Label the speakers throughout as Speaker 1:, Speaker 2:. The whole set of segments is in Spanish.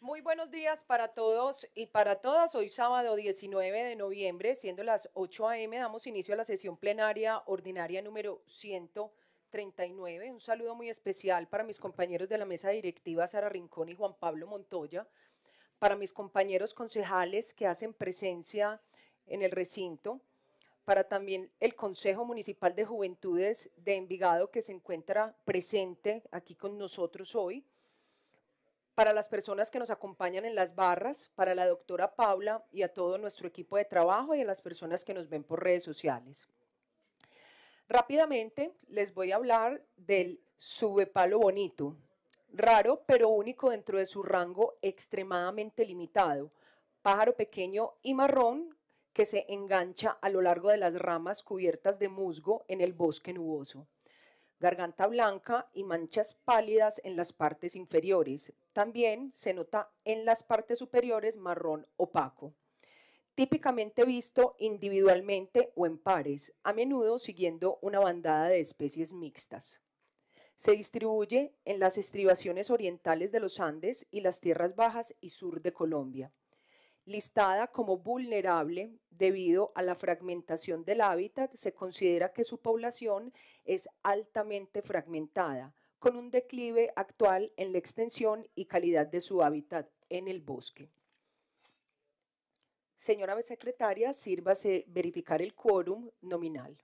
Speaker 1: Muy buenos días para todos y para todas. Hoy sábado 19 de noviembre, siendo las 8 a.m., damos inicio a la sesión plenaria ordinaria número 139. Un saludo muy especial para mis compañeros de la mesa directiva Sara Rincón y Juan Pablo Montoya, para mis compañeros concejales que hacen presencia en el recinto, para también el Consejo Municipal de Juventudes de Envigado que se encuentra presente aquí con nosotros hoy para las personas que nos acompañan en las barras, para la doctora Paula y a todo nuestro equipo de trabajo y a las personas que nos ven por redes sociales. Rápidamente les voy a hablar del subepalo bonito, raro pero único dentro de su rango extremadamente limitado, pájaro pequeño y marrón que se engancha a lo largo de las ramas cubiertas de musgo en el bosque nuboso garganta blanca y manchas pálidas en las partes inferiores. También se nota en las partes superiores marrón opaco. Típicamente visto individualmente o en pares, a menudo siguiendo una bandada de especies mixtas. Se distribuye en las estribaciones orientales de los Andes y las tierras bajas y sur de Colombia listada como vulnerable debido a la fragmentación del hábitat, se considera que su población es altamente fragmentada, con un declive actual en la extensión y calidad de su hábitat en el bosque. Señora secretaria, sírvase verificar el quórum nominal.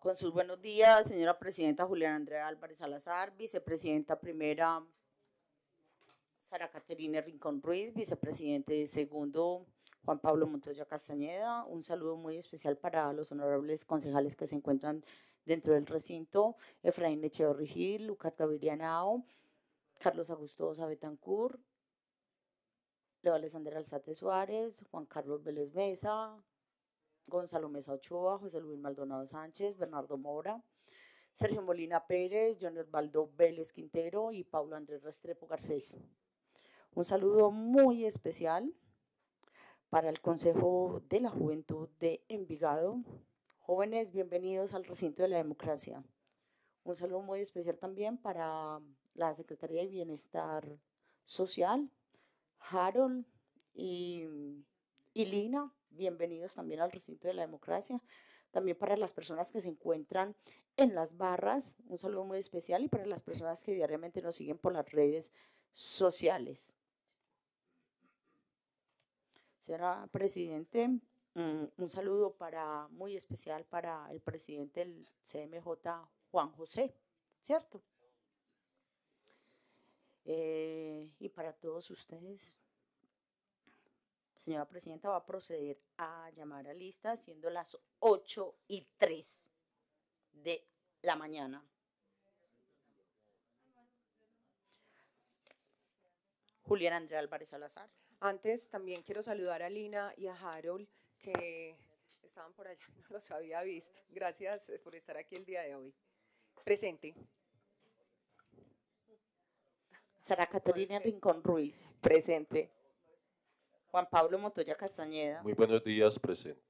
Speaker 2: Con sus buenos días, señora presidenta Juliana Andrea Álvarez Salazar, vicepresidenta primera Sara Caterina Rincón Ruiz, vicepresidente de segundo Juan Pablo Montoya Castañeda. Un saludo muy especial para los honorables concejales que se encuentran dentro del recinto, Efraín Echeverri Gil, Lucas Nao, Carlos Augusto Betancur, Leo Alexander Alzate Suárez, Juan Carlos Vélez Mesa, Gonzalo Mesa Ochoa, José Luis Maldonado Sánchez, Bernardo Mora, Sergio Molina Pérez, John Osvaldo Vélez Quintero y Pablo Andrés Restrepo Garcés. Un saludo muy especial para el Consejo de la Juventud de Envigado. Jóvenes, bienvenidos al recinto de la democracia. Un saludo muy especial también para la Secretaría de Bienestar Social, Harold y, Lina. Bienvenidos también al recinto de la democracia también para las personas que se encuentran en las barras, un saludo muy especial y para las personas que diariamente nos siguen por las redes sociales. Señora Presidente, mm, un saludo para, muy especial para el presidente del CMJ, Juan José, ¿cierto? Eh, y para todos ustedes, señora presidenta, va a proceder a llamar a lista siendo las 8 y 3 de la mañana.
Speaker 1: Julián Andrea Álvarez Salazar. Antes también quiero saludar a Lina y a Harold, que estaban por allá, no los había visto. Gracias eh, por estar aquí el día de hoy. Presente.
Speaker 2: Sara Catalina Rincón Ruiz. Presente. Juan Pablo Motoya Castañeda.
Speaker 3: Muy buenos días, presente.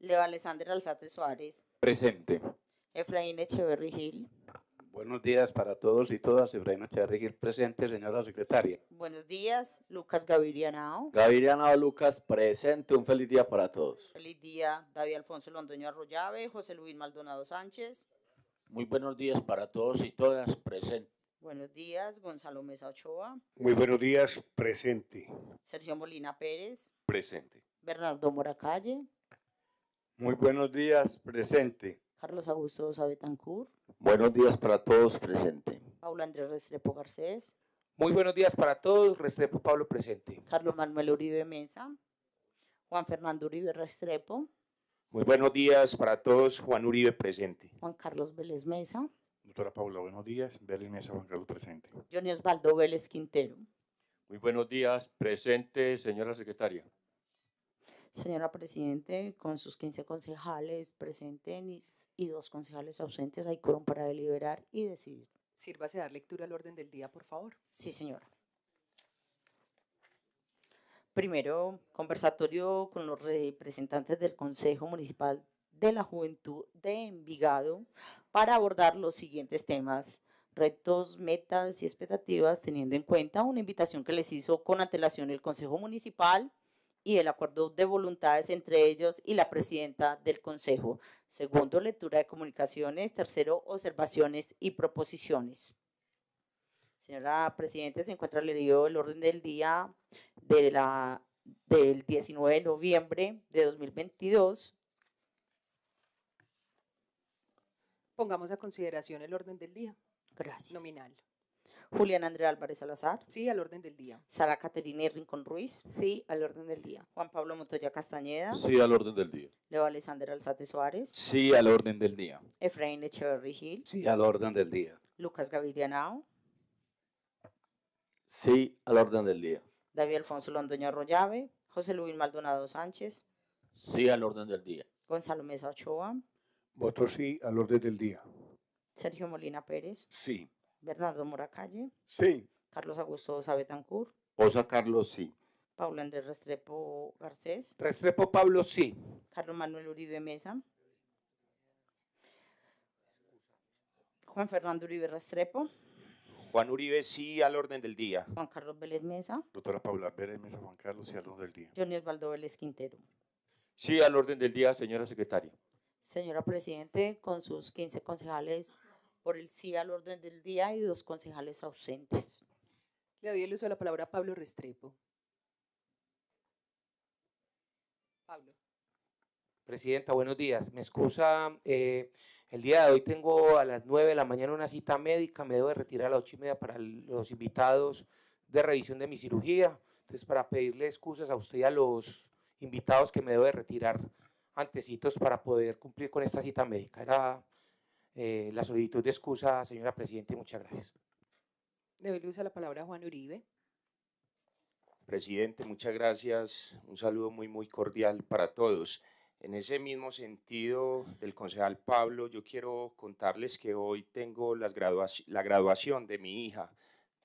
Speaker 2: Leo Alessandra Alzate Suárez.
Speaker 3: Presente.
Speaker 2: Efraín Echeverri Gil.
Speaker 3: Buenos días para todos y todas. Efraín Echeverría presente, señora secretaria.
Speaker 2: Buenos días, Lucas Gavirianao.
Speaker 3: Gavirianao Lucas presente. Un feliz día para todos.
Speaker 2: Feliz día, David Alfonso Londoño Arroyave, José Luis Maldonado Sánchez.
Speaker 4: Muy buenos días para todos y todas presente.
Speaker 2: Buenos días, Gonzalo Mesa Ochoa.
Speaker 4: Muy buenos días,
Speaker 5: presente.
Speaker 2: Sergio Molina Pérez. Presente. Bernardo Moracalle.
Speaker 6: Muy buenos días, presente.
Speaker 2: Carlos Augusto Sabetancur.
Speaker 6: Buenos días para todos presente.
Speaker 2: Paula Andrés Restrepo Garcés.
Speaker 7: Muy buenos días para todos. Restrepo Pablo presente.
Speaker 2: Carlos Manuel Uribe Mesa. Juan Fernando Uribe Restrepo.
Speaker 8: Muy buenos días para todos. Juan Uribe presente.
Speaker 2: Juan Carlos Vélez Mesa.
Speaker 8: Doctora Paula, buenos días. Vélez
Speaker 9: Mesa, Juan Carlos presente.
Speaker 2: Johnny Osvaldo Vélez Quintero.
Speaker 9: Muy buenos días, presente, señora secretaria
Speaker 2: señora Presidente, con sus 15 concejales presentes y dos concejales ausentes, hay quórum para deliberar y decidir.
Speaker 1: Sírvase dar lectura al orden del día, por favor.
Speaker 2: Sí, señora. Primero, conversatorio con los representantes del Consejo Municipal de la Juventud de Envigado para abordar los siguientes temas retos, metas y expectativas, teniendo en cuenta una invitación que les hizo con antelación el Consejo Municipal y el acuerdo de voluntades entre ellos y la presidenta del Consejo. Segundo, lectura de comunicaciones. Tercero, observaciones y proposiciones. Señora Presidenta, se encuentra leído el orden del día de la, del 19 de noviembre de 2022.
Speaker 1: Pongamos a consideración el orden del día.
Speaker 2: Gracias. Nominal. Julián Andrea Álvarez Salazar. Sí, al orden del día. Sara Caterina Rincón Ruiz. Sí, al orden del día. Juan Pablo Montoya Castañeda. Sí,
Speaker 3: al orden del día.
Speaker 2: Leo Alexander Alzate Suárez.
Speaker 3: Sí, al orden del día.
Speaker 2: Efraín Echeverry Gil. Sí, al
Speaker 3: orden del día.
Speaker 2: Lucas Gaviria
Speaker 3: Sí, al orden del día.
Speaker 2: David Alfonso Londoño Arroyave. José Luis Maldonado Sánchez.
Speaker 4: Sí, al orden del día.
Speaker 2: Gonzalo Mesa Ochoa.
Speaker 5: Voto sí al orden del día.
Speaker 2: Sergio Molina Pérez. Sí, Bernardo Moracalle. Sí. Carlos Augusto Sabetancur.
Speaker 6: Osa Carlos, sí.
Speaker 2: Paula Andrés Restrepo Garcés.
Speaker 6: Restrepo Pablo, sí.
Speaker 2: Carlos Manuel Uribe Mesa. Juan Fernando Uribe Restrepo.
Speaker 8: Juan Uribe, sí, al orden del día.
Speaker 2: Juan Carlos Vélez Mesa.
Speaker 8: Doctora Paula Vélez Mesa, Juan Carlos,
Speaker 9: sí, al orden del día.
Speaker 2: Johnny Osvaldo Vélez Quintero.
Speaker 9: Sí, al orden del día, señora secretaria.
Speaker 2: Señora Presidente, con sus 15 concejales por el sí al orden del día y dos concejales ausentes. Le doy el uso de la palabra a Pablo Restrepo.
Speaker 1: Pablo.
Speaker 7: Presidenta, buenos días. Me excusa, eh, el día de hoy tengo a las 9 de la mañana una cita médica, me debo de retirar a las 8 y media para los invitados de revisión de mi cirugía. Entonces, para pedirle excusas a usted y a los invitados que me debo de retirar antecitos para poder cumplir con esta cita médica. Era eh, la solicitud de excusa, señora Presidente. Muchas gracias.
Speaker 1: Le doy a la palabra a Juan Uribe.
Speaker 8: Presidente, muchas gracias. Un saludo muy, muy cordial para todos. En ese mismo sentido del concejal Pablo, yo quiero contarles que hoy tengo las la graduación de mi hija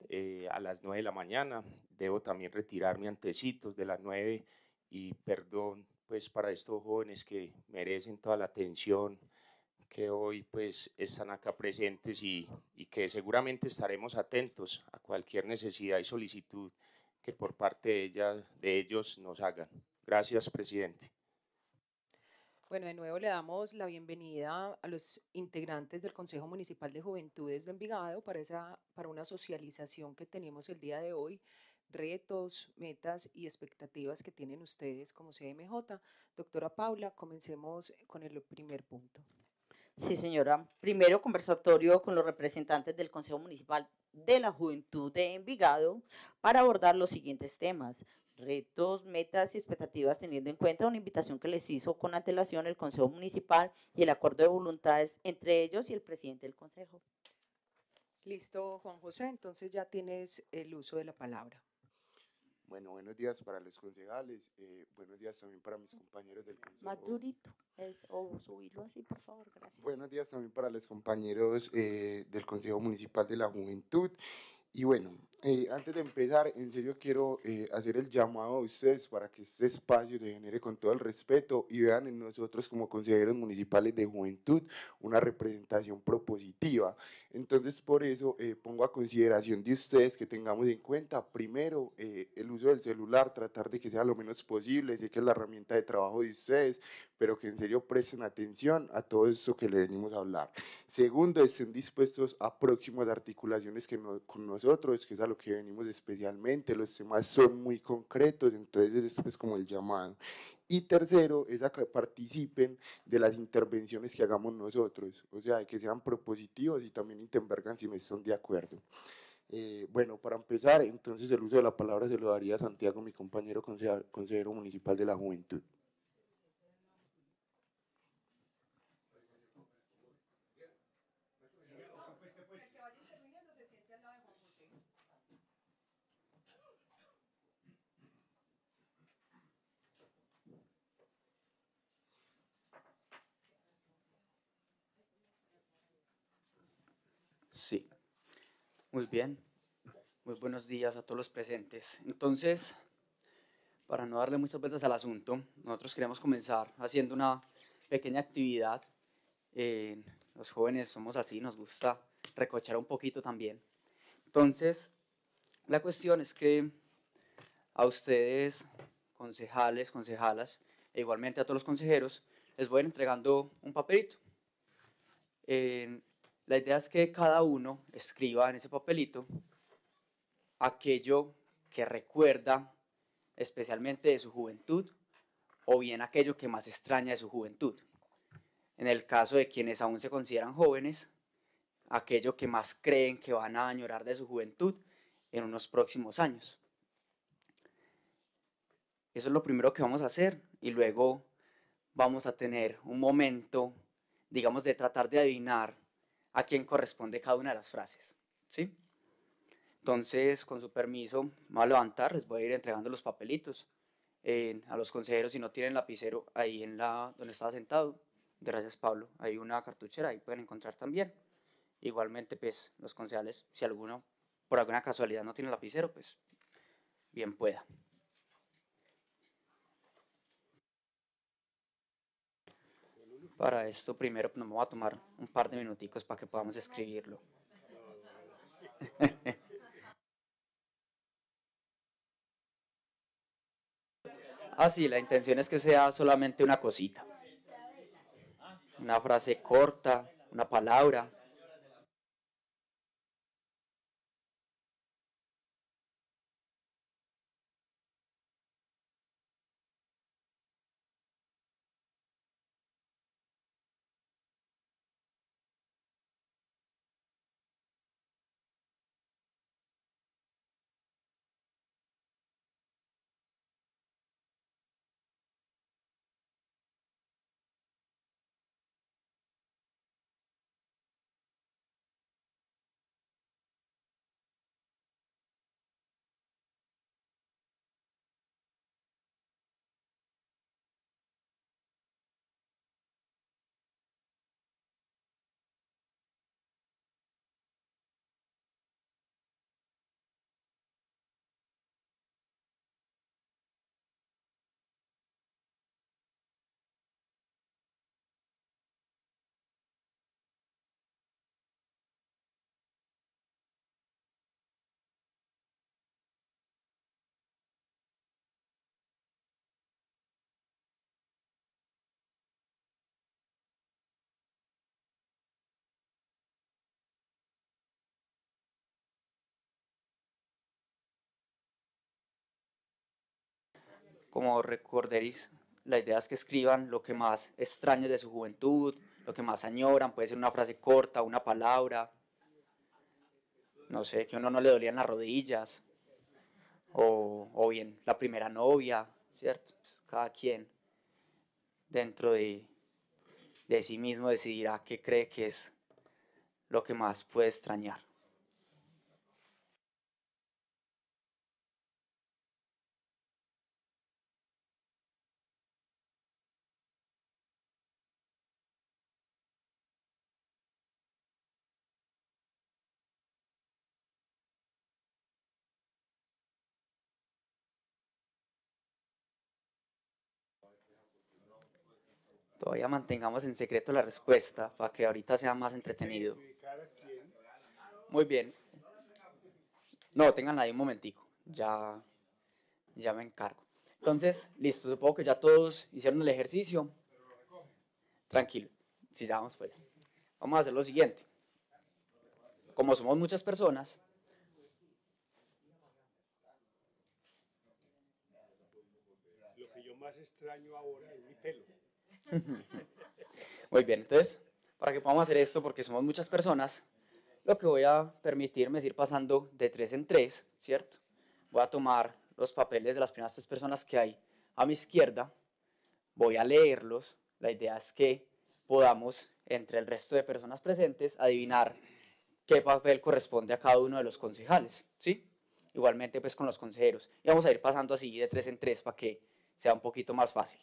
Speaker 8: eh, a las 9 de la mañana. Debo también retirarme antecitos de las 9 y perdón pues para estos jóvenes que merecen toda la atención, que hoy pues están acá presentes y, que seguramente estaremos atentos a cualquier necesidad y solicitud que por parte de, ella, de ellos nos hagan. Gracias, presidente.
Speaker 1: Bueno, de nuevo le damos la bienvenida a los integrantes del Consejo Municipal de Juventudes de Envigado para, esa, para una socialización que tenemos el día de hoy retos, metas y expectativas que tienen ustedes como CMJ. Doctora Paula, comencemos con el primer punto. Sí, señora. Primero conversatorio con los representantes del Consejo
Speaker 2: Municipal de la Juventud de Envigado para abordar los siguientes temas. Retos, metas y expectativas teniendo en cuenta una invitación que les hizo con antelación el Consejo Municipal y el acuerdo de voluntades entre ellos y el presidente del Consejo.
Speaker 1: Listo, Juan José. Entonces ya tienes el uso de la palabra.
Speaker 10: Bueno, buenos días para los concejales, eh, buenos días también para mis compañeros del consejo.
Speaker 1: Más durito, es, o
Speaker 2: así, por favor, gracias.
Speaker 10: Buenos días también para los compañeros eh, del Consejo Municipal de la Juventud. Y bueno, eh, antes de empezar, en serio quiero hacer el llamado a ustedes para que este espacio se genere con todo el respeto y vean en nosotros como consejeros municipales de juventud una representación propositiva. Entonces, por eso eh, pongo a consideración de ustedes que tengamos en cuenta, primero, eh, el uso del celular, tratar de que sea lo menos posible. Sé que es la herramienta de trabajo de ustedes, pero que en serio presten atención a todo eso que le venimos a hablar. Segundo, estén dispuestos a próximas articulaciones con nosotros, que es a lo que venimos especialmente. Los temas son muy concretos, entonces esto es como el llamado. Y tercero, es a que participen de las intervenciones que hagamos nosotros, o sea, que sean propositivos y también intervengan si me están de acuerdo. Eh, bueno, para empezar, entonces el uso de la palabra se lo daría a Santiago, mi compañero consejero municipal de la juventud.
Speaker 11: Muy bien. Muy buenos días a todos los presentes. Entonces, para no darle muchas vueltas al asunto, nosotros queremos comenzar haciendo una pequeña actividad. los jóvenes somos así, nos gusta recochar un poquito también. Entonces, la cuestión es que a ustedes, concejales, concejalas, e igualmente a todos los consejeros, les voy entregando un papelito. La idea es que cada uno escriba en ese papelito aquello que recuerda especialmente de su juventud o bien aquello que más extraña de su juventud. En el caso de quienes aún se consideran jóvenes, aquello que más creen que van a añorar de su juventud en unos próximos años. Eso es lo primero que vamos a hacer y luego vamos a tener un momento, digamos, de tratar de adivinar a quién corresponde cada una de las frases. ¿sí? Entonces, con su permiso, me voy a levantar, les voy a ir entregando los papelitos a los consejeros. Si no tienen lapicero, ahí en la donde estaba sentado, gracias Pablo, hay una cartuchera, ahí pueden encontrar también. Igualmente, pues, los concejales, si alguno por alguna casualidad no tiene lapicero, pues, bien pueda. Para esto primero pues, nos voy a tomar un par de minuticos para que podamos escribirlo. Así, ah, sí, la intención es que sea solamente una cosita. Una frase corta, una palabra, como recordéis, la idea es que escriban lo que más extraño de su juventud, lo que más añoran, puede ser una frase corta, una palabra, no sé, que a uno no le dolían las rodillas, o, bien la primera novia, ¿cierto? Pues, cada quien dentro de, de sí mismo decidirá qué cree que es lo que más puede extrañar. todavía mantengamos en secreto la respuesta para que ahorita sea más entretenido. Muy bien. No, tengan ahí un momentico. Ya, ya me encargo. Entonces, listo. Supongo que ya todos hicieron el ejercicio. Tranquilo. Si ya vamos fuera. Pues. Vamos a hacer lo siguiente. Como somos muchas personas,
Speaker 5: lo que yo más extraño ahora es mi pelo.
Speaker 11: Muy bien, entonces, para que podamos hacer esto, porque somos muchas personas, lo que voy a permitirme es ir pasando de tres en tres, ¿cierto? Voy a tomar los papeles de las primeras tres personas que hay a mi izquierda, voy a leerlos, la idea es que podamos, entre el resto de personas presentes, adivinar qué papel corresponde a cada uno de los concejales, ¿sí? Igualmente pues con los consejeros. Y vamos a ir pasando así de tres en tres para que sea un poquito más fácil.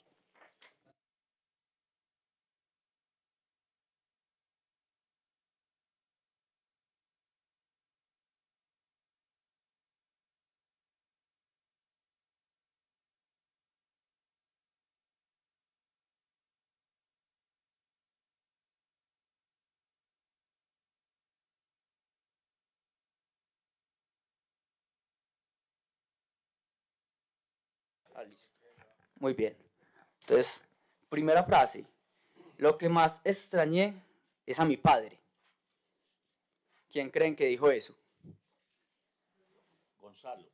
Speaker 11: Muy bien. Entonces, primera frase. Lo que más extrañé es a mi padre. ¿Quién creen que dijo eso?
Speaker 4: Gonzalo.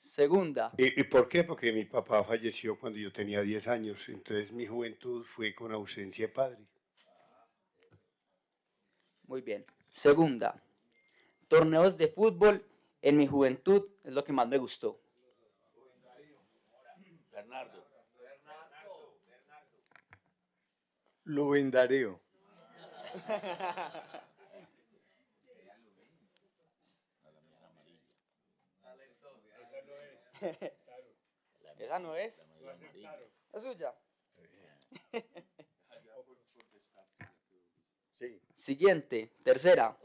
Speaker 5: Segunda. ¿Y, ¿Y, por qué? Porque mi papá falleció cuando yo tenía 10 años, entonces
Speaker 11: mi juventud fue con ausencia de padre. Muy bien. Segunda, torneos de fútbol en mi juventud es lo que más me gustó. Bernardo. Lo Darío. Esa no es. Esa no es. Es suya. Siguiente, tercera.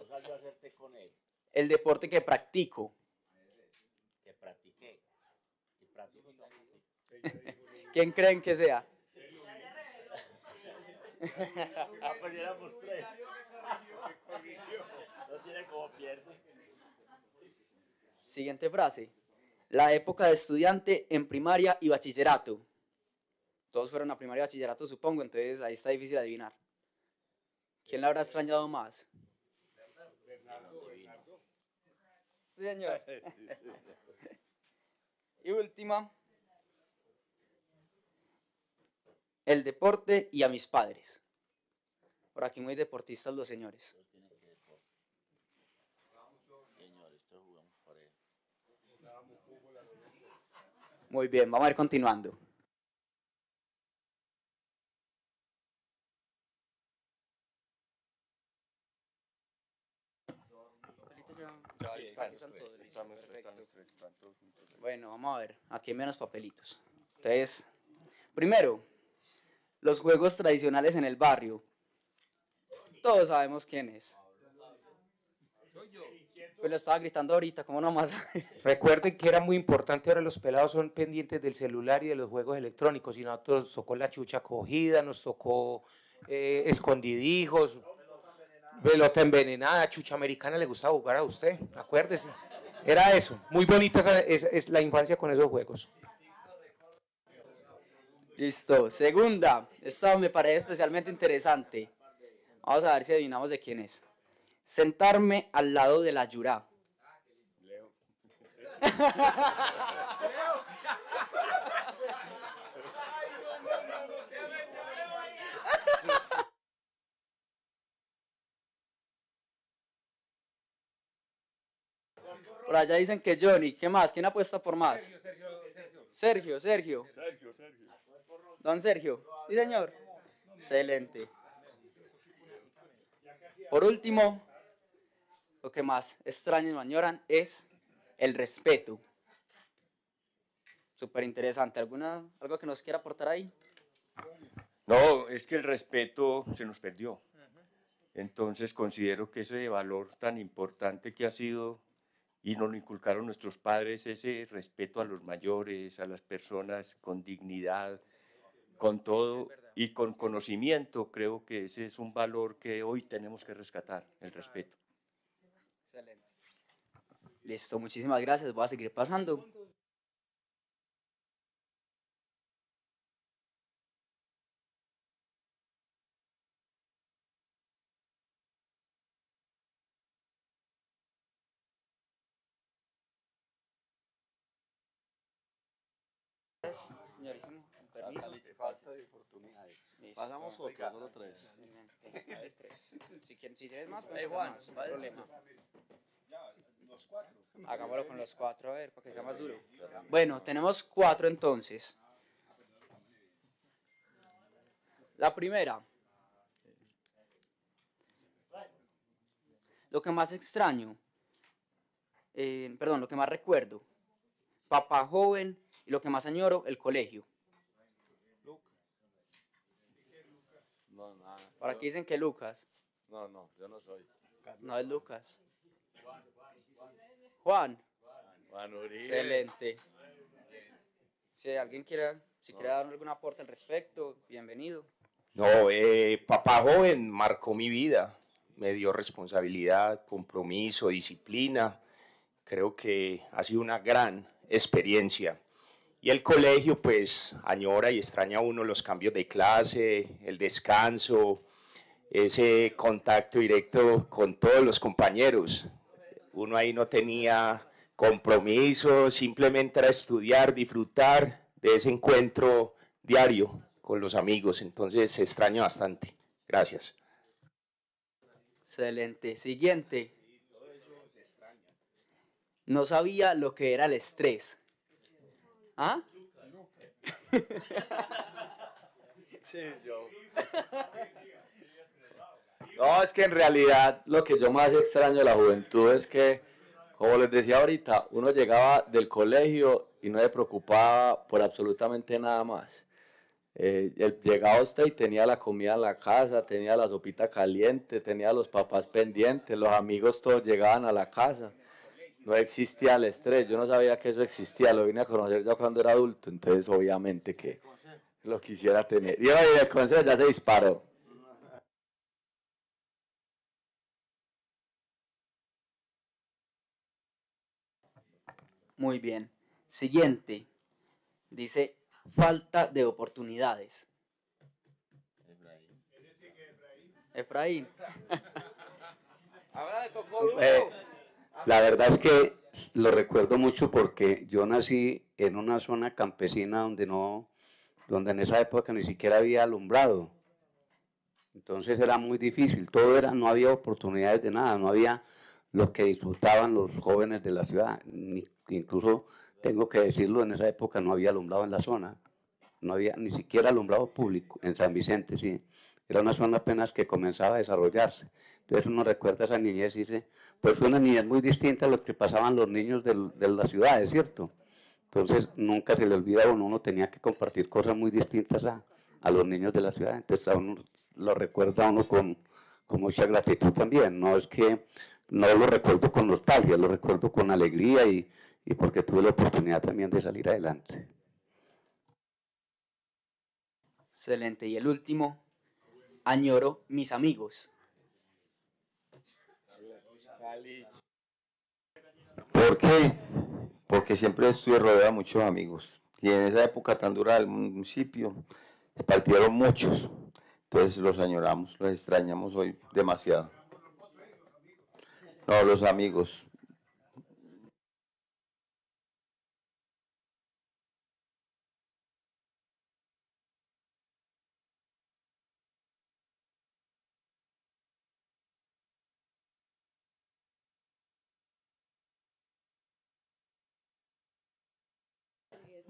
Speaker 11: El deporte que practico.
Speaker 4: Que practiqué. practico ¿Quién creen que sea?
Speaker 11: Siguiente frase. La época de estudiante en primaria y bachillerato. Todos fueron a primaria y bachillerato, supongo, entonces ahí está difícil adivinar. ¿Quién la habrá extrañado más? Sí, señor. y última, el deporte y a mis padres. Por aquí muy deportistas los señores. Muy bien, vamos a ir continuando. Bueno, vamos a ver. Aquí menos papelitos. Entonces, primero, los juegos tradicionales en el barrio. Todos sabemos quién es. yo, pues lo estaba gritando ahorita, ¿cómo nomás? Recuerden
Speaker 7: que era muy importante, ahora los pelados son pendientes del celular y de los juegos electrónicos, y nos tocó la chucha cogida, nos tocó eh, escondidijos, velota envenenada, chucha americana le gustaba jugar a usted, acuérdese. Era eso, muy bonita es, la infancia con esos juegos.
Speaker 11: Listo, segunda, esta me parece especialmente interesante. Vamos a ver si adivinamos de quién es. Sentarme al lado de la Yura. Leo. Por allá dicen que Johnny. ¿Qué más? ¿Quién apuesta por más? Sergio, Sergio. Sergio, Sergio. Don Sergio. Sí, señor. Excelente.
Speaker 12: Por último,
Speaker 11: lo que más extrañan y mañoran es el respeto. Súper interesante. ¿Alguna, ¿Algo que nos quiera aportar ahí?
Speaker 9: No, es que el respeto se nos perdió. Entonces considero que ese valor tan importante que ha sido y nos lo inculcaron nuestros padres, ese respeto a los mayores, a las personas con dignidad, con todo y con conocimiento. Creo que ese es un valor que hoy tenemos que rescatar,
Speaker 11: el respeto. Excelente. Listo, muchísimas gracias. Voy a seguir pasando.
Speaker 3: tres, permiso. falta de oportunidades. Pasamos otra, solo tres.
Speaker 11: Si quieres más, pues no hay problema. Hagámoslo con los cuatro, a ver, para que sea más duro. Bueno, tenemos cuatro entonces. La primera. Lo que más extraño, eh, perdón, lo que más recuerdo. Papá joven y lo que más añoro, el colegio.
Speaker 13: No, ¿Para qué dicen
Speaker 11: que Lucas?
Speaker 13: No, no, yo no soy.
Speaker 11: No es Lucas. Juan. Juan Excelente. Si alguien quiere, si quiere dar algún aporte al respecto, bienvenido.
Speaker 8: No, eh, papá joven marcó mi vida, me dio responsabilidad, compromiso, disciplina. Creo que ha sido una gran experiencia. Y el colegio, pues, añora y extraña a uno los cambios de clase, el descanso, ese contacto directo con todos los compañeros. Uno ahí no tenía compromiso, simplemente era estudiar, disfrutar de ese encuentro diario con los amigos. Entonces se extraña bastante. Gracias.
Speaker 11: Excelente. Siguiente. No sabía lo que era el estrés. ¿Ah?
Speaker 13: No, es que en realidad lo que yo más extraño de la juventud es que, como les decía ahorita, uno llegaba del colegio y no se preocupaba por absolutamente nada más. Eh, llegaba usted y tenía la comida en la casa, tenía la sopita caliente, tenía los papás pendientes, los amigos todos llegaban a la casa. No existía el estrés, yo no sabía que eso existía, lo vine a conocer ya cuando era adulto, entonces obviamente que lo quisiera tener. Y
Speaker 3: el consejo ya se disparó.
Speaker 11: Muy bien. Siguiente. Dice falta de oportunidades. Efraín. Efraín.
Speaker 3: Ahora de tocó eh, la verdad es que lo recuerdo mucho porque yo nací en una zona campesina donde no, donde en esa época ni siquiera había alumbrado. Entonces era muy difícil, todo era, no había oportunidades de nada, no había lo que disfrutaban los jóvenes de la ciudad, incluso tengo que decirlo, en esa época no había alumbrado en la zona, no había ni siquiera alumbrado público en San Vicente, sí, era una zona apenas que comenzaba a desarrollarse. Entonces uno recuerda esa niñez y dice, pues fue una niñez muy distinta a lo que pasaban los niños de la ciudad, es cierto. Entonces nunca se le olvida uno, uno tenía que compartir cosas muy distintas a, a los niños de la ciudad. Entonces a uno lo recuerda uno con, mucha gratitud también. No es que no lo recuerdo con nostalgia, lo recuerdo con alegría y, y porque tuve la oportunidad también de salir adelante.
Speaker 11: Excelente. Y el último, añoro mis amigos.
Speaker 6: ¿Por qué? Porque siempre estuve rodeado de muchos amigos. Y en esa época tan dura del municipio, partieron muchos. Entonces los añoramos, los extrañamos hoy demasiado. No, los amigos.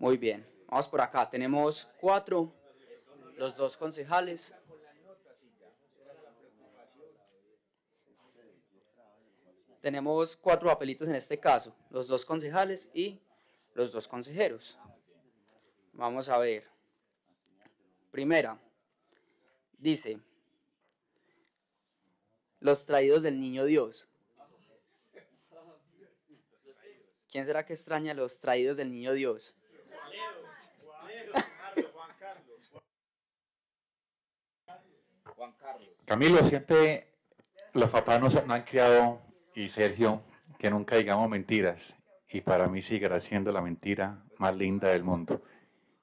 Speaker 11: Muy bien, vamos por acá. Tenemos cuatro, los dos concejales. Tenemos cuatro papelitos en este caso, los dos concejales y los dos consejeros. Vamos a ver. Primera, dice, los traídos del niño Dios. ¿Quién será que extraña los traídos del niño Dios?
Speaker 14: Camilo, siempre los papás nos han criado, y Sergio, que nunca digamos mentiras. Y para mí seguirá siendo la mentira más linda del mundo.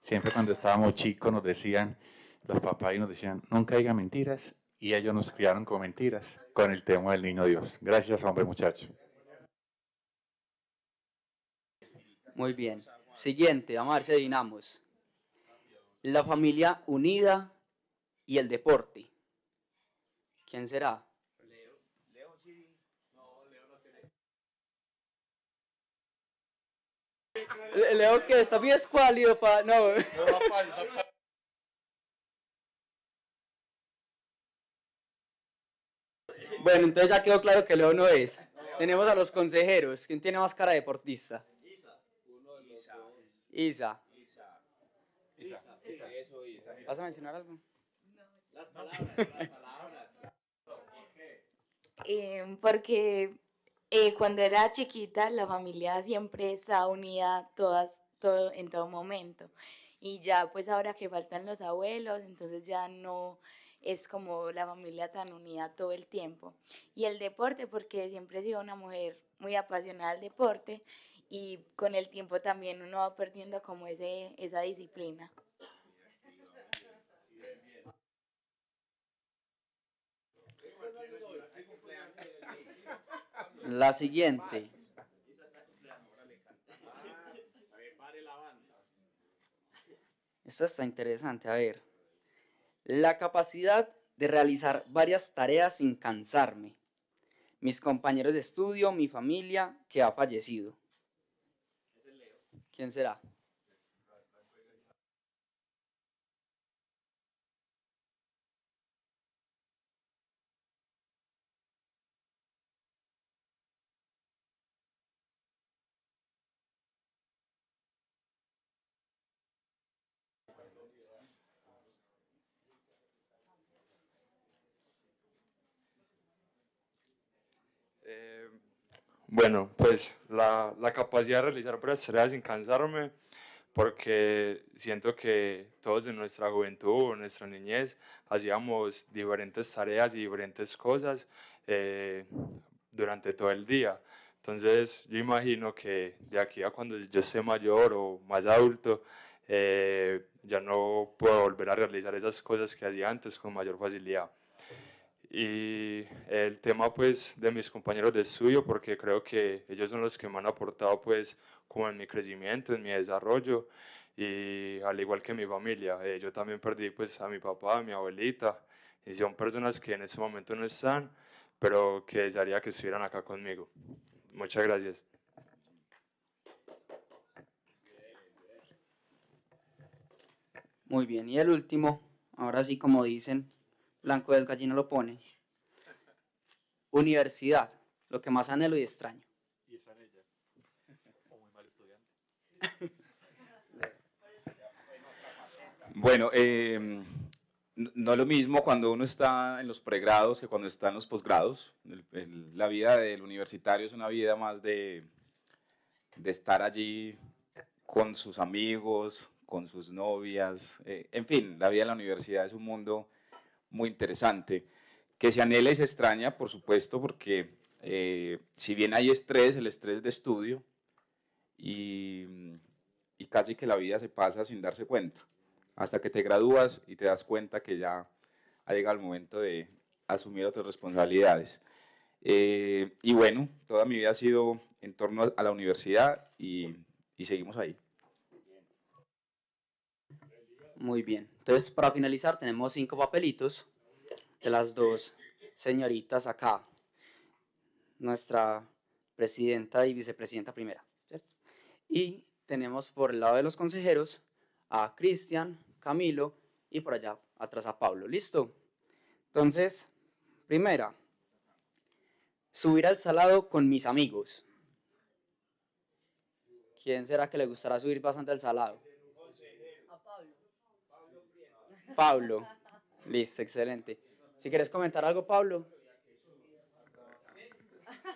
Speaker 14: Siempre cuando estábamos chicos nos decían, los papás y nos decían, nunca digan mentiras. Y ellos nos criaron con mentiras, con el tema del niño
Speaker 11: Dios. Gracias,
Speaker 14: hombre, muchacho.
Speaker 11: Muy bien. Siguiente, vamos a ver si adivinamos. La familia unida y el deporte. ¿Quién será? Leo. Leo sí. No, Leo no tiene. Leo que está bien escuálido pa. No. No, Bueno, entonces ya quedó claro que Leo no es. Tenemos a los consejeros. ¿Quién tiene más cara de deportista? Isa. Isa. Isa.
Speaker 15: Isa. Isa. Isa. ¿Vas a mencionar algo?
Speaker 11: No. Las palabras, las palabras.
Speaker 2: Em, porque eh, cuando era chiquita la familia siempre estaba unida todas, todo, en todo momento. Y ya pues ahora que faltan los abuelos, entonces ya no es como la familia tan unida todo el tiempo. Y el deporte, porque siempre he sido una mujer muy apasionada al deporte y con el tiempo también uno va perdiendo como ese, esa disciplina.
Speaker 11: la siguiente. Esta está interesante, a ver. La capacidad de realizar varias tareas sin cansarme. Mis compañeros de estudio, mi familia que ha fallecido. ¿Quién será?
Speaker 12: Bueno, pues la, capacidad de realizar varias tareas sin cansarme, porque siento que todos en nuestra juventud, en nuestra niñez, hacíamos diferentes tareas y diferentes cosas eh, durante todo el día. Entonces yo imagino que de aquí a cuando yo esté mayor o más adulto, eh, ya no puedo volver a realizar esas cosas que hacía antes con mayor facilidad y el tema pues de mis compañeros de suyo porque creo que ellos son los que me han aportado pues como en mi crecimiento, en mi desarrollo y al igual que mi familia, eh, yo también perdí pues a mi papá, a mi abuelita y son personas que en este momento no están pero que desearía que estuvieran acá conmigo. Muchas gracias.
Speaker 11: Muy bien, y el último, ahora sí como dicen, Blanco del Gallina lo pone. Universidad, lo que más anhelo y extraño. Y mal estudiante.
Speaker 16: bueno, eh, no es lo mismo cuando uno está en los pregrados que cuando está en los posgrados. la vida del universitario es una vida más de, estar allí con sus amigos, con sus novias. Eh, en fin, la vida de la universidad es un mundo muy interesante. Que se anhela y se extraña, por supuesto, porque eh, si bien hay estrés, el estrés de estudio, y, casi que la vida se pasa sin darse cuenta, hasta que te gradúas y te das cuenta que ya ha llegado el momento de asumir otras responsabilidades. Eh, y bueno, toda mi vida ha sido en torno a la universidad y seguimos
Speaker 11: ahí. Muy bien. Entonces, para finalizar, tenemos cinco papelitos de las dos señoritas acá. Nuestra presidenta y vicepresidenta primera. Y tenemos por el lado de los consejeros a Cristian, Camilo y por allá atrás a Pablo. ¿Listo? Entonces, primera, subir al salado con mis amigos. ¿Quién será que le gustará subir bastante al salado? Pablo. Listo, excelente. Si quieres comentar algo, Pablo.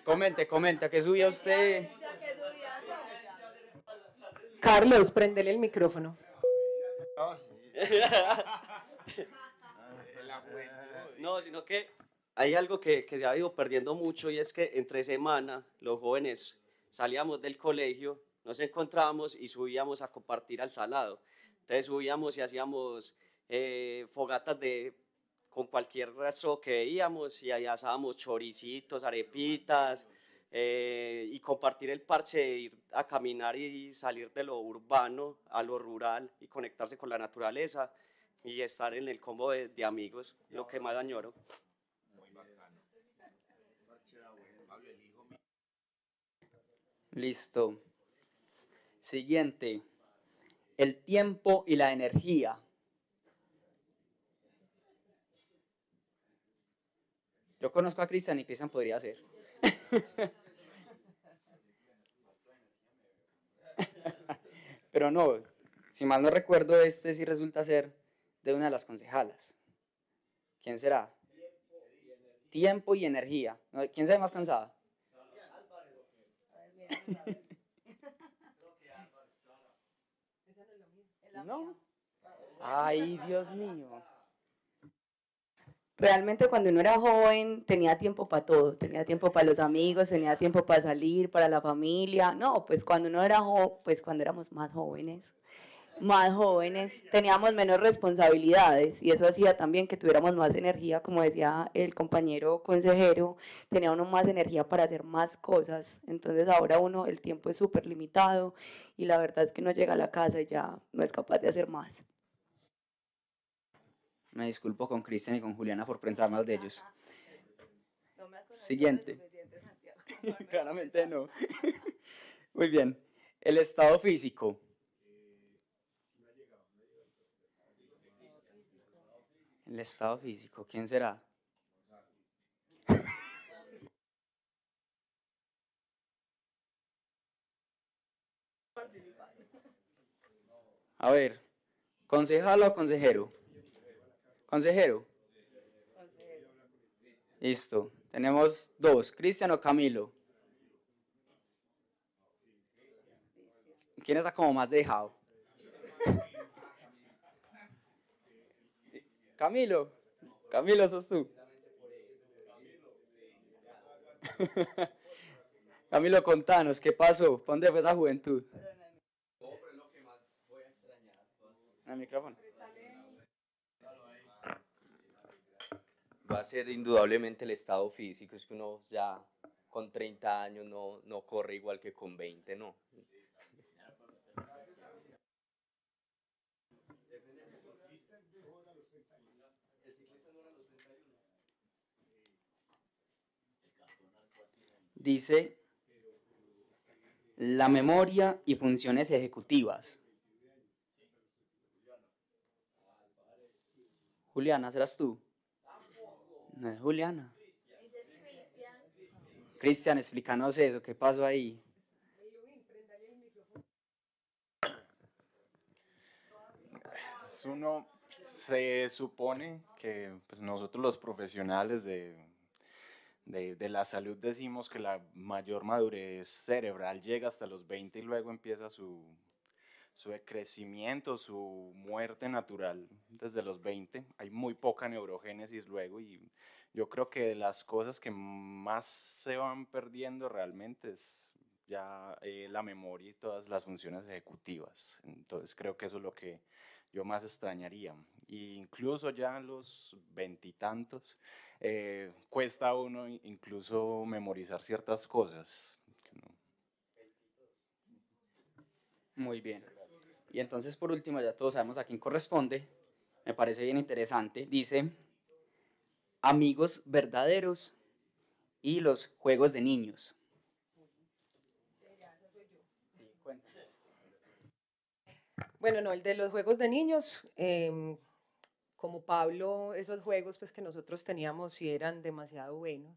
Speaker 11: Comente, comenta, Que subía usted?
Speaker 1: Carlos, prendele el micrófono.
Speaker 17: No, sino que hay algo que, que se ha ido perdiendo mucho y es que entre semana los jóvenes salíamos del colegio, nos encontrábamos y subíamos a compartir al salado. Entonces subíamos y hacíamos eh, fogatas de, con cualquier rastro que veíamos y allá asábamos choricitos, arepitas eh, y compartir el parche de ir a caminar y salir de lo urbano a lo rural y conectarse con la naturaleza y estar en el combo de, amigos, lo que más añoro. Muy bacano.
Speaker 11: Listo. Siguiente. El tiempo y la energía. Yo conozco a Cristian y Cristian podría ser. Pero no, si mal no recuerdo, este sí resulta ser de una de las concejalas. ¿Quién será? Tiempo y energía. ¿Quién sabe más cansada? no. Ay,
Speaker 2: Dios mío realmente cuando uno era joven tenía tiempo para todo, tenía tiempo para los amigos, tenía tiempo para salir, para la familia. No, pues cuando uno era joven, pues cuando éramos más jóvenes, más jóvenes, teníamos menos responsabilidades y eso hacía también que tuviéramos más energía, como decía el compañero consejero, tenía uno más energía para hacer más cosas. Entonces ahora uno, el tiempo es súper limitado y la verdad
Speaker 18: es que uno llega a la casa y ya no es capaz de hacer más.
Speaker 11: Me disculpo con Cristian y con Juliana por pensar mal de ah, ellos. Ah, Siguiente.
Speaker 16: Claramente no.
Speaker 11: Muy bien. El estado físico. El estado físico, ¿quién será? A ver, concejal o consejero. Consejero. Listo. Tenemos dos, Cristian o Camilo. ¿Quién está como más dejado? Camilo. Camilo sos tú. Camilo, contanos, ¿qué pasó? ¿Dónde fue esa juventud? En el micrófono.
Speaker 15: va a ser indudablemente el estado físico, es que uno ya con 30 años no, no corre igual que con 20, ¿no?
Speaker 11: Dice la memoria y funciones ejecutivas. Juliana, ¿serás tú? Juliana. Cristian, explícanos eso, ¿qué pasó ahí? Uno se supone
Speaker 19: que pues, nosotros los profesionales de, de, la salud decimos que la mayor madurez cerebral llega hasta los 20 y luego empieza su su crecimiento, su muerte natural desde los 20. Hay muy poca neurogénesis luego y yo creo que las cosas que más se van perdiendo realmente es ya eh, la memoria y todas las funciones ejecutivas. Entonces creo que eso es lo que yo más extrañaría. E incluso ya a los veintitantos eh, cuesta uno incluso memorizar
Speaker 11: ciertas cosas. Muy bien. Y entonces por último, ya todos sabemos a quién corresponde, me parece bien interesante, dice amigos verdaderos y los juegos de niños.
Speaker 1: Bueno, no, el de los juegos de niños, em, como Pablo, esos juegos pues, que nosotros teníamos sí eran demasiado buenos,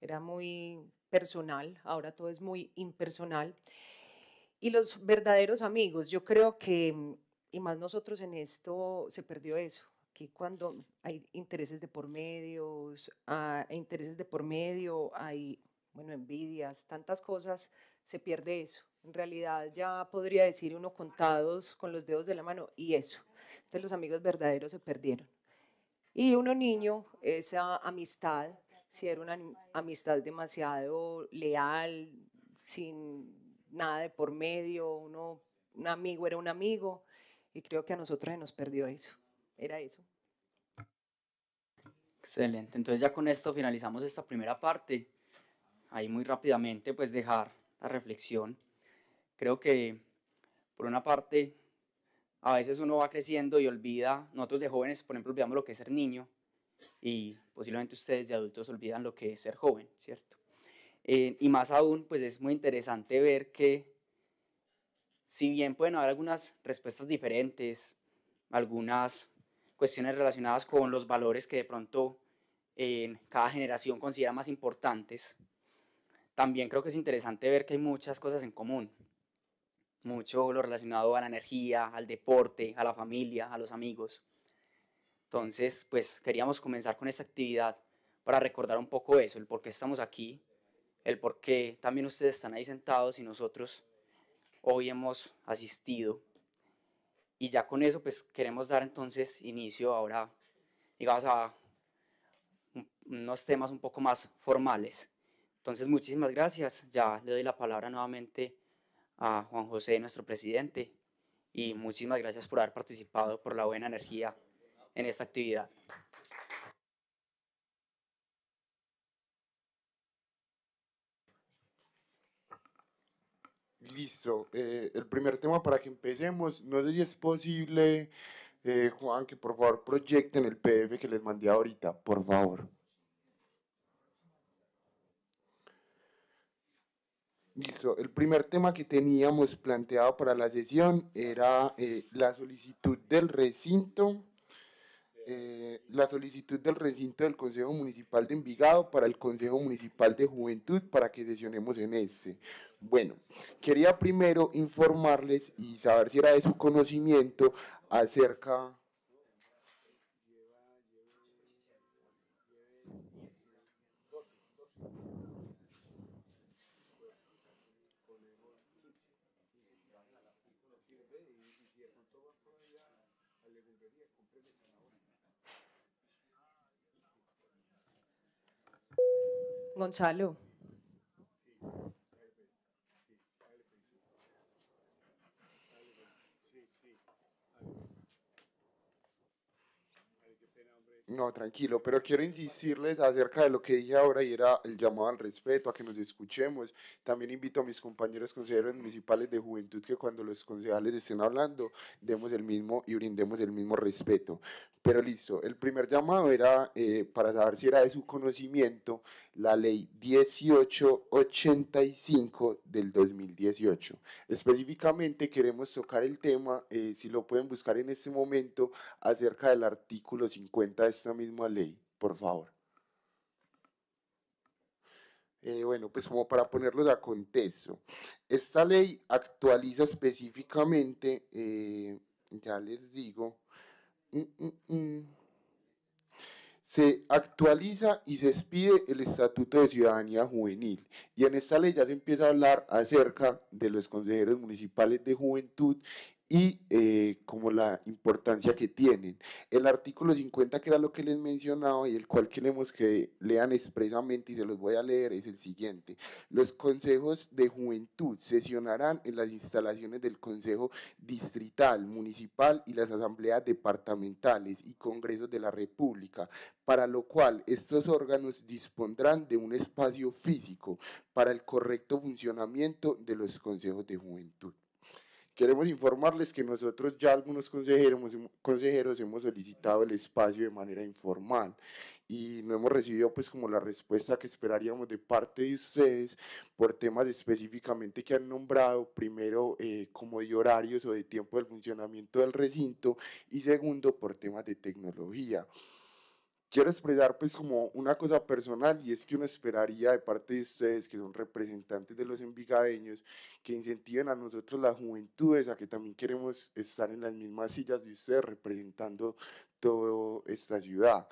Speaker 1: era muy personal, ahora todo es muy impersonal. Y los verdaderos amigos, yo creo que, mm, y más nosotros en esto, se perdió eso. Que cuando hay intereses de por medios, ah, e intereses de por medio, hay, bueno, envidias, tantas cosas, se pierde eso. En realidad ya podría decir uno contados con los dedos de la mano y eso. Entonces los amigos verdaderos se perdieron. Y uno niño, esa amistad, si era una amistad demasiado leal, sin nada de por medio, uno, un amigo era un amigo, y creo que a nosotros se nos perdió eso, era eso.
Speaker 11: Excelente, entonces ya con esto finalizamos esta primera parte, ahí muy rápidamente pues dejar la reflexión. Creo que por una parte a veces uno va creciendo y olvida, nosotros de jóvenes, por ejemplo, olvidamos lo que es ser niño y posiblemente ustedes de adultos olvidan lo que es ser joven, ¿cierto? Eh, y más aún, pues es muy interesante ver que si bien pueden haber algunas respuestas diferentes, algunas cuestiones relacionadas con los valores que de pronto en cada generación considera más importantes, también creo que es interesante ver que hay muchas cosas en común. Mucho lo relacionado a la energía, al deporte, a la familia, a los amigos. Entonces, pues queríamos comenzar con esta actividad para recordar un poco eso, el por qué estamos aquí el por qué también ustedes están ahí sentados y nosotros hoy hemos asistido. Y ya con eso, pues queremos dar entonces inicio ahora, digamos, a unos temas un poco más formales. Entonces, muchísimas gracias. Ya le doy la palabra nuevamente a Juan José, nuestro presidente, y muchísimas gracias por haber participado, por la buena energía en esta actividad.
Speaker 10: listo, eh, el primer tema para que empecemos, no sé si es posible, eh, Juan, que por favor proyecten el PDF que les mandé ahorita, por favor. Listo, el primer tema que teníamos planteado para la sesión era eh, la solicitud del recinto eh, la solicitud del recinto del Consejo Municipal de Envigado para el Consejo Municipal de Juventud para que sesionemos en ese Bueno, quería primero informarles y saber si era de su conocimiento acerca Gonzalo. No, tranquilo, pero quiero insistirles acerca de lo que dije ahora y era el llamado al respeto, a que nos escuchemos. También invito a mis compañeros consejeros municipales de juventud que cuando los concejales estén hablando, demos el mismo y brindemos el mismo respeto. Pero listo, el primer llamado era eh, para saber si era de su conocimiento la ley 1885 del 2018. Específicamente queremos tocar el tema, eh, si lo pueden buscar en este momento, acerca del artículo 50 de esta misma ley, por favor. Eh, bueno, pues como para ponerlo de contexto, esta ley actualiza específicamente, eh, ya les digo, mm, mm, mm, se actualiza y se expide el Estatuto de Ciudadanía Juvenil. Y en esta ley ya se empieza a hablar acerca de los consejeros municipales de juventud y eh, como la importancia que tienen. El artículo 50, que era lo que les mencionaba y el cual queremos que lean expresamente y se los voy a leer, es el siguiente. Los consejos de juventud sesionarán en las instalaciones del Consejo Distrital, Municipal y las asambleas departamentales y congresos de la República, para lo cual estos órganos dispondrán de un espacio físico para el correcto funcionamiento de los consejos de juventud. Queremos informarles que nosotros ya algunos consejeros, hemos solicitado el espacio de manera informal y no hemos recibido pues como la respuesta que esperaríamos de parte de ustedes por temas específicamente que han nombrado, primero eh, como de horarios o de tiempo del funcionamiento del recinto y segundo por temas de tecnología quiero expresar pues como una cosa personal y es que uno esperaría de parte de ustedes que son representantes de los envigadeños que incentiven a nosotros las juventudes a que también queremos estar en las mismas sillas de ustedes representando toda esta ciudad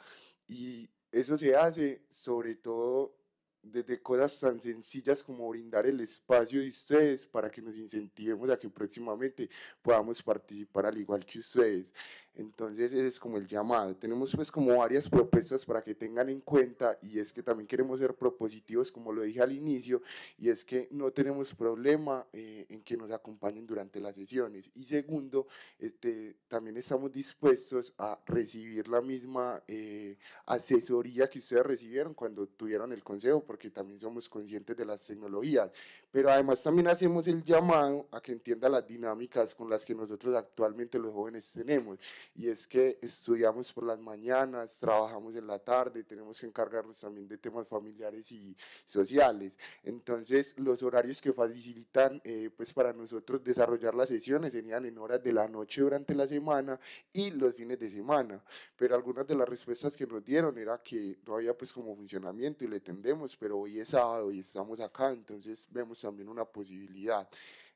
Speaker 10: y eso se hace sobre todo desde cosas tan sencillas como brindar el espacio de ustedes para que nos incentivemos a que próximamente podamos participar al igual que ustedes. Entonces ese es como el llamado. Tenemos pues como varias propuestas para que tengan en cuenta y es que también queremos ser propositivos como lo dije al inicio y es que no tenemos problema eh, en que nos acompañen durante las sesiones. Y segundo, este, también estamos dispuestos a recibir la misma eh, asesoría que ustedes recibieron cuando tuvieron el consejo porque también somos conscientes de las tecnologías. Pero además también hacemos el llamado a que entienda las dinámicas con las que nosotros actualmente los jóvenes tenemos y es que estudiamos por las mañanas, trabajamos en la tarde, tenemos que encargarnos también de temas familiares y sociales. Entonces, los horarios que facilitan eh, pues para nosotros desarrollar las sesiones serían en horas de la noche durante la semana y los fines de semana. Pero algunas de las respuestas que nos dieron era que no había pues como funcionamiento y le tendemos, pero hoy es sábado y estamos acá, entonces vemos también una posibilidad.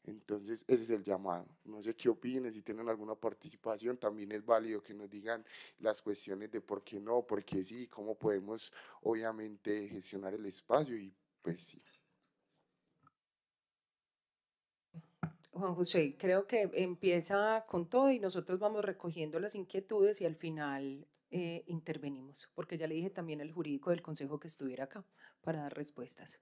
Speaker 10: Entonces, ese es el llamado. No sé qué opinen, si tienen alguna participación, también es válido que nos digan las cuestiones de por qué no, por qué sí, cómo podemos, obviamente, gestionar el espacio y pues sí.
Speaker 1: Juan José, creo que empieza con todo y nosotros vamos recogiendo las inquietudes y al final eh, intervenimos, porque ya le dije también al jurídico del Consejo que estuviera acá para dar respuestas.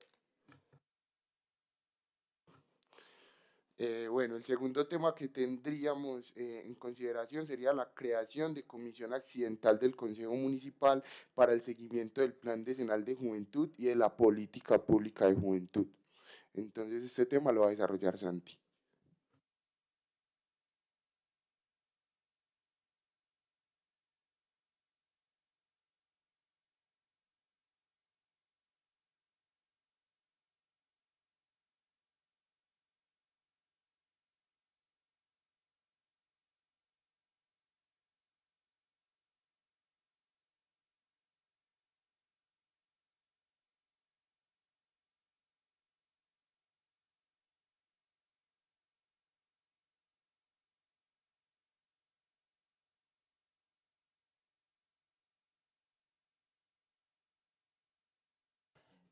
Speaker 10: Eh, bueno, el segundo tema que tendríamos eh, en consideración sería la creación de comisión accidental del Consejo Municipal para el seguimiento del Plan Decenal de Juventud y de la Política Pública de Juventud. Entonces este tema lo va a desarrollar Santi.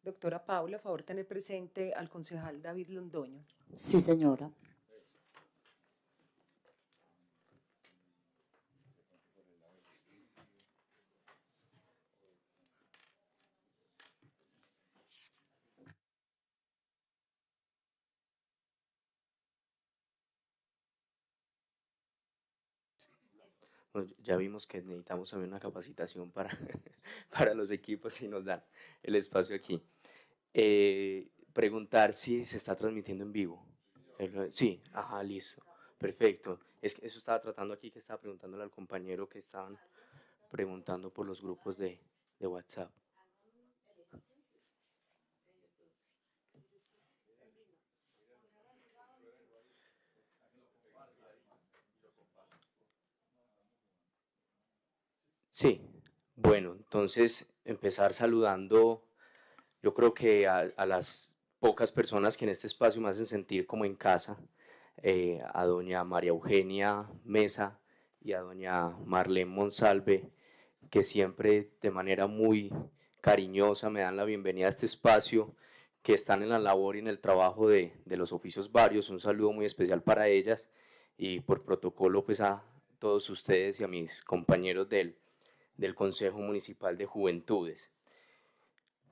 Speaker 1: Doctora Paula, favor tener presente al concejal David Londoño.
Speaker 2: Sí, señora.
Speaker 15: Pues, ya vimos que necesitamos también una capacitación para, para los equipos y nos dan el espacio aquí. Eh, preguntar si se está transmitiendo en vivo. Sí, ajá, listo. Perfecto. Es que eso estaba tratando aquí, que estaba preguntándole al compañero que estaban preguntando por los grupos de WhatsApp. Sí, bueno, entonces empezar saludando, yo creo que a, las pocas personas que en este espacio me hacen sentir como en casa, eh, a doña María Eugenia Mesa y a doña Marlene Monsalve, que siempre de manera muy cariñosa me dan la bienvenida a este espacio, que están en la labor y en el trabajo de, de los oficios varios. Un saludo muy especial para ellas y por protocolo pues a todos ustedes y a mis compañeros del del Consejo Municipal de Juventudes.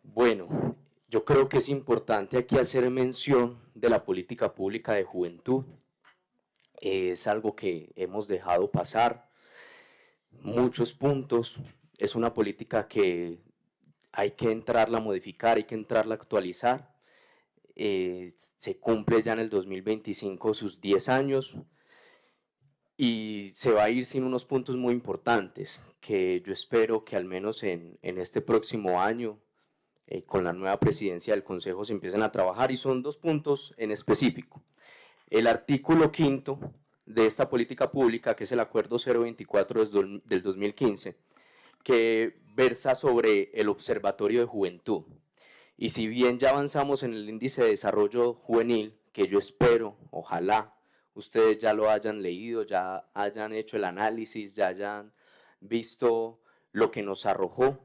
Speaker 15: Bueno, yo creo que es importante aquí hacer mención de la política pública de juventud. Es algo que hemos dejado pasar muchos puntos. Es una política que hay que entrarla a modificar, hay que entrarla a actualizar. Eh, se cumple ya en el 2025 sus 10 años y se va a ir sin unos puntos muy importantes que yo espero que al menos en, este próximo año, eh, con la nueva presidencia del Consejo, se empiecen a trabajar y son dos puntos en específico. El artículo quinto de esta política pública, que es el Acuerdo 024 del 2015, que versa sobre el Observatorio de Juventud. Y si bien ya avanzamos en el índice de desarrollo juvenil, que yo espero, ojalá, ustedes ya lo hayan leído, ya hayan hecho el análisis, ya hayan visto lo que nos arrojó.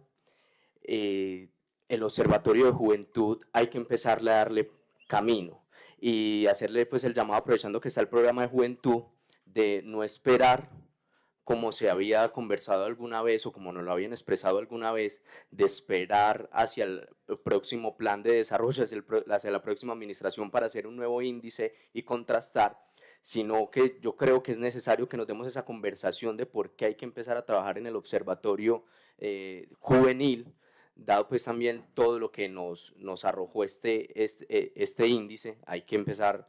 Speaker 15: Eh, el Observatorio de Juventud hay que empezarle a darle camino y hacerle pues el llamado aprovechando que está el programa de juventud de no esperar como se había conversado alguna vez o como nos lo habían expresado alguna vez, de esperar hacia el próximo plan de desarrollo, hacia la próxima administración para hacer un nuevo índice y contrastar, sino que yo creo que es necesario que nos demos esa conversación de por qué hay que empezar a trabajar en el observatorio eh, juvenil, dado pues también todo lo que nos, arrojó este, este, eh, este, índice, hay que empezar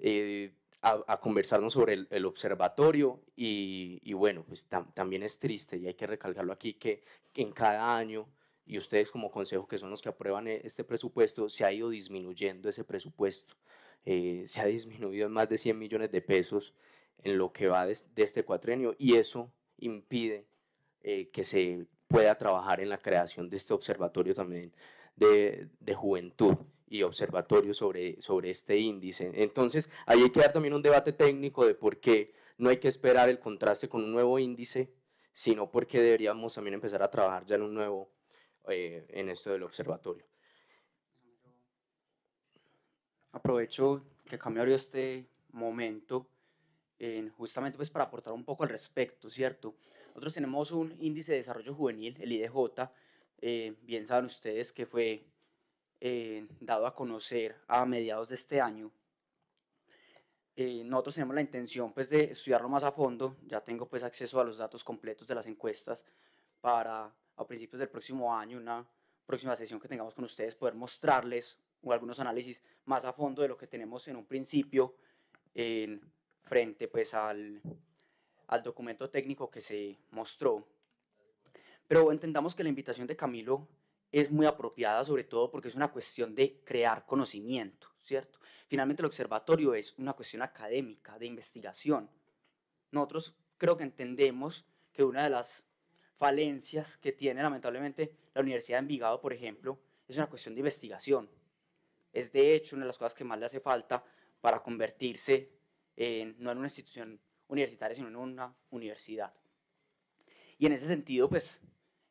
Speaker 15: eh, a, conversarnos sobre el, observatorio y, bueno, pues también es triste y hay que recalcarlo aquí que en cada año y ustedes como consejo que son los que aprueban este presupuesto, se ha ido disminuyendo ese presupuesto. Eh, se ha disminuido en más de 100 millones de pesos en lo que va de, este cuatrienio y eso impide eh, que se pueda trabajar en la creación de este observatorio también de, juventud y observatorio sobre, este índice. Entonces, ahí hay que dar también un debate técnico de por qué no hay que esperar el contraste con un nuevo índice, sino por qué deberíamos también empezar a trabajar ya en un nuevo, eh, en esto del observatorio.
Speaker 11: Aprovecho que cambió este momento justamente pues para aportar un poco al respecto, ¿cierto? Nosotros tenemos un índice de desarrollo juvenil, el IDJ, eh, bien saben ustedes que fue eh, dado a conocer a mediados de este año. Eh, nosotros tenemos la intención pues, de estudiarlo más a fondo, ya tengo pues, acceso a los datos completos de las encuestas para a principios del próximo año, una próxima sesión que tengamos con ustedes, poder mostrarles o algunos análisis más a fondo de lo que tenemos en un principio en frente pues al, al documento técnico que se mostró. Pero entendamos que la invitación de Camilo es muy apropiada, sobre todo porque es una cuestión de crear conocimiento, ¿cierto? Finalmente el observatorio es una cuestión académica, de investigación. Nosotros creo que entendemos que una de las falencias que tiene lamentablemente la Universidad de Envigado, por ejemplo, es una cuestión de investigación es de hecho una de las cosas que más le hace falta para convertirse no en una institución universitaria, sino en una universidad. Y en ese sentido, pues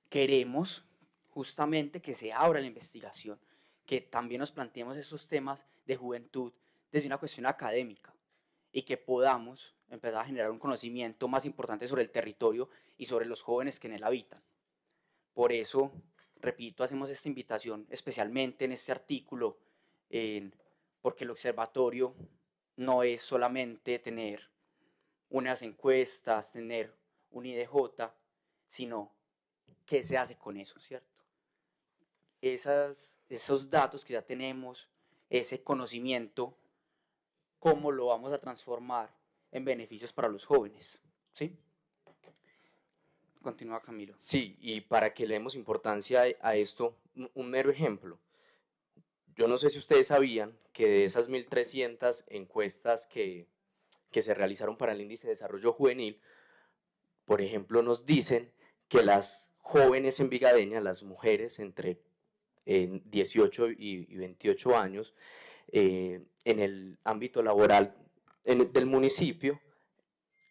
Speaker 11: queremos justamente que se abra la investigación, que también nos planteemos esos temas de juventud desde una cuestión académica y que podamos empezar a generar un conocimiento más importante sobre el territorio y sobre los jóvenes que en él habitan. Por eso, repito, hacemos esta invitación especialmente en este artículo porque el observatorio no es solamente tener unas encuestas, tener un IDJ, sino qué se hace con eso, ¿cierto? esos datos que ya tenemos, ese conocimiento, cómo lo vamos a transformar en beneficios para los jóvenes, ¿sí? Continúa Camilo.
Speaker 15: Sí, y para que le demos importancia a esto, un mero ejemplo yo no sé si ustedes sabían que de esas 1.300 encuestas que, que se realizaron para el índice de desarrollo juvenil, por ejemplo, nos dicen que las jóvenes en Vigadeña, las mujeres entre 18 eh, y, 28 años, eh, en el ámbito laboral del municipio,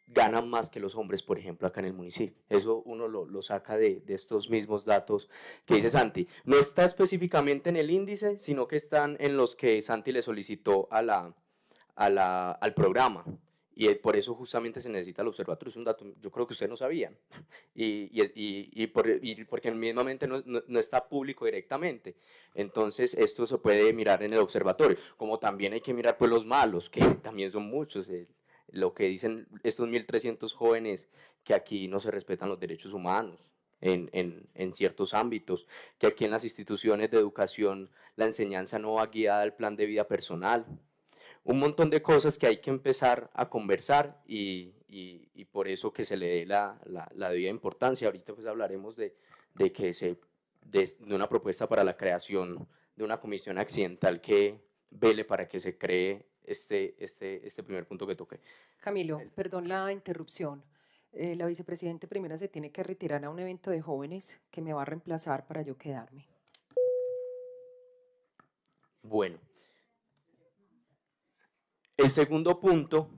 Speaker 15: ganan más que los hombres, por ejemplo, acá en el municipio. Eso uno lo, saca de, estos mismos datos que dice Santi. No está específicamente en el índice, sino que están en los que Santi le solicitó a la, a la, al programa. Y por eso justamente se necesita el observatorio. Es un dato, yo creo que ustedes no sabían. Y, y, y, y porque mismamente no, no, no, está público directamente. Entonces, esto se puede mirar en el observatorio. Como también hay que mirar pues los malos, que también son muchos lo que dicen estos 1.300 jóvenes, que aquí no se respetan los derechos humanos. En, ciertos ámbitos, que aquí en las instituciones de educación la enseñanza no va guiada al plan de vida personal. Un montón de cosas que hay que empezar a conversar y, por eso que se le dé la, la, la debida importancia. Ahorita pues hablaremos de, que se de, una propuesta para la creación de una comisión accidental que vele para que se cree este, este, este primer punto que toqué.
Speaker 1: Camilo, perdón la interrupción. Eh, la vicepresidenta primera se tiene que retirar a un evento de jóvenes que me va a reemplazar para yo quedarme.
Speaker 15: Bueno. El segundo punto,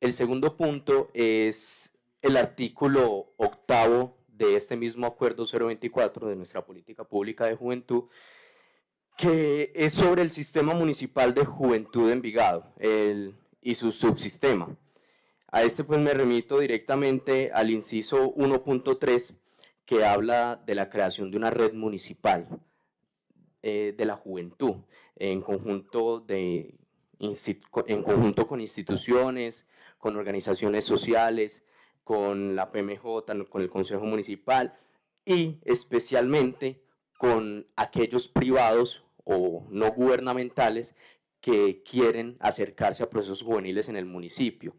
Speaker 15: el segundo punto es el artículo octavo de este mismo acuerdo 024 de nuestra política pública de juventud, que es sobre el Sistema Municipal de Juventud en Envigado el, y su subsistema. A este pues me remito directamente al inciso 1.3 que habla de la creación de una red municipal eh, de la juventud en conjunto, de, en conjunto con instituciones, con organizaciones sociales, con la PMJ, con el Consejo Municipal y especialmente con aquellos privados o no gubernamentales que quieren acercarse a procesos juveniles en el municipio.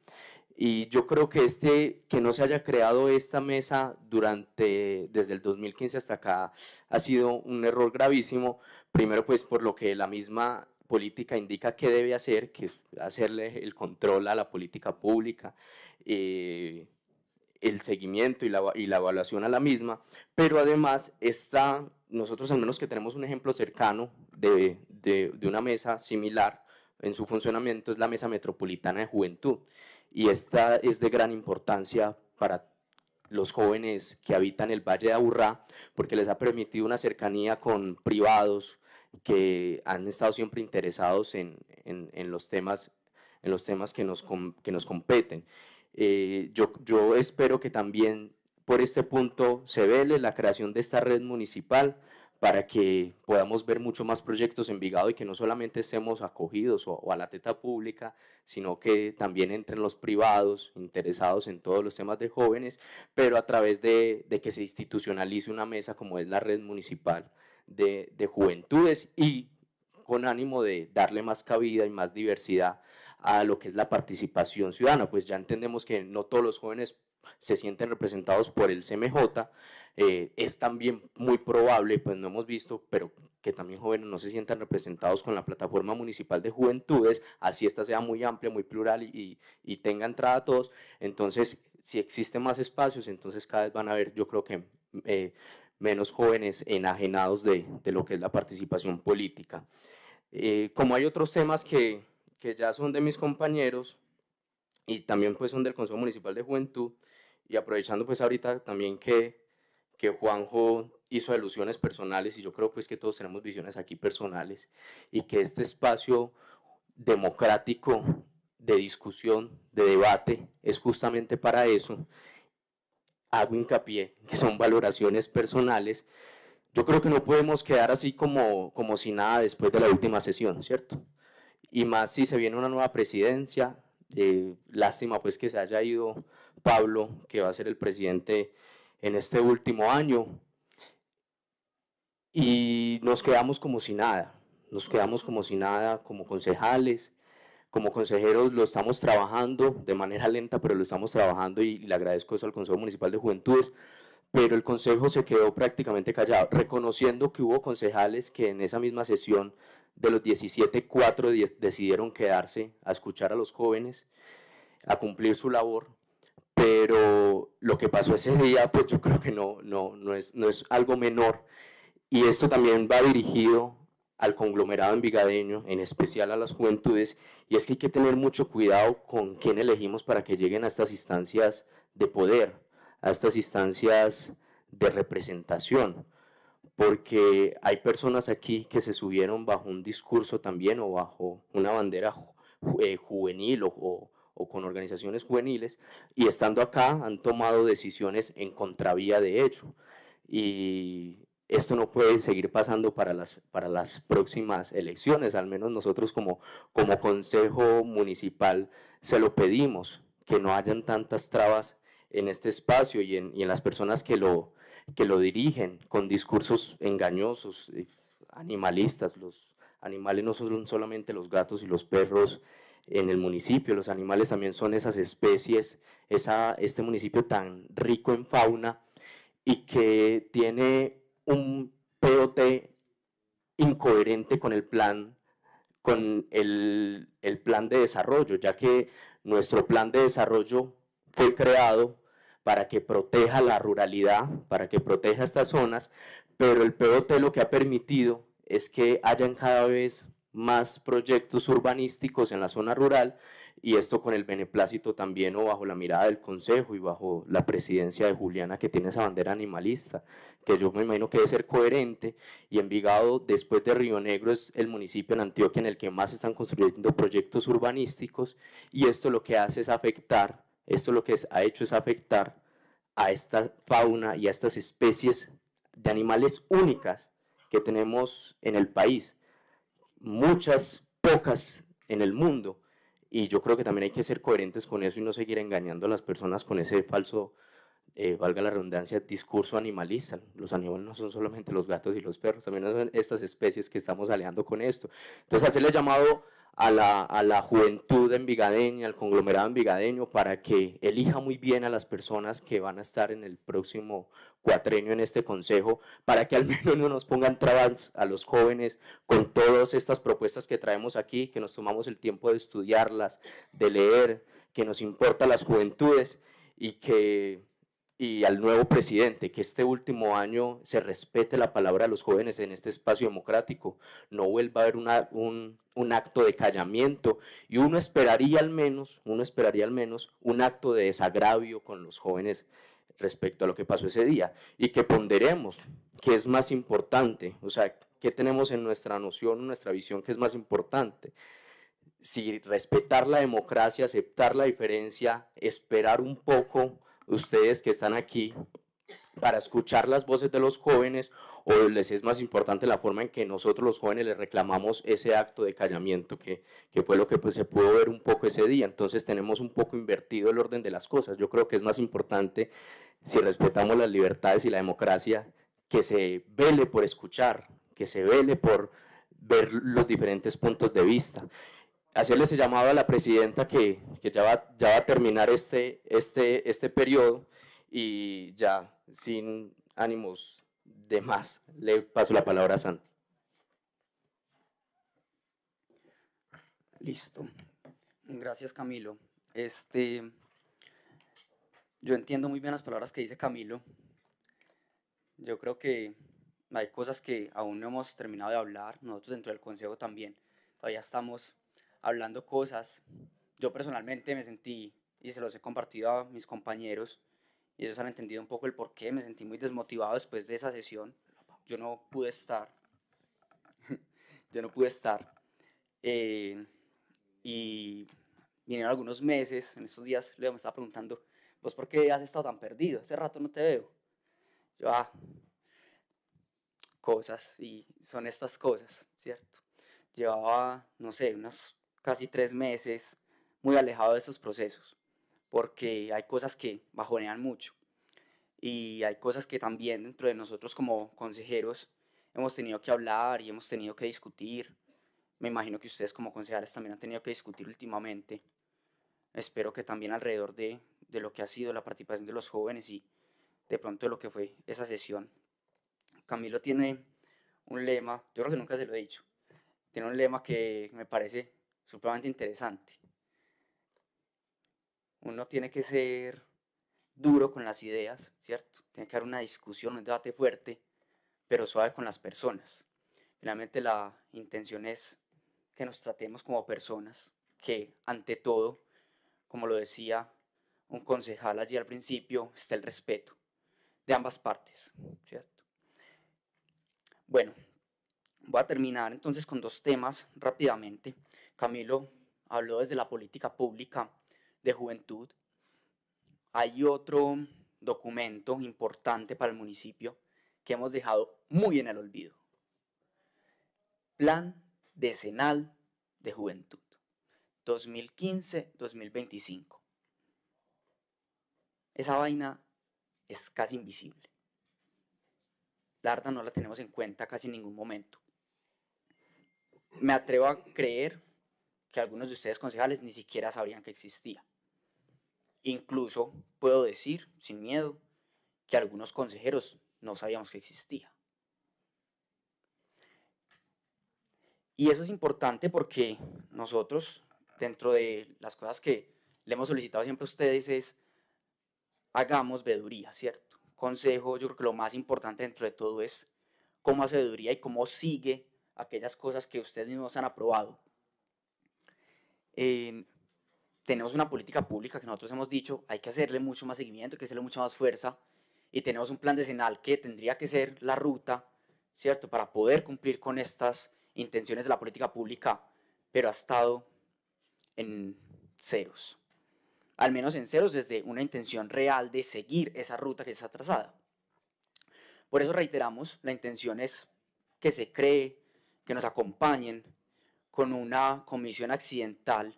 Speaker 15: Y yo creo que este, que no se haya creado esta mesa durante, desde el 2015 hasta acá, ha sido un error gravísimo. Primero, pues por lo que la misma política indica que debe hacer, que hacerle el control a la política pública, eh, el seguimiento y la, y la, evaluación a la misma, pero además está nosotros al menos que tenemos un ejemplo cercano de, una mesa similar en su funcionamiento es la Mesa Metropolitana de Juventud y esta es de gran importancia para los jóvenes que habitan el Valle de Aburrá porque les ha permitido una cercanía con privados que han estado siempre interesados en, los, temas, en los temas que nos, nos competen. Eh, yo, yo espero que también por este punto se vele la creación de esta red municipal para que podamos ver mucho más proyectos en Vigado y que no solamente estemos acogidos o, a la teta pública, sino que también entren los privados interesados en todos los temas de jóvenes, pero a través de, que se institucionalice una mesa como es la red municipal de, de juventudes y con ánimo de darle más cabida y más diversidad a lo que es la participación ciudadana, pues ya entendemos que no todos los jóvenes se sienten representados por el CMJ, eh, es también muy probable, pues no hemos visto, pero que también jóvenes no se sientan representados con la plataforma municipal de juventudes, así esta sea muy amplia, muy plural y, y tenga entrada a todos. Entonces, si existen más espacios, entonces cada vez van a haber, yo creo que... Eh, menos jóvenes enajenados de, lo que es la participación política. Eh, como hay otros temas que, ya son de mis compañeros y también pues son del Consejo Municipal de Juventud, y aprovechando pues ahorita también que, que Juanjo hizo alusiones personales y yo creo pues que todos tenemos visiones aquí personales y que este espacio democrático de discusión, de debate, es justamente para eso. Hago hincapié que son valoraciones personales. Yo creo que no podemos quedar así como, como si nada después de la última sesión, ¿cierto? Y más si se viene una nueva presidencia, eh, lástima pues que se haya ido Pablo, que va a ser el presidente en este último año. Y nos quedamos como si nada, nos quedamos como si nada como concejales, como consejeros lo estamos trabajando de manera lenta, pero lo estamos trabajando y le agradezco eso al Consejo Municipal de Juventudes, pero el Consejo se quedó prácticamente callado, reconociendo que hubo concejales que en esa misma sesión de los 17, 4 decidieron quedarse a escuchar a los jóvenes, a cumplir su labor, pero lo que pasó ese día, pues yo creo que no, no, no, es, algo menor. Y esto también va dirigido al conglomerado Bigadeño, en especial a las juventudes, y es que hay que tener mucho cuidado con quién elegimos para que lleguen a estas instancias de poder, a estas instancias de representación, porque hay personas aquí que se subieron bajo un discurso también o bajo una bandera eh, juvenil o, o con organizaciones juveniles y estando acá han tomado decisiones en contravía de hecho. Y esto no puede seguir pasando para las, para las próximas elecciones, al menos nosotros como, como Consejo Municipal se lo pedimos, que no hayan tantas trabas en este espacio y en, las personas que lo, que lo dirigen con discursos engañosos, eh, animalistas, los animales no son solamente los gatos y los perros, en el municipio. Los animales también son esas especies, esa, este municipio tan rico en fauna y que tiene un POT incoherente con el plan, con el, el plan de desarrollo, ya que nuestro plan de desarrollo fue creado para que proteja la ruralidad, para que proteja estas zonas, pero el POT lo que ha permitido es que hayan cada vez más proyectos urbanísticos en la zona rural y esto con el beneplácito también o bajo la mirada del Consejo y bajo la presidencia de Juliana que tiene esa bandera animalista, que yo me imagino que debe ser coherente y Envigado después de Río Negro es el municipio en Antioquia en el que más están construyendo proyectos urbanísticos y esto lo que hace es afectar, esto lo que ha hecho es afectar a esta fauna y a estas especies de animales únicas que tenemos en el país muchas, pocas en el mundo. Y yo creo que también hay que ser coherentes con eso y no seguir engañando a las personas con ese falso, eh, valga la redundancia, discurso animalista. Los animales no son solamente los gatos y los perros, también son estas especies que estamos aliando con esto. Entonces, hacerle llamado a la, juventud en juventud al conglomerado envigadeño, para que elija muy bien a las personas que van a estar en el próximo cuatrenio en este consejo, para que al menos no nos pongan trabas a los jóvenes con todas estas propuestas que traemos aquí, que nos tomamos el tiempo de estudiarlas, de leer, que nos importa las juventudes y que y al nuevo presidente, que este último año se respete la palabra de los jóvenes en este espacio democrático, no vuelva a haber un, un, acto de callamiento y uno esperaría al menos, uno esperaría al menos un acto de desagravio con los jóvenes respecto a lo que pasó ese día y que ponderemos qué es más importante, o sea, qué tenemos en nuestra noción, en nuestra visión qué es más importante si respetar la democracia, aceptar la diferencia, esperar un poco ustedes que están aquí para escuchar las voces de los jóvenes o les es más importante la forma en que nosotros los jóvenes les reclamamos ese acto de callamiento, que, fue lo que pues, se pudo ver un poco ese día. Entonces tenemos un poco invertido el orden de las cosas. Yo creo que es más importante, si respetamos las libertades y la democracia, que se vele por escuchar, que se vele por ver los diferentes puntos de vista hacerle ese llamado a la presidenta que, ya, va, a terminar este, este, este, periodo y ya sin ánimos de más, le paso la palabra a Santi.
Speaker 11: Listo. Gracias Camilo. Este, yo entiendo muy bien las palabras que dice Camilo. Yo creo que hay cosas que aún no hemos terminado de hablar, nosotros dentro del Consejo también. Todavía estamos hablando cosas. Yo personalmente me sentí, y se los he compartido a mis compañeros, y ellos han entendido un poco el por qué, me sentí muy desmotivado después de esa sesión. Yo no pude estar, yo no pude estar. Eh, y vinieron algunos meses, en estos días le me estaba preguntando, ¿vos por qué has estado tan perdido? Hace rato no te veo. Yo, ah, cosas, y son estas cosas, ¿cierto? Llevaba, no sé, unas casi tres meses muy alejado de esos procesos, porque hay cosas que bajonean mucho y hay cosas que también dentro de nosotros como consejeros hemos tenido que hablar y hemos tenido que discutir. Me imagino que ustedes como concejales también han tenido que discutir últimamente. Espero que también alrededor de, de lo que ha sido la participación de los jóvenes y de pronto de lo que fue esa sesión. Camilo tiene un lema, yo creo que nunca se lo he dicho, tiene un lema que me parece supremamente interesante. Uno tiene que ser duro con las ideas, ¿cierto? Tiene que haber una discusión, un debate fuerte, pero suave con las personas. Finalmente la intención es que nos tratemos como personas, que ante todo, como lo decía un concejal allí al principio, está el respeto de ambas partes, ¿cierto? Bueno, voy a terminar entonces con dos temas rápidamente. Camilo habló desde la política pública de juventud. Hay otro documento importante para el municipio que hemos dejado muy en el olvido. Plan decenal de juventud 2015-2025. Esa vaina es casi invisible. Darda no la tenemos en cuenta casi en ningún momento. Me atrevo a creer algunos de ustedes concejales ni siquiera sabrían que existía. Incluso puedo decir, sin miedo, que algunos consejeros no sabíamos que existía. Y eso es importante porque nosotros, dentro de las cosas que le hemos solicitado siempre a ustedes, es hagamos veeduría, ¿cierto? Consejo, yo creo que lo más importante dentro de todo es cómo hace veeduría y cómo sigue aquellas cosas que ustedes mismos han aprobado tenemos una política pública que nosotros hemos dicho, hay que hacerle mucho más seguimiento, hay que hacerle mucha más fuerza, y tenemos un plan decenal que tendría que ser la ruta, ¿cierto?, para poder cumplir con estas intenciones de la política pública, pero ha estado en ceros, al menos en ceros desde una intención real de seguir esa ruta que está trazada. Por eso reiteramos, la intención es que se cree, que nos acompañen, con una comisión accidental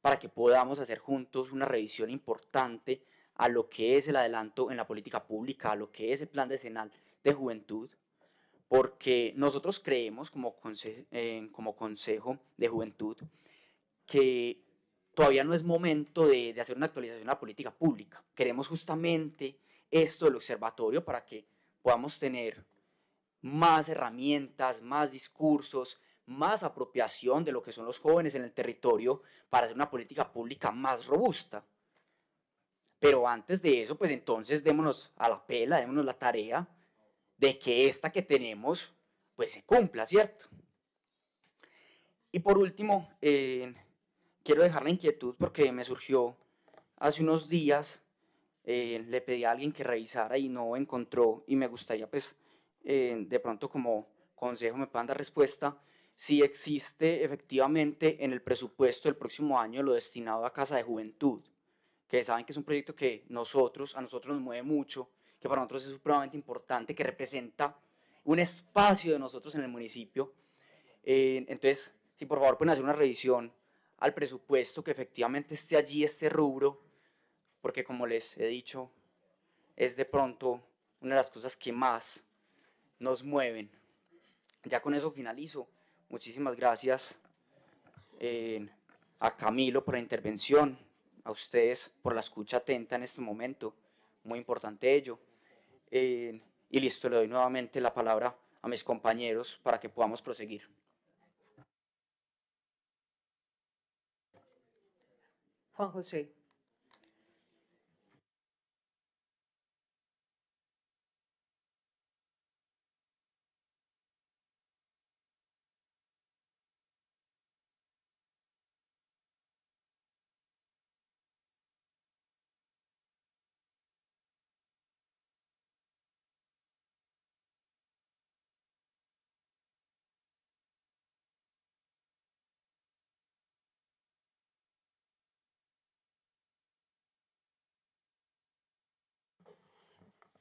Speaker 11: para que podamos hacer juntos una revisión importante a lo que es el adelanto en la política pública, a lo que es el plan decenal de juventud, porque nosotros creemos como, eh, Consejo de Juventud que todavía no es momento de, de hacer una actualización a la política pública. Queremos justamente esto del observatorio para que podamos tener más herramientas, más discursos, más apropiación de lo que son los jóvenes en el territorio para hacer una política pública más robusta. Pero antes de eso, pues entonces démonos a la pela, démonos la tarea de que esta que tenemos, pues se cumpla, ¿cierto? Y por último, eh, quiero dejar la inquietud porque me surgió hace unos días, eh, le pedí a alguien que revisara y no encontró, y me gustaría pues eh, de pronto como consejo me puedan dar respuesta, si existe efectivamente en el presupuesto del próximo año lo destinado a Casa de Juventud, que saben que es un proyecto que nosotros, a nosotros nos mueve mucho, que para nosotros es supremamente importante, que representa un espacio de nosotros en el municipio. Eh, entonces, si por favor pueden hacer una revisión al presupuesto, que efectivamente esté allí este rubro, porque como les he dicho, es de pronto una de las cosas que más nos mueven. Ya con eso finalizo. Muchísimas gracias eh, a Camilo por la intervención, a ustedes por la escucha atenta en este momento, muy importante ello. Eh, y listo, le doy nuevamente la palabra a mis compañeros para que podamos proseguir.
Speaker 1: Juan José.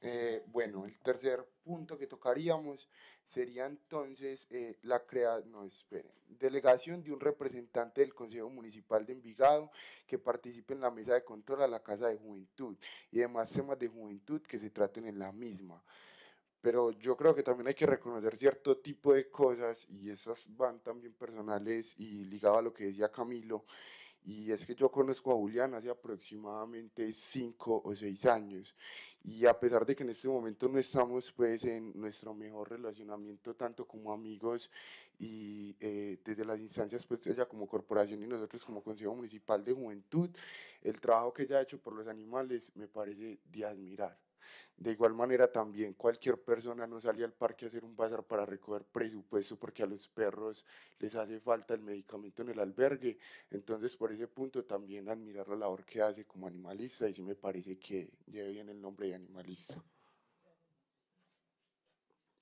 Speaker 10: Eh, bueno, el tercer punto que tocaríamos sería entonces eh, la creación no, esperen, delegación de un representante del Consejo Municipal de Envigado que participe en la mesa de control a la Casa de Juventud y demás temas de juventud que se traten en la misma. Pero yo creo que también hay que reconocer cierto tipo de cosas y esas van también personales y ligado a lo que decía Camilo y es que yo conozco a Julián hace aproximadamente cinco o seis años. Y a pesar de que en este momento no estamos pues en nuestro mejor relacionamiento tanto como amigos y eh, desde las instancias pues ella como corporación y nosotros como Consejo Municipal de Juventud, el trabajo que ella ha hecho por los animales me parece de admirar. De igual manera también cualquier persona no sale al parque a hacer un bazar para recoger presupuesto porque a los perros les hace falta el medicamento en el albergue. Entonces por ese punto también admirar la labor que hace como animalista y sí me parece que lleve bien el nombre de animalista.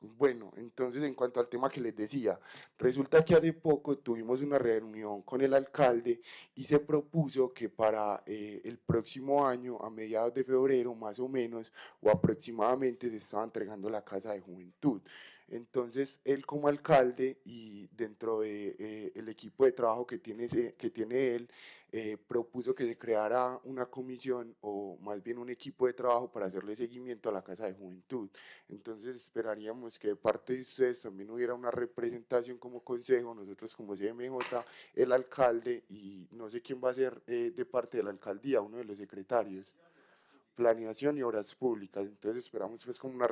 Speaker 10: Bueno, entonces en cuanto al tema que les decía, resulta que hace poco tuvimos una reunión con el alcalde y se propuso que para eh, el próximo año, a mediados de febrero más o menos, o aproximadamente se estaba entregando la Casa de Juventud. Entonces él como alcalde y dentro del de, eh, equipo de trabajo que tiene, que tiene él, eh, propuso que se creara una comisión o más bien un equipo de trabajo para hacerle seguimiento a la Casa de Juventud. Entonces esperaríamos que de parte de ustedes también hubiera una representación como consejo, nosotros como CMJ, el alcalde y no sé quién va a ser eh, de parte de la alcaldía, uno de los secretarios planeación y obras públicas. Entonces esperamos pues como una,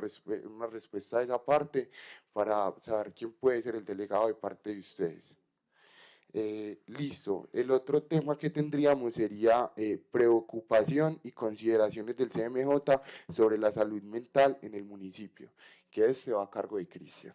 Speaker 10: una respuesta a esa parte para saber quién puede ser el delegado de parte de ustedes. Eh, listo, el otro tema que tendríamos sería eh, preocupación y consideraciones del CMJ sobre la salud mental en el municipio, que se va a cargo de Cristian.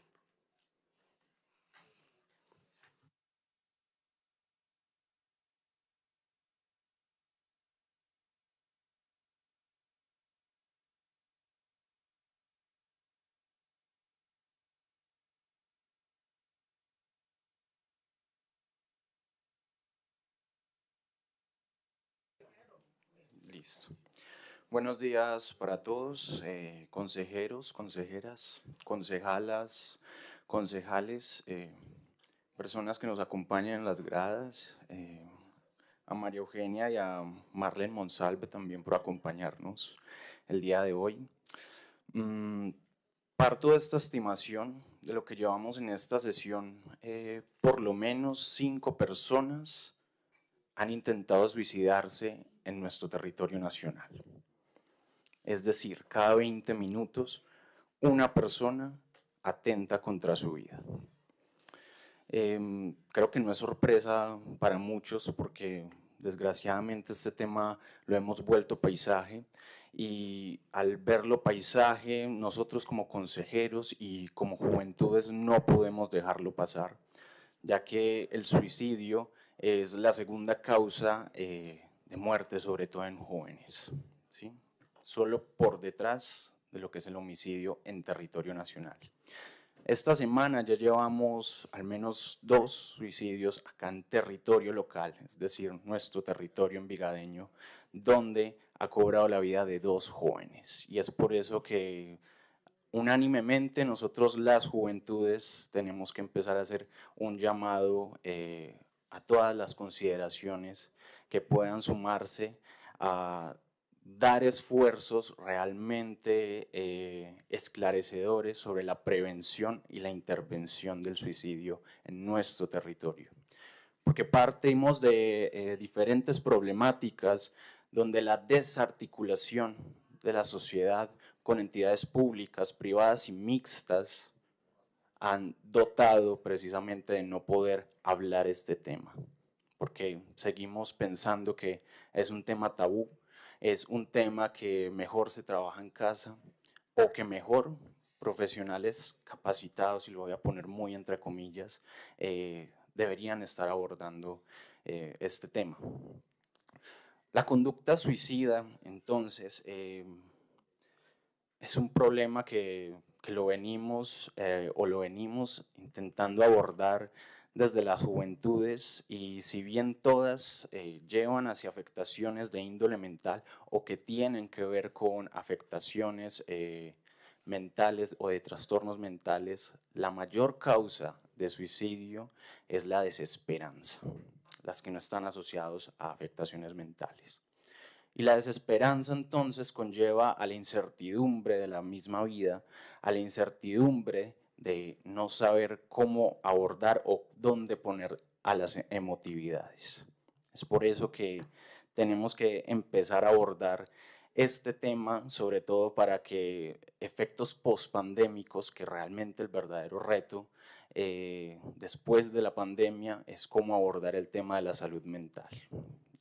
Speaker 19: Buenos días para todos, eh, consejeros, consejeras, concejalas, concejales, eh, personas que nos acompañan en las gradas, eh, a María Eugenia y a Marlene Monsalve también por acompañarnos el día de hoy. Mm, parto de esta estimación de lo que llevamos en esta sesión, por lo menos cinco personas han intentado suicidarse en nuestro territorio nacional. Es decir, cada 20 minutos una persona atenta contra su vida. Em, creo que no es sorpresa para muchos porque desgraciadamente este tema lo hemos vuelto paisaje y al verlo paisaje nosotros como consejeros y como juventudes no podemos dejarlo pasar, ya que el suicidio es la segunda causa eh, de muerte, sobre todo en jóvenes, solo por detrás de lo que es el homicidio en territorio nacional. Esta semana ya llevamos al menos dos suicidios acá en territorio local, es decir, nuestro territorio en Vigadeño, donde ha cobrado la vida de dos jóvenes. Y es por eso que unánimemente nosotros las juventudes tenemos que empezar a hacer un llamado eh, a todas las consideraciones que puedan sumarse a dar esfuerzos realmente eh, esclarecedores sobre la prevención y la intervención del suicidio en nuestro territorio. Porque partimos de eh, diferentes problemáticas donde la desarticulación de la sociedad con entidades públicas, privadas y mixtas han dotado precisamente de no poder hablar este tema, porque seguimos pensando que es un tema tabú, es un tema que mejor se trabaja en casa o que mejor profesionales capacitados, y lo voy a poner muy entre comillas, eh, deberían estar abordando eh, este tema. La conducta suicida, entonces, eh, es un problema que que lo venimos eh, o lo venimos intentando abordar desde las juventudes y si bien todas eh, llevan hacia afectaciones de índole mental o que tienen que ver con afectaciones eh, mentales o de trastornos mentales, la mayor causa de suicidio es la desesperanza, las que no están asociados a afectaciones mentales. Y la desesperanza entonces conlleva a la incertidumbre de la misma vida, a la incertidumbre de no saber cómo abordar o dónde poner a las emotividades. Es por eso que tenemos que empezar a abordar este tema, sobre todo para que efectos pospandémicos, que realmente el verdadero reto eh, después de la pandemia es cómo abordar el tema de la salud mental.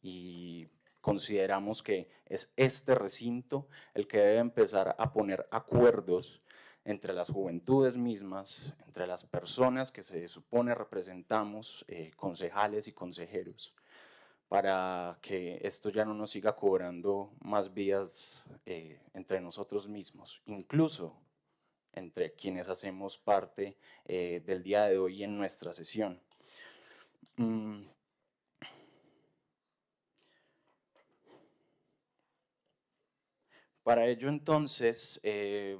Speaker 19: Y consideramos que es este recinto el que debe empezar a poner acuerdos entre las juventudes mismas, entre las personas que se supone representamos, eh, concejales y consejeros, para que esto ya no nos siga cobrando más vías eh, entre nosotros mismos, incluso entre quienes hacemos parte eh, del día de hoy en nuestra sesión. Mm, Para ello entonces, eh,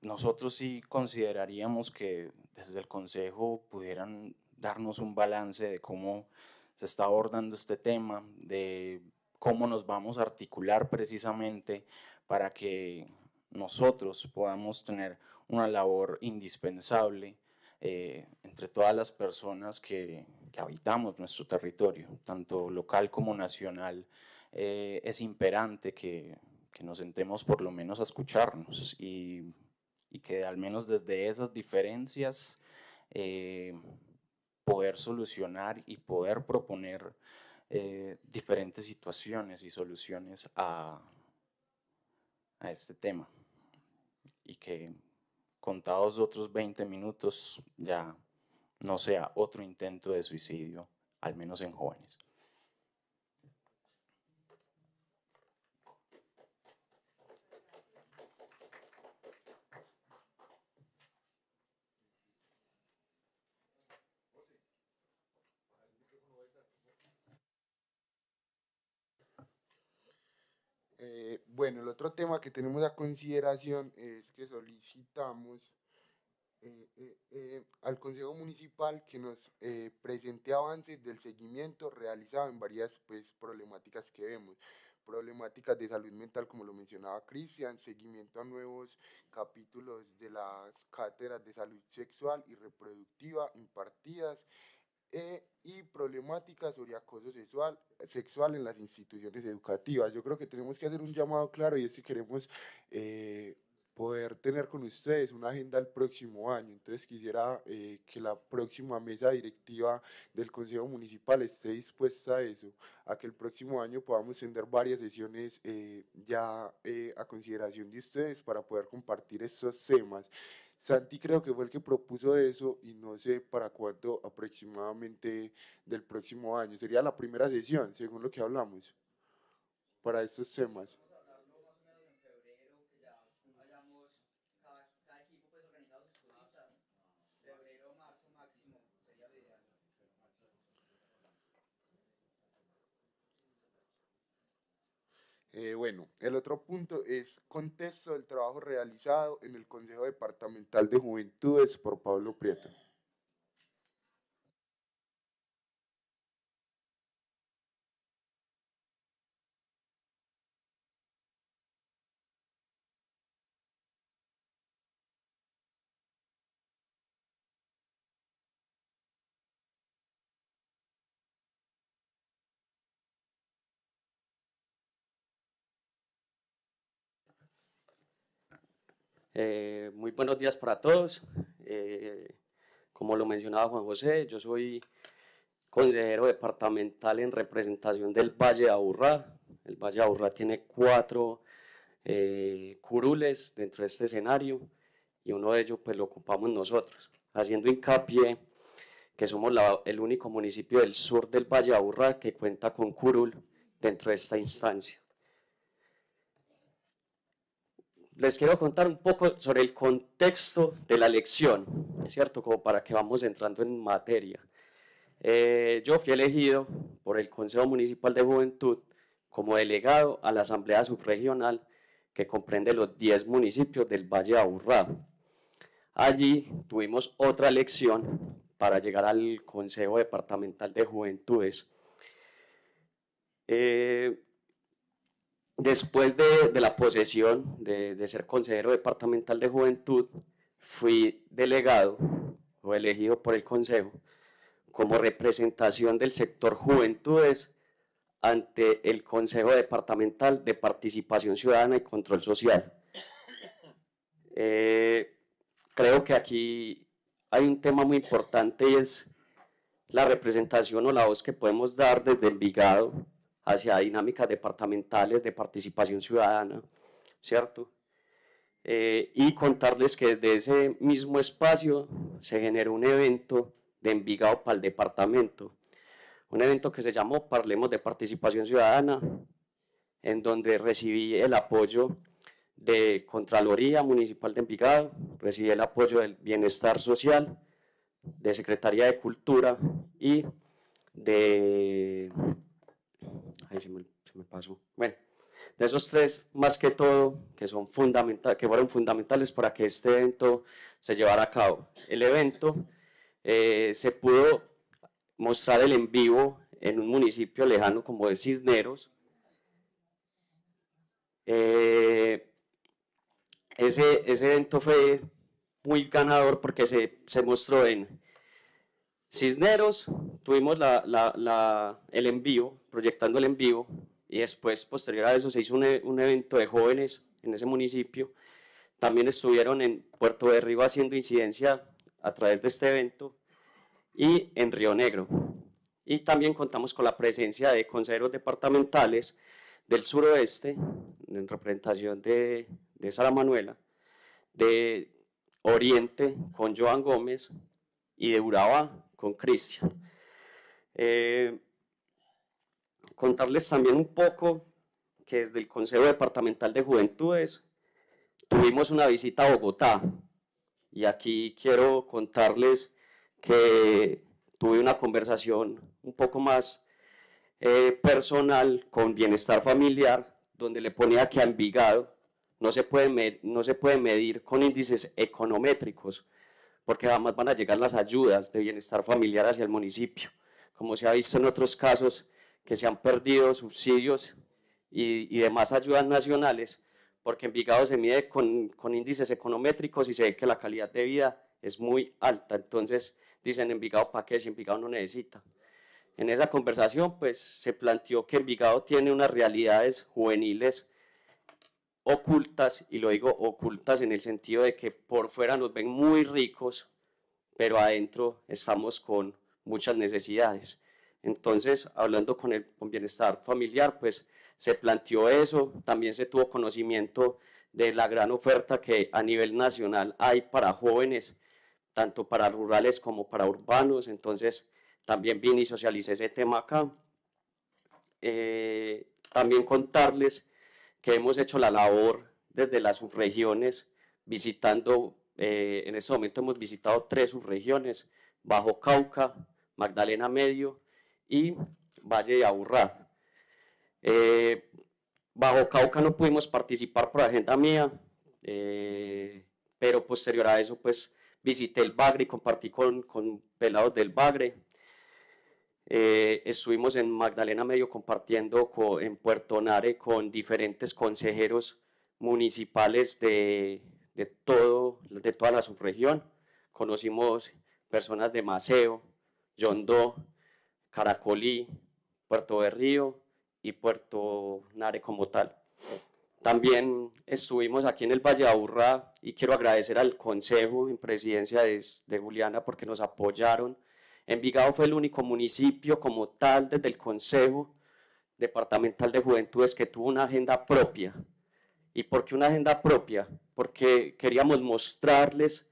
Speaker 19: nosotros sí consideraríamos que desde el Consejo pudieran darnos un balance de cómo se está abordando este tema, de cómo nos vamos a articular precisamente para que nosotros podamos tener una labor indispensable eh, entre todas las personas que, habitamos nuestro territorio, tanto local como nacional. Eh, es imperante que que nos sentemos por lo menos a escucharnos y, que al menos desde esas diferencias eh, poder solucionar y poder proponer eh, diferentes situaciones y soluciones a, a este tema. Y que contados otros 20 minutos ya no sea otro intento de suicidio, al menos en jóvenes.
Speaker 10: Eh, bueno, el otro tema que tenemos a consideración es que solicitamos eh, eh, al Consejo Municipal que nos presente avances del seguimiento realizado en varias pues, problemáticas que vemos problemáticas de salud mental, como lo mencionaba Cristian, seguimiento a nuevos capítulos de las cátedras de salud sexual y reproductiva impartidas, eh, y problemáticas sobre acoso sexual, sexual en las instituciones educativas. Yo creo que tenemos que hacer un llamado claro y es si queremos eh, poder tener con ustedes una agenda el próximo año. Entonces quisiera eh, que la próxima mesa directiva del Consejo Municipal esté dispuesta a eso, a que el próximo año podamos tener varias sesiones ya a consideración de ustedes para poder compartir estos temas. Santi creo que fue el que propuso eso y no sé para cuándo aproximadamente del próximo año. Sería la primera sesión, según lo que hablamos, para estos temas. Eh, bueno, el otro punto es contexto del trabajo realizado en el Consejo Departamental de Juventudes por Pablo Prieto.
Speaker 17: Eh, muy buenos días para todos. Eh, como lo mencionaba Juan José, yo soy consejero departamental en representación del Valle de Aburrá. El Valle de Aburrá tiene cuatro eh, curules dentro de este escenario y uno de ellos pues, lo ocupamos nosotros, haciendo hincapié que somos el único municipio del sur del Valle de Aburrá que cuenta con curul dentro de esta instancia. les quiero contar un poco sobre el contexto de la lección, ¿cierto? Como para que vamos entrando en materia. Eh, yo fui elegido por el Consejo Municipal de Juventud como delegado a la Asamblea Subregional que comprende los 10 municipios del Valle de Aburrá. Allí tuvimos otra lección para llegar al Consejo Departamental de Juventudes. Eh, después de, la posesión, de, ser consejero departamental de juventud, fui delegado o elegido por el consejo como representación del sector juventudes ante el Consejo Departamental de Participación Ciudadana y Control Social. Eh, creo que aquí hay un tema muy importante y es la representación o la voz que podemos dar desde Envigado hacia dinámicas departamentales de participación ciudadana, ¿cierto? Eh, y contarles que desde ese mismo espacio se generó un evento de Envigado para el departamento, un evento que se llamó Parlemos de Participación Ciudadana, en donde recibí el apoyo de Contraloría Municipal de Envigado, recibí el apoyo del Bienestar Social, de Secretaría de Cultura y de Ahí se me, Bueno, de esos tres, más que todo, que, son fundamental, que fueron fundamentales para que este evento se llevara a cabo. El evento eh, se pudo mostrar el en vivo en un municipio lejano como de Cisneros. Eh, ese, evento fue muy ganador porque se mostró en Cisneros, tuvimos el envío, proyectando el envío, y después, posterior a eso, se hizo un, e, evento de jóvenes en ese municipio. También estuvieron en Puerto de Río haciendo incidencia a través de este evento y en Río Negro. Y también contamos con la presencia de consejeros departamentales del suroeste, en representación de, de Sara Manuela, de Oriente con Joan Gómez y de Urabá con Cristian. Eh, contarles también un poco que desde el Consejo Departamental de Juventudes tuvimos una visita a Bogotá y aquí quiero contarles que tuve una conversación un poco más eh, personal con bienestar familiar, donde le ponía que a Envigado no se, puede no se puede medir con índices econométricos, porque además van a llegar las ayudas de bienestar familiar hacia el municipio. Como se ha visto en otros casos que se han perdido subsidios y, y demás ayudas nacionales, porque Envigado se mide con, con índices econométricos y se ve que la calidad de vida es muy alta. Entonces dicen Envigado para qué si Envigado no necesita. En esa conversación pues se planteó que Envigado tiene unas realidades juveniles ocultas, y lo digo ocultas en el sentido de que por fuera nos ven muy ricos, pero adentro estamos con muchas necesidades. Entonces, hablando con el bienestar familiar, pues se planteó eso, también se tuvo conocimiento de la gran oferta que a nivel nacional hay para jóvenes, tanto para rurales como para urbanos, entonces también vine y socialicé ese tema acá. Eh, también contarles que hemos hecho la labor desde las subregiones, visitando, eh, en este momento hemos visitado tres subregiones, Bajo Cauca, Magdalena Medio y Valle de Aburrá. Eh, Bajo Cauca no pudimos participar por agenda mía, eh, pero posterior a eso pues visité el Bagre y compartí con, con pelados del Bagre. Eh, estuvimos en Magdalena Medio compartiendo en Puerto Nare con diferentes consejeros municipales de, de, todo, de toda la subregión. Conocimos personas de Maceo, Yondó, Caracolí, Puerto Río y Puerto Nare como tal. También estuvimos aquí en el Valle Aburrá y quiero agradecer al Consejo en presidencia de, de Juliana porque nos apoyaron Envigado fue el único municipio como tal desde el Consejo Departamental de Juventudes que tuvo una agenda propia. ¿Y por qué una agenda propia? Porque queríamos mostrarles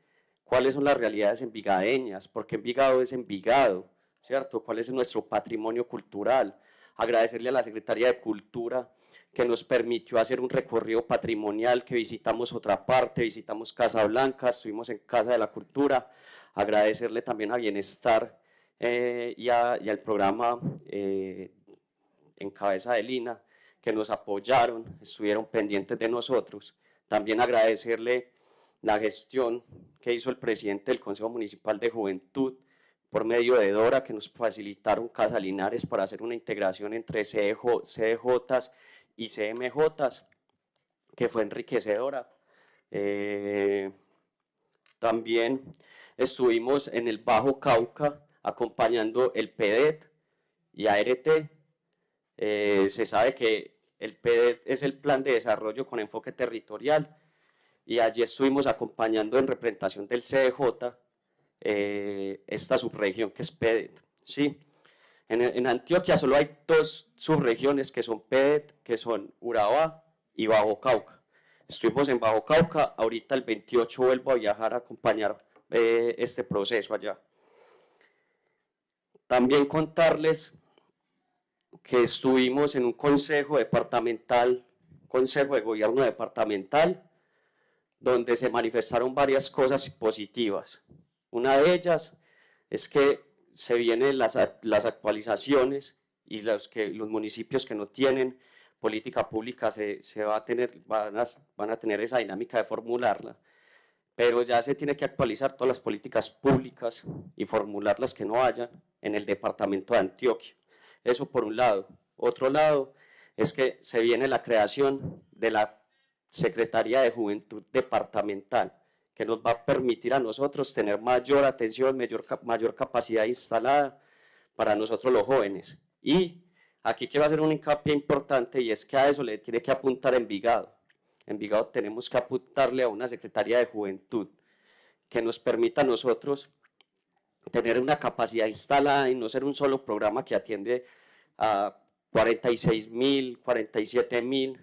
Speaker 17: cuáles son las realidades envigadeñas, porque Envigado es Envigado, ¿cierto? ¿Cuál es nuestro patrimonio cultural? Agradecerle a la Secretaría de Cultura que nos permitió hacer un recorrido patrimonial, que visitamos otra parte, visitamos Casa Blanca, estuvimos en Casa de la Cultura. Agradecerle también a Bienestar eh, y, al programa eh, en cabeza de Lina, que nos apoyaron, estuvieron pendientes de nosotros. También agradecerle la gestión que hizo el presidente del Consejo Municipal de Juventud por medio de Dora, que nos facilitaron Casalinares Linares para hacer una integración entre CDJ, e CDJs e y CMJs, que fue enriquecedora. Eh, también estuvimos en el Bajo Cauca acompañando el PEDET y ART. Eh, se sabe que el PEDET es el Plan de Desarrollo con Enfoque Territorial y allí estuvimos acompañando en representación del CDJ eh, esta subregión que es PEDET. ¿sí? En, Antioquia solo hay dos subregiones que son PEDET, que son Urabá y Bajo Cauca. Estuvimos en Bajo Cauca, ahorita el 28 vuelvo a viajar a acompañar eh, este proceso allá. También contarles que estuvimos en un consejo departamental, consejo de gobierno departamental, donde se manifestaron varias cosas positivas. Una de ellas es que se vienen las, actualizaciones y los, que, los municipios que no tienen política pública se, va a tener, van a tener esa dinámica de formularla pero ya se tiene que actualizar todas las políticas públicas y formular las que no hayan en el departamento de Antioquia. Eso por un lado. Otro lado es que se viene la creación de la Secretaría de Juventud Departamental, que nos va a permitir a nosotros tener mayor atención, mayor, mayor capacidad instalada para nosotros los jóvenes. Y aquí quiero hacer un hincapié importante y es que a eso le tiene que apuntar Envigado en Vigado tenemos que apuntarle a una Secretaría de Juventud que nos permita a nosotros tener una capacidad instalada y no ser un solo programa que atiende a 46 mil, 47 mil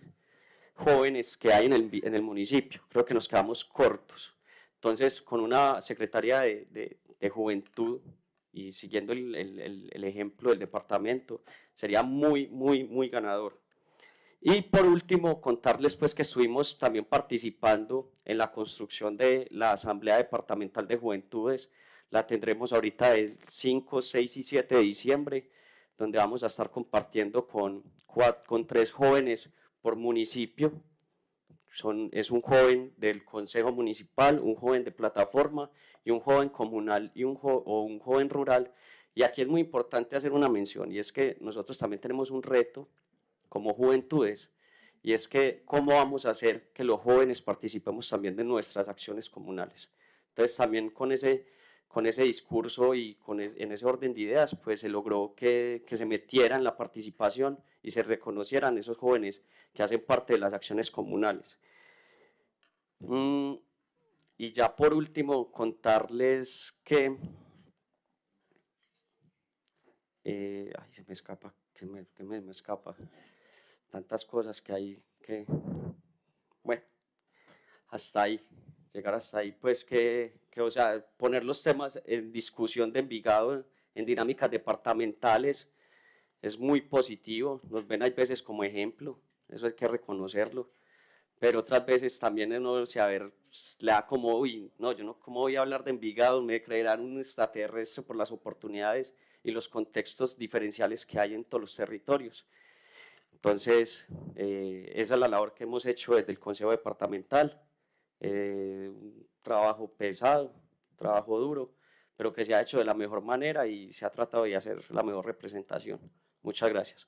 Speaker 17: jóvenes que hay en el, municipio. Creo que nos quedamos cortos. Entonces, con una Secretaría de, Juventud y siguiendo el ejemplo del departamento, sería muy, muy, muy ganador. Y por último, contarles pues que estuvimos también participando en la construcción de la Asamblea Departamental de Juventudes. La tendremos ahorita el 5, 6 y 7 de diciembre, donde vamos a estar compartiendo con, con tres jóvenes por municipio. Son, es un joven del Consejo Municipal, un joven de plataforma y un joven comunal y o un joven rural. Y aquí es muy importante hacer una mención y es que nosotros también tenemos un reto como juventudes, y es que cómo vamos a hacer que los jóvenes participemos también de nuestras acciones comunales. Entonces también con ese, con ese discurso y con en ese orden de ideas, pues se logró que, que se metieran la participación y se reconocieran esos jóvenes que hacen parte de las acciones comunales. Mm, y ya por último, contarles que... Eh, ay, se me escapa, que me escapa tantas cosas que hay que, bueno, hasta ahí, llegar hasta ahí, pues que, que o sea, poner los temas en discusión de Envigado, en dinámicas departamentales, es muy positivo, nos ven hay veces como ejemplo, eso hay que reconocerlo, pero otras veces también uno o se a ver, le da como, uy, no, yo no, ¿cómo voy a hablar de Envigado? Me creerán un extraterrestre por las oportunidades y los contextos diferenciales que hay en todos los territorios. Entonces, eh, esa es la labor que hemos hecho desde el Consejo Departamental. Eh, un trabajo pesado, trabajo duro, pero que se ha hecho de la mejor manera y se ha tratado de hacer la mejor representación. Muchas gracias.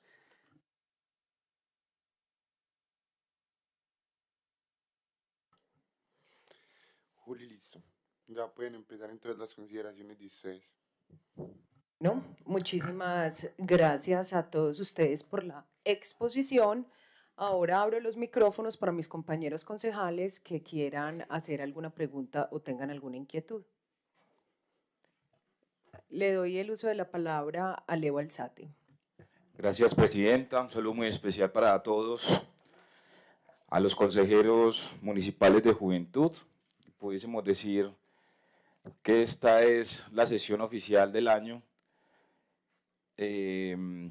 Speaker 10: Juli, listo. Ya pueden empezar entonces las consideraciones de
Speaker 1: no, muchísimas gracias a todos ustedes por la exposición. Ahora abro los micrófonos para mis compañeros concejales que quieran hacer alguna pregunta o tengan alguna inquietud. Le doy el uso de la palabra a Leo Alzate.
Speaker 16: Gracias, Presidenta. Un saludo muy especial para todos, a los consejeros municipales de juventud. Pudiésemos decir que esta es la sesión oficial del año Em,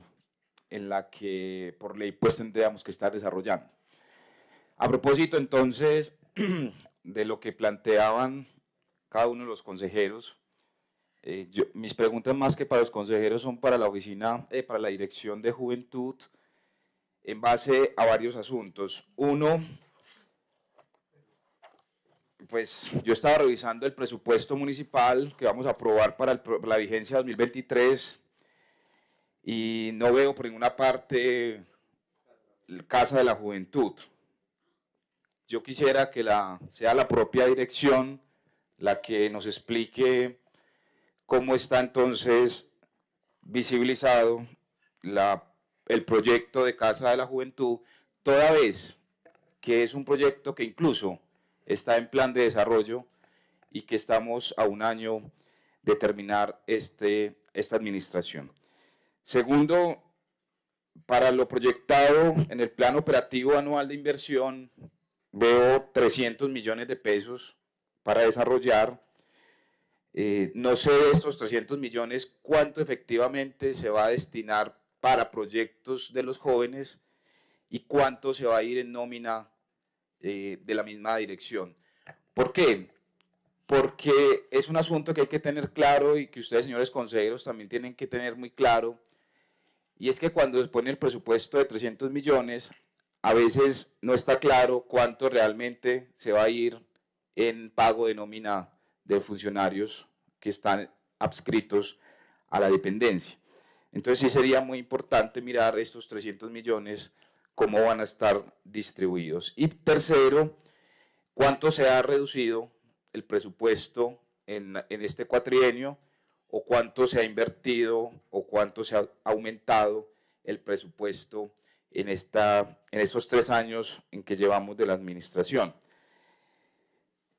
Speaker 16: en la que por ley pues tendríamos que estar desarrollando. A propósito entonces de lo que planteaban cada uno de los consejeros, eh, mis preguntas más que para los consejeros son para la oficina, eh, para la dirección de juventud, en base a varios asuntos. Uno, pues yo estaba revisando el presupuesto municipal que vamos a aprobar para, para la vigencia 2023 y no veo por ninguna parte Casa de la Juventud. Yo quisiera que la, sea la propia dirección la que nos explique cómo está entonces visibilizado el proyecto de Casa de la Juventud, toda vez que es un proyecto que incluso está en plan de desarrollo y que estamos a un año de terminar este, esta administración. Segundo, para lo proyectado en el plan operativo anual de inversión, veo 300 millones de pesos para desarrollar. Eh, no sé de estos 300 millones cuánto efectivamente se va a destinar para proyectos de los jóvenes y cuánto se va a ir en nómina eh, de la misma dirección. ¿Por qué? porque es un asunto que hay que tener claro y que ustedes, señores consejeros, también tienen que tener muy claro. Y es que cuando se pone el presupuesto de 300 millones, a veces no está claro cuánto realmente se va a ir en pago de nómina de funcionarios que están adscritos a la dependencia. Entonces sí sería muy importante mirar estos 300 millones, cómo van a estar distribuidos. Y tercero, cuánto se ha reducido el presupuesto en, este cuatrienio o cuánto se ha invertido o cuánto se ha aumentado el presupuesto en, esta, en estos tres años en que llevamos de la administración.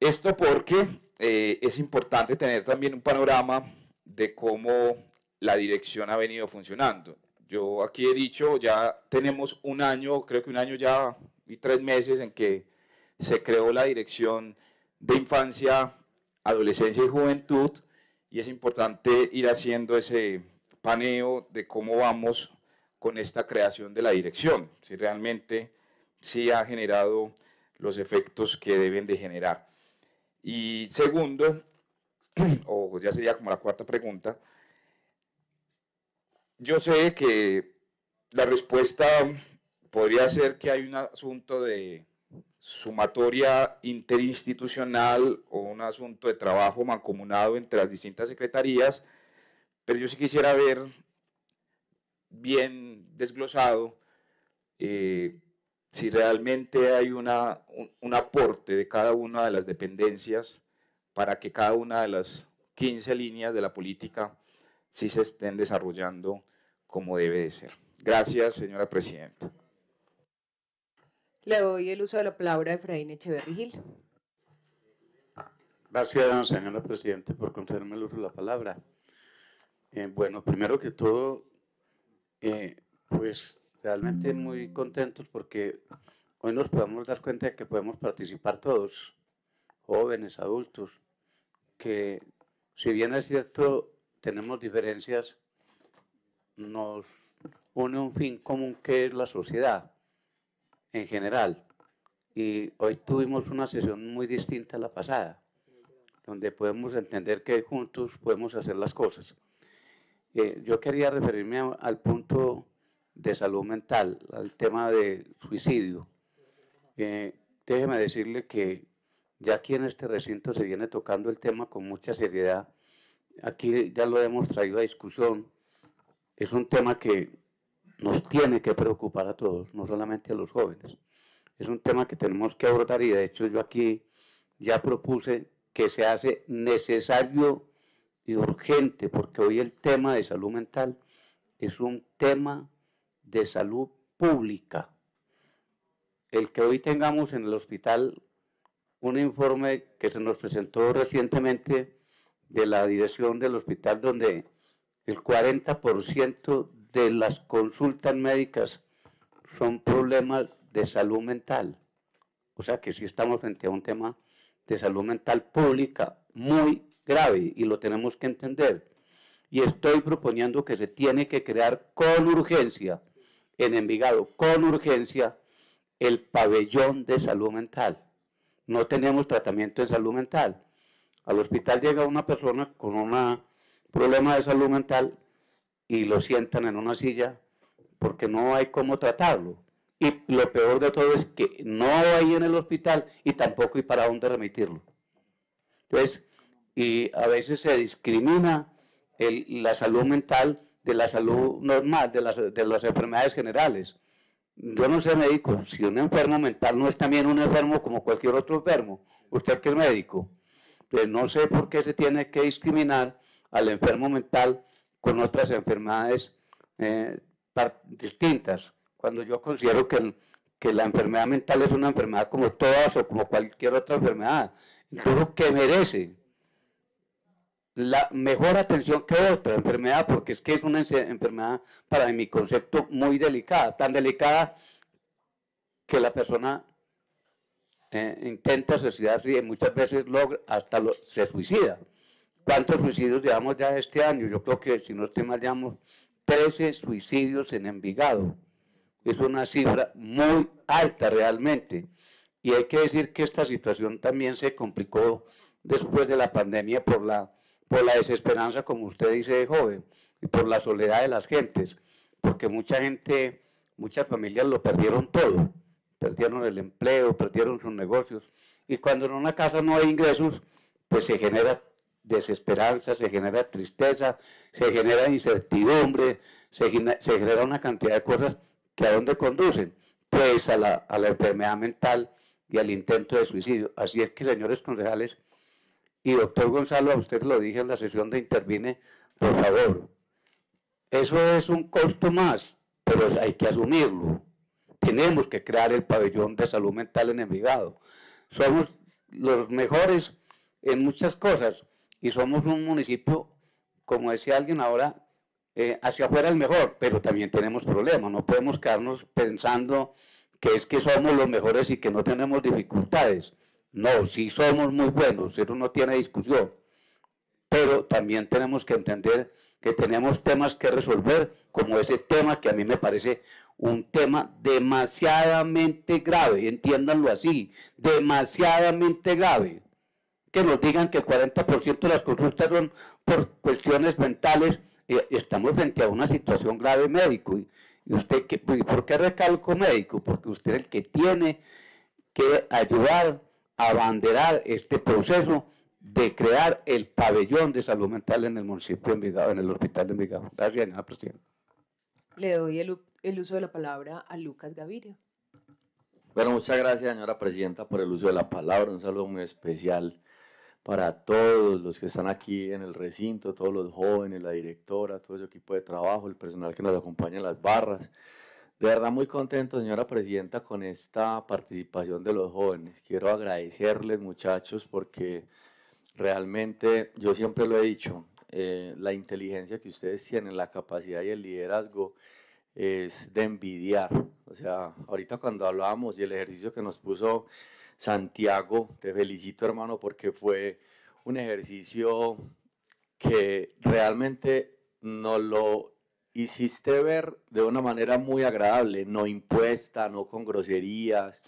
Speaker 16: Esto porque eh, es importante tener también un panorama de cómo la dirección ha venido funcionando. Yo aquí he dicho, ya tenemos un año, creo que un año ya y tres meses en que se creó la dirección de infancia, adolescencia y juventud, y es importante ir haciendo ese paneo de cómo vamos con esta creación de la dirección, si realmente sí ha generado los efectos que deben de generar. Y segundo, o ya sería como la cuarta pregunta, yo sé que la respuesta podría ser que hay un asunto de sumatoria interinstitucional o un asunto de trabajo mancomunado entre las distintas secretarías, pero yo sí quisiera ver bien desglosado eh, si realmente hay un, un, aporte de cada una de las dependencias para que cada una de las 15 líneas de la política sí se estén desarrollando como debe de ser. Gracias, señora presidenta.
Speaker 1: Le doy el uso de la palabra a Efraín Echeverri Gil.
Speaker 3: Gracias, señora Presidente, por concederme el uso de la palabra. Eh, bueno, primero que todo, eh, pues realmente muy contentos porque hoy nos podemos dar cuenta de que podemos participar todos, jóvenes, adultos, que si bien es cierto, tenemos diferencias, nos une un fin común que es la sociedad en general. Y hoy tuvimos una sesión muy distinta a la pasada, donde podemos entender que juntos podemos hacer las cosas. Eh, yo quería referirme al punto de salud mental, al tema de suicidio. Eh, déjeme decirle que ya aquí en este recinto se viene tocando el tema con mucha seriedad. Aquí ya lo hemos traído a discusión. Es un tema que nos tiene que preocupar a todos, no solamente a los jóvenes. Es un tema que tenemos que abordar y de hecho yo aquí ya propuse que se hace necesario y urgente, porque hoy el tema de salud mental es un tema de salud pública. El que hoy tengamos en el hospital un informe que se nos presentó recientemente de la dirección del hospital donde el 40% de las consultas médicas son problemas de salud mental. O sea que sí estamos frente a un tema de salud mental pública muy grave y lo tenemos que entender. Y estoy proponiendo que se tiene que crear con urgencia, en Envigado, con urgencia, el pabellón de salud mental. No tenemos tratamiento de salud mental. Al hospital llega una persona con un problema de salud mental y lo sientan en una silla porque no hay cómo tratarlo. Y lo peor de todo es que no hay en el hospital y tampoco hay para dónde remitirlo. Entonces, y a veces se discrimina la salud mental de la salud normal, de las, de las enfermedades generales. Yo no sé médico, si un enfermo mental no es también un enfermo como cualquier otro enfermo, usted que es médico, pues no sé por qué se tiene que discriminar al enfermo mental con otras enfermedades eh, distintas. Cuando yo considero que, que, la enfermedad mental es una enfermedad como todas o como cualquier otra enfermedad, incluso que merece la mejor atención que otra enfermedad, porque es que es una enfermedad, para mi concepto, muy delicada, tan delicada que la persona eh, intenta suicidarse y muchas veces logra, hasta se suicida. ¿Cuántos suicidios llevamos ya este año? Yo creo que, si no estoy mal, llevamos 13 suicidios en Envigado. Es una cifra muy alta realmente. Y hay que decir que esta situación también se complicó después de la pandemia por la, por la desesperanza, como usted dice, joven, y por la soledad de las gentes, porque mucha gente, muchas familias lo perdieron todo, perdieron el empleo, perdieron sus negocios, y cuando en una casa no hay ingresos, pues se genera desesperanza, se genera tristeza, se genera incertidumbre, se, genera una cantidad de cosas que a dónde conducen, pues a la, enfermedad mental y al intento de suicidio. Así es que, señores concejales, y doctor Gonzalo, a usted lo dije en la sesión de Intervine, por favor, eso es un costo más, pero hay que asumirlo. Tenemos que crear el pabellón de salud mental en Envigado. Somos los mejores en muchas cosas, y somos un municipio, como decía alguien ahora, eh, hacia afuera el mejor, pero también tenemos problemas, no podemos quedarnos pensando que es que somos los mejores y que no tenemos dificultades. No, sí somos muy buenos, eso no tiene discusión, pero también tenemos que entender que tenemos temas que resolver, como ese tema que a mí me parece un tema demasiadamente grave, entiéndanlo así, demasiadamente grave que nos digan que el 40% de las consultas son por cuestiones mentales, eh, estamos frente a una situación grave médico. ¿Y, usted que, por qué recalco médico? Porque usted es el que tiene que ayudar a abanderar este proceso de crear el pabellón de salud mental en el municipio de Envigado, en el hospital de Envigado. Gracias, señora presidenta.
Speaker 1: Le doy el, el uso de la palabra a Lucas Gaviria.
Speaker 3: Bueno, muchas gracias, señora
Speaker 13: presidenta, por el uso de la palabra. Un saludo muy especial para todos los que están aquí en el recinto, todos los jóvenes, la directora, todo el equipo de trabajo, el personal que nos acompaña en las barras. De verdad muy contento, señora presidenta, con esta participación de los jóvenes. Quiero agradecerles, muchachos, porque realmente yo siempre lo he dicho, eh, la inteligencia que ustedes tienen, la capacidad y el liderazgo es de envidiar. O sea, ahorita cuando hablábamos y el ejercicio que nos puso Santiago. Te felicito, hermano, porque fue un ejercicio que realmente nos lo hiciste ver de una manera muy agradable, no impuesta, no con groserías,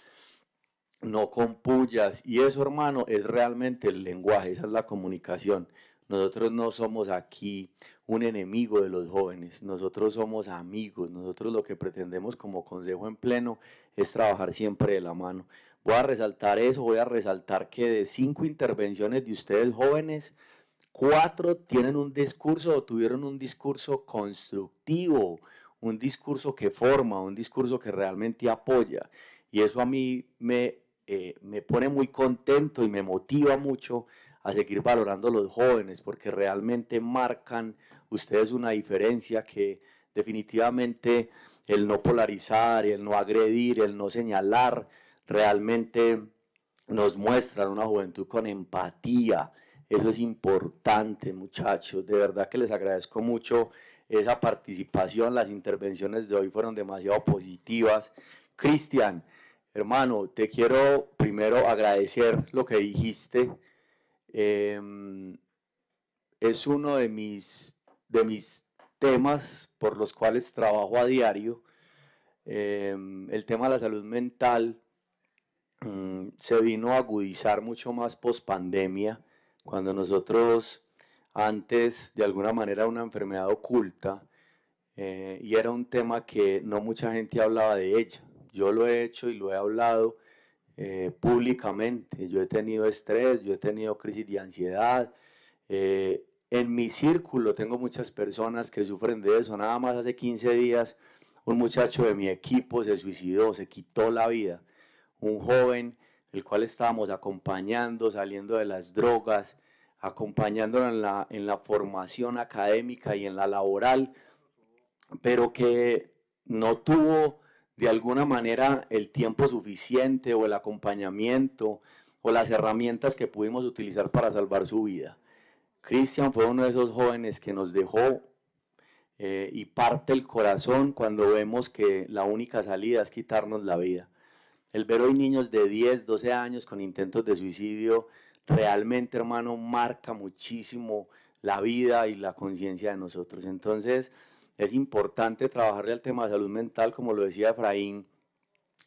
Speaker 13: no con pullas. Y eso, hermano, es realmente el lenguaje, esa es la comunicación. Nosotros no somos aquí un enemigo de los jóvenes, nosotros somos amigos, nosotros lo que pretendemos como consejo en pleno es trabajar siempre de la mano. Voy a resaltar eso, voy a resaltar que de cinco intervenciones de ustedes jóvenes, cuatro tienen un discurso o tuvieron un discurso constructivo, un discurso que forma, un discurso que realmente apoya. Y eso a mí me, eh, me pone muy contento y me motiva mucho a seguir valorando a los jóvenes porque realmente marcan ustedes una diferencia que definitivamente el no polarizar, el no agredir, el no señalar, realmente nos muestran una juventud con empatía. Eso es importante, muchachos. De verdad que les agradezco mucho esa participación. Las intervenciones de hoy fueron demasiado positivas. Cristian, hermano, te quiero primero agradecer lo que dijiste. Em, es uno de mis, de mis temas por los cuales trabajo a diario. Em, el tema de la salud mental Mm, se vino a agudizar mucho más post pandemia, cuando nosotros antes de alguna manera una enfermedad oculta eh, y era un tema que no mucha gente hablaba de ella. Yo lo he hecho y lo he hablado eh, públicamente. Yo he tenido estrés, yo he tenido crisis de ansiedad. Eh, en mi círculo tengo muchas personas que sufren de eso. Nada más hace 15 días un muchacho de mi equipo se suicidó, se quitó la vida un joven el cual estábamos acompañando, saliendo de las drogas, acompañándolo en la, en la formación académica y en la laboral, pero que no tuvo de alguna manera el tiempo suficiente o el acompañamiento o las herramientas que pudimos utilizar para salvar su vida. Cristian fue uno de esos jóvenes que nos dejó eh, y parte el corazón cuando vemos que la única salida es quitarnos la vida. El ver hoy niños de 10, 12 años con intentos de suicidio, realmente, hermano, marca muchísimo la vida y la conciencia de nosotros. Entonces, es importante trabajarle al tema de salud mental, como lo decía Efraín.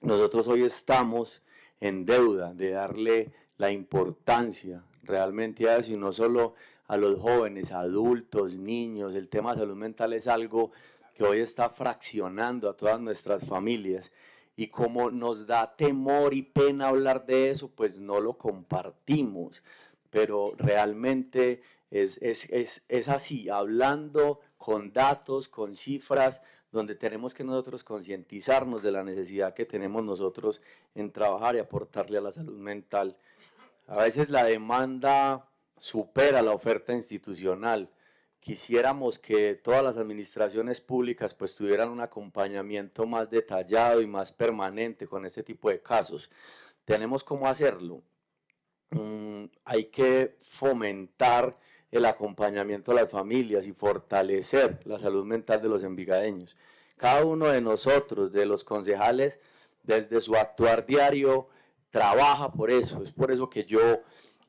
Speaker 13: Nosotros hoy estamos en deuda de darle la importancia realmente a eso y no solo a los jóvenes, adultos, niños. El tema de salud mental es algo que hoy está fraccionando a todas nuestras familias y como nos da temor y pena hablar de eso, pues no lo compartimos. Pero realmente es, así, hablando con datos, con cifras, donde tenemos que nosotros concientizarnos de la necesidad que tenemos nosotros en trabajar y aportarle a la salud mental. A veces la demanda supera la oferta institucional quisiéramos que todas las administraciones públicas pues tuvieran un acompañamiento más detallado y más permanente con este tipo de casos. Tenemos cómo hacerlo. Mm, hay que fomentar el acompañamiento a las familias y fortalecer la salud mental de los envigadeños. Cada uno de nosotros, de los concejales, desde su actuar diario, trabaja por eso. Es por eso que yo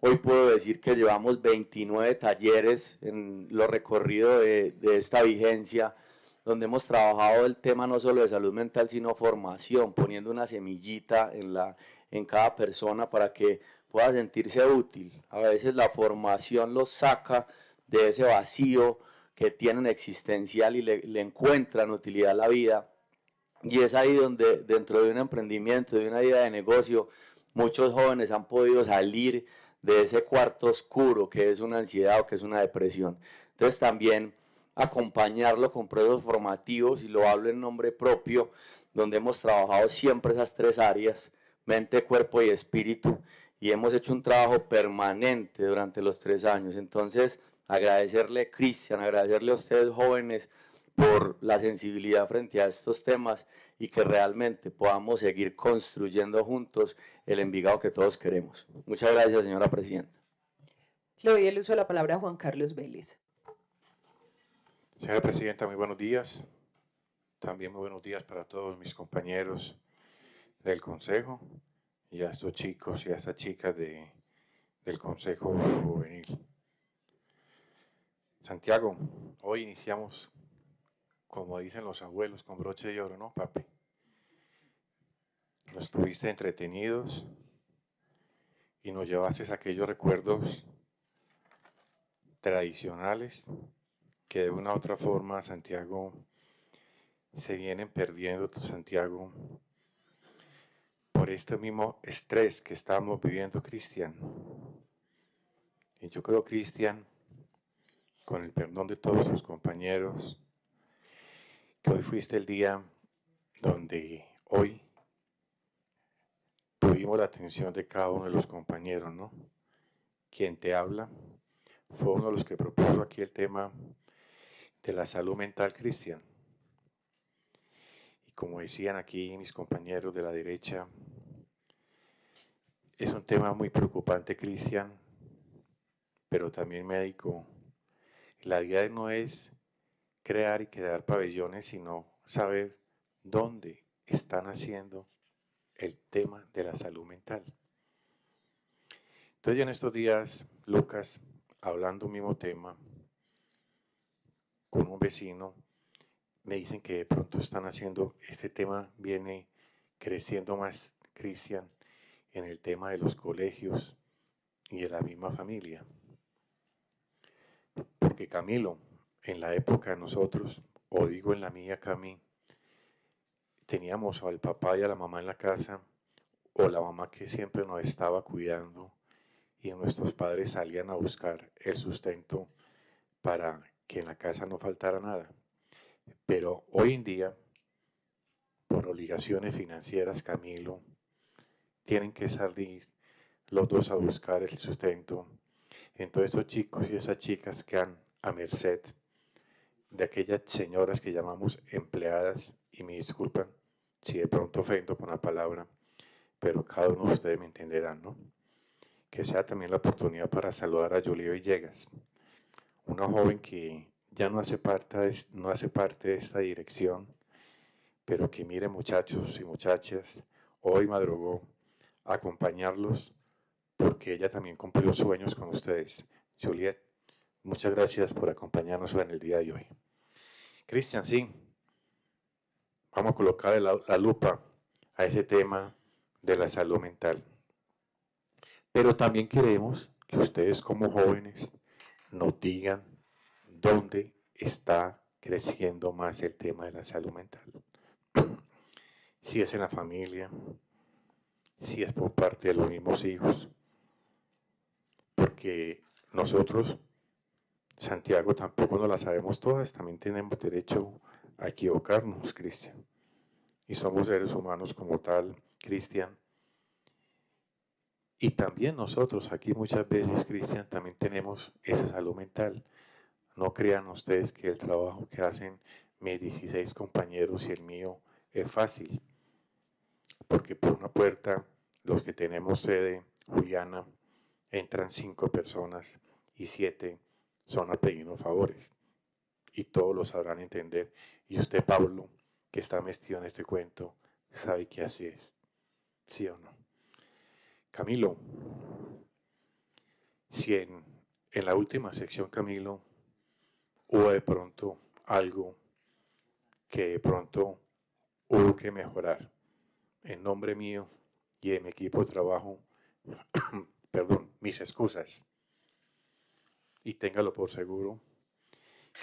Speaker 13: Hoy puedo decir que llevamos 29 talleres en lo recorrido de, de esta vigencia, donde hemos trabajado el tema no solo de salud mental, sino formación, poniendo una semillita en, la, en cada persona para que pueda sentirse útil. A veces la formación los saca de ese vacío que tienen existencial y le, le encuentran utilidad a la vida. Y es ahí donde dentro de un emprendimiento, de una idea de negocio, muchos jóvenes han podido salir de ese cuarto oscuro que es una ansiedad o que es una depresión. Entonces también acompañarlo con procesos formativos y lo hablo en nombre propio, donde hemos trabajado siempre esas tres áreas, mente, cuerpo y espíritu, y hemos hecho un trabajo permanente durante los tres años. Entonces, agradecerle Cristian, agradecerle a ustedes jóvenes por la sensibilidad frente a estos temas y que realmente podamos seguir construyendo juntos el Envigado que todos queremos. Muchas gracias, señora presidenta.
Speaker 1: Le doy el uso de la palabra a Juan Carlos Vélez.
Speaker 13: Señora presidenta, muy buenos días. También
Speaker 14: muy buenos días para todos mis compañeros del Consejo y a estos chicos y a estas chicas de, del Consejo Juvenil. Santiago, hoy iniciamos como dicen los abuelos, con broche de oro, ¿no, papi? Nos tuviste entretenidos y nos llevaste aquellos recuerdos tradicionales que de una u otra forma, Santiago, se vienen perdiendo, Santiago, por este mismo estrés que estamos viviendo, Cristian. Y yo creo, Cristian, con el perdón de todos sus compañeros, que hoy fuiste el día donde hoy tuvimos la atención de cada uno de los compañeros, ¿no? Quien te habla fue uno de los que propuso aquí el tema de la salud mental Cristian. Y como decían aquí mis compañeros de la derecha, es un tema muy preocupante, Cristian, pero también médico. La idea no es crear y crear pabellones, sino saber dónde están haciendo el tema de la salud mental. Entonces en estos días, Lucas, hablando un mismo tema con un vecino, me dicen que de pronto están haciendo, este tema viene creciendo más, Cristian, en el tema de los colegios y de la misma familia. Porque Camilo, en la época de nosotros, o digo en la mía, Cami, teníamos al papá y a la mamá en la casa, o la mamá que siempre nos estaba cuidando, y nuestros padres salían a buscar el sustento para que en la casa no faltara nada. Pero hoy en día, por obligaciones financieras, Camilo, tienen que salir los dos a buscar el sustento. Entonces, esos chicos y esas chicas quedan a merced de aquellas señoras que llamamos empleadas, y me disculpan si de pronto ofendo con la palabra, pero cada uno de ustedes me entenderán, ¿no? Que sea también la oportunidad para saludar a Julia Villegas, una joven que ya no hace parte de, no hace parte de esta dirección, pero que mire muchachos y muchachas, hoy madrugó acompañarlos porque ella también cumplió sueños con ustedes. Juliet, muchas gracias por acompañarnos en el día de hoy. Cristian, sí. Vamos a colocar la, lupa a ese tema de la salud mental. Pero también queremos que ustedes como jóvenes nos digan dónde está creciendo más el tema de la salud mental. si es en la familia, si es por parte de los mismos hijos, porque nosotros Santiago tampoco no la sabemos todas, también tenemos derecho a equivocarnos, Cristian. Y somos seres humanos como tal, Cristian. Y también nosotros aquí muchas veces, Cristian, también tenemos esa salud mental. No crean ustedes que el trabajo que hacen mis 16 compañeros y el mío es fácil. Porque por una puerta, los que tenemos sede, Juliana, entran cinco personas y siete son apellidos favores. Y todos lo sabrán entender. Y usted, Pablo, que está metido en este cuento, sabe que así es. ¿Sí o no? Camilo, si en, la última sección, Camilo, hubo de pronto algo que de pronto hubo que mejorar. En nombre mío y de mi equipo de trabajo, perdón, mis excusas. Y téngalo por seguro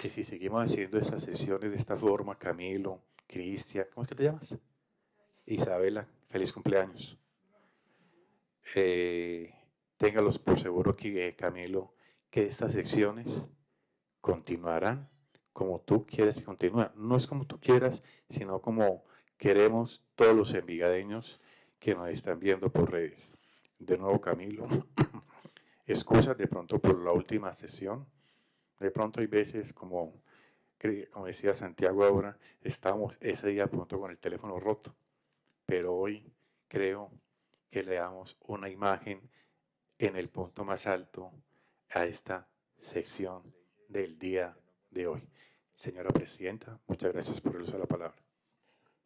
Speaker 14: que si seguimos haciendo estas sesiones de esta forma, Camilo, Cristian, ¿cómo es que te llamas? Isabela, feliz cumpleaños. Eh, téngalos por seguro que, eh, Camilo, que estas sesiones continuarán como tú quieres que continúen. No es como tú quieras, sino como queremos todos los envigadeños que nos están viendo por redes. De nuevo, Camilo, excusa de pronto por la última sesión. De pronto hay veces como, como decía Santiago ahora, estamos ese día pronto con el teléfono roto, pero hoy creo que le damos una imagen en el punto más alto a esta sección del día de hoy. Señora Presidenta, muchas gracias por el uso de la palabra.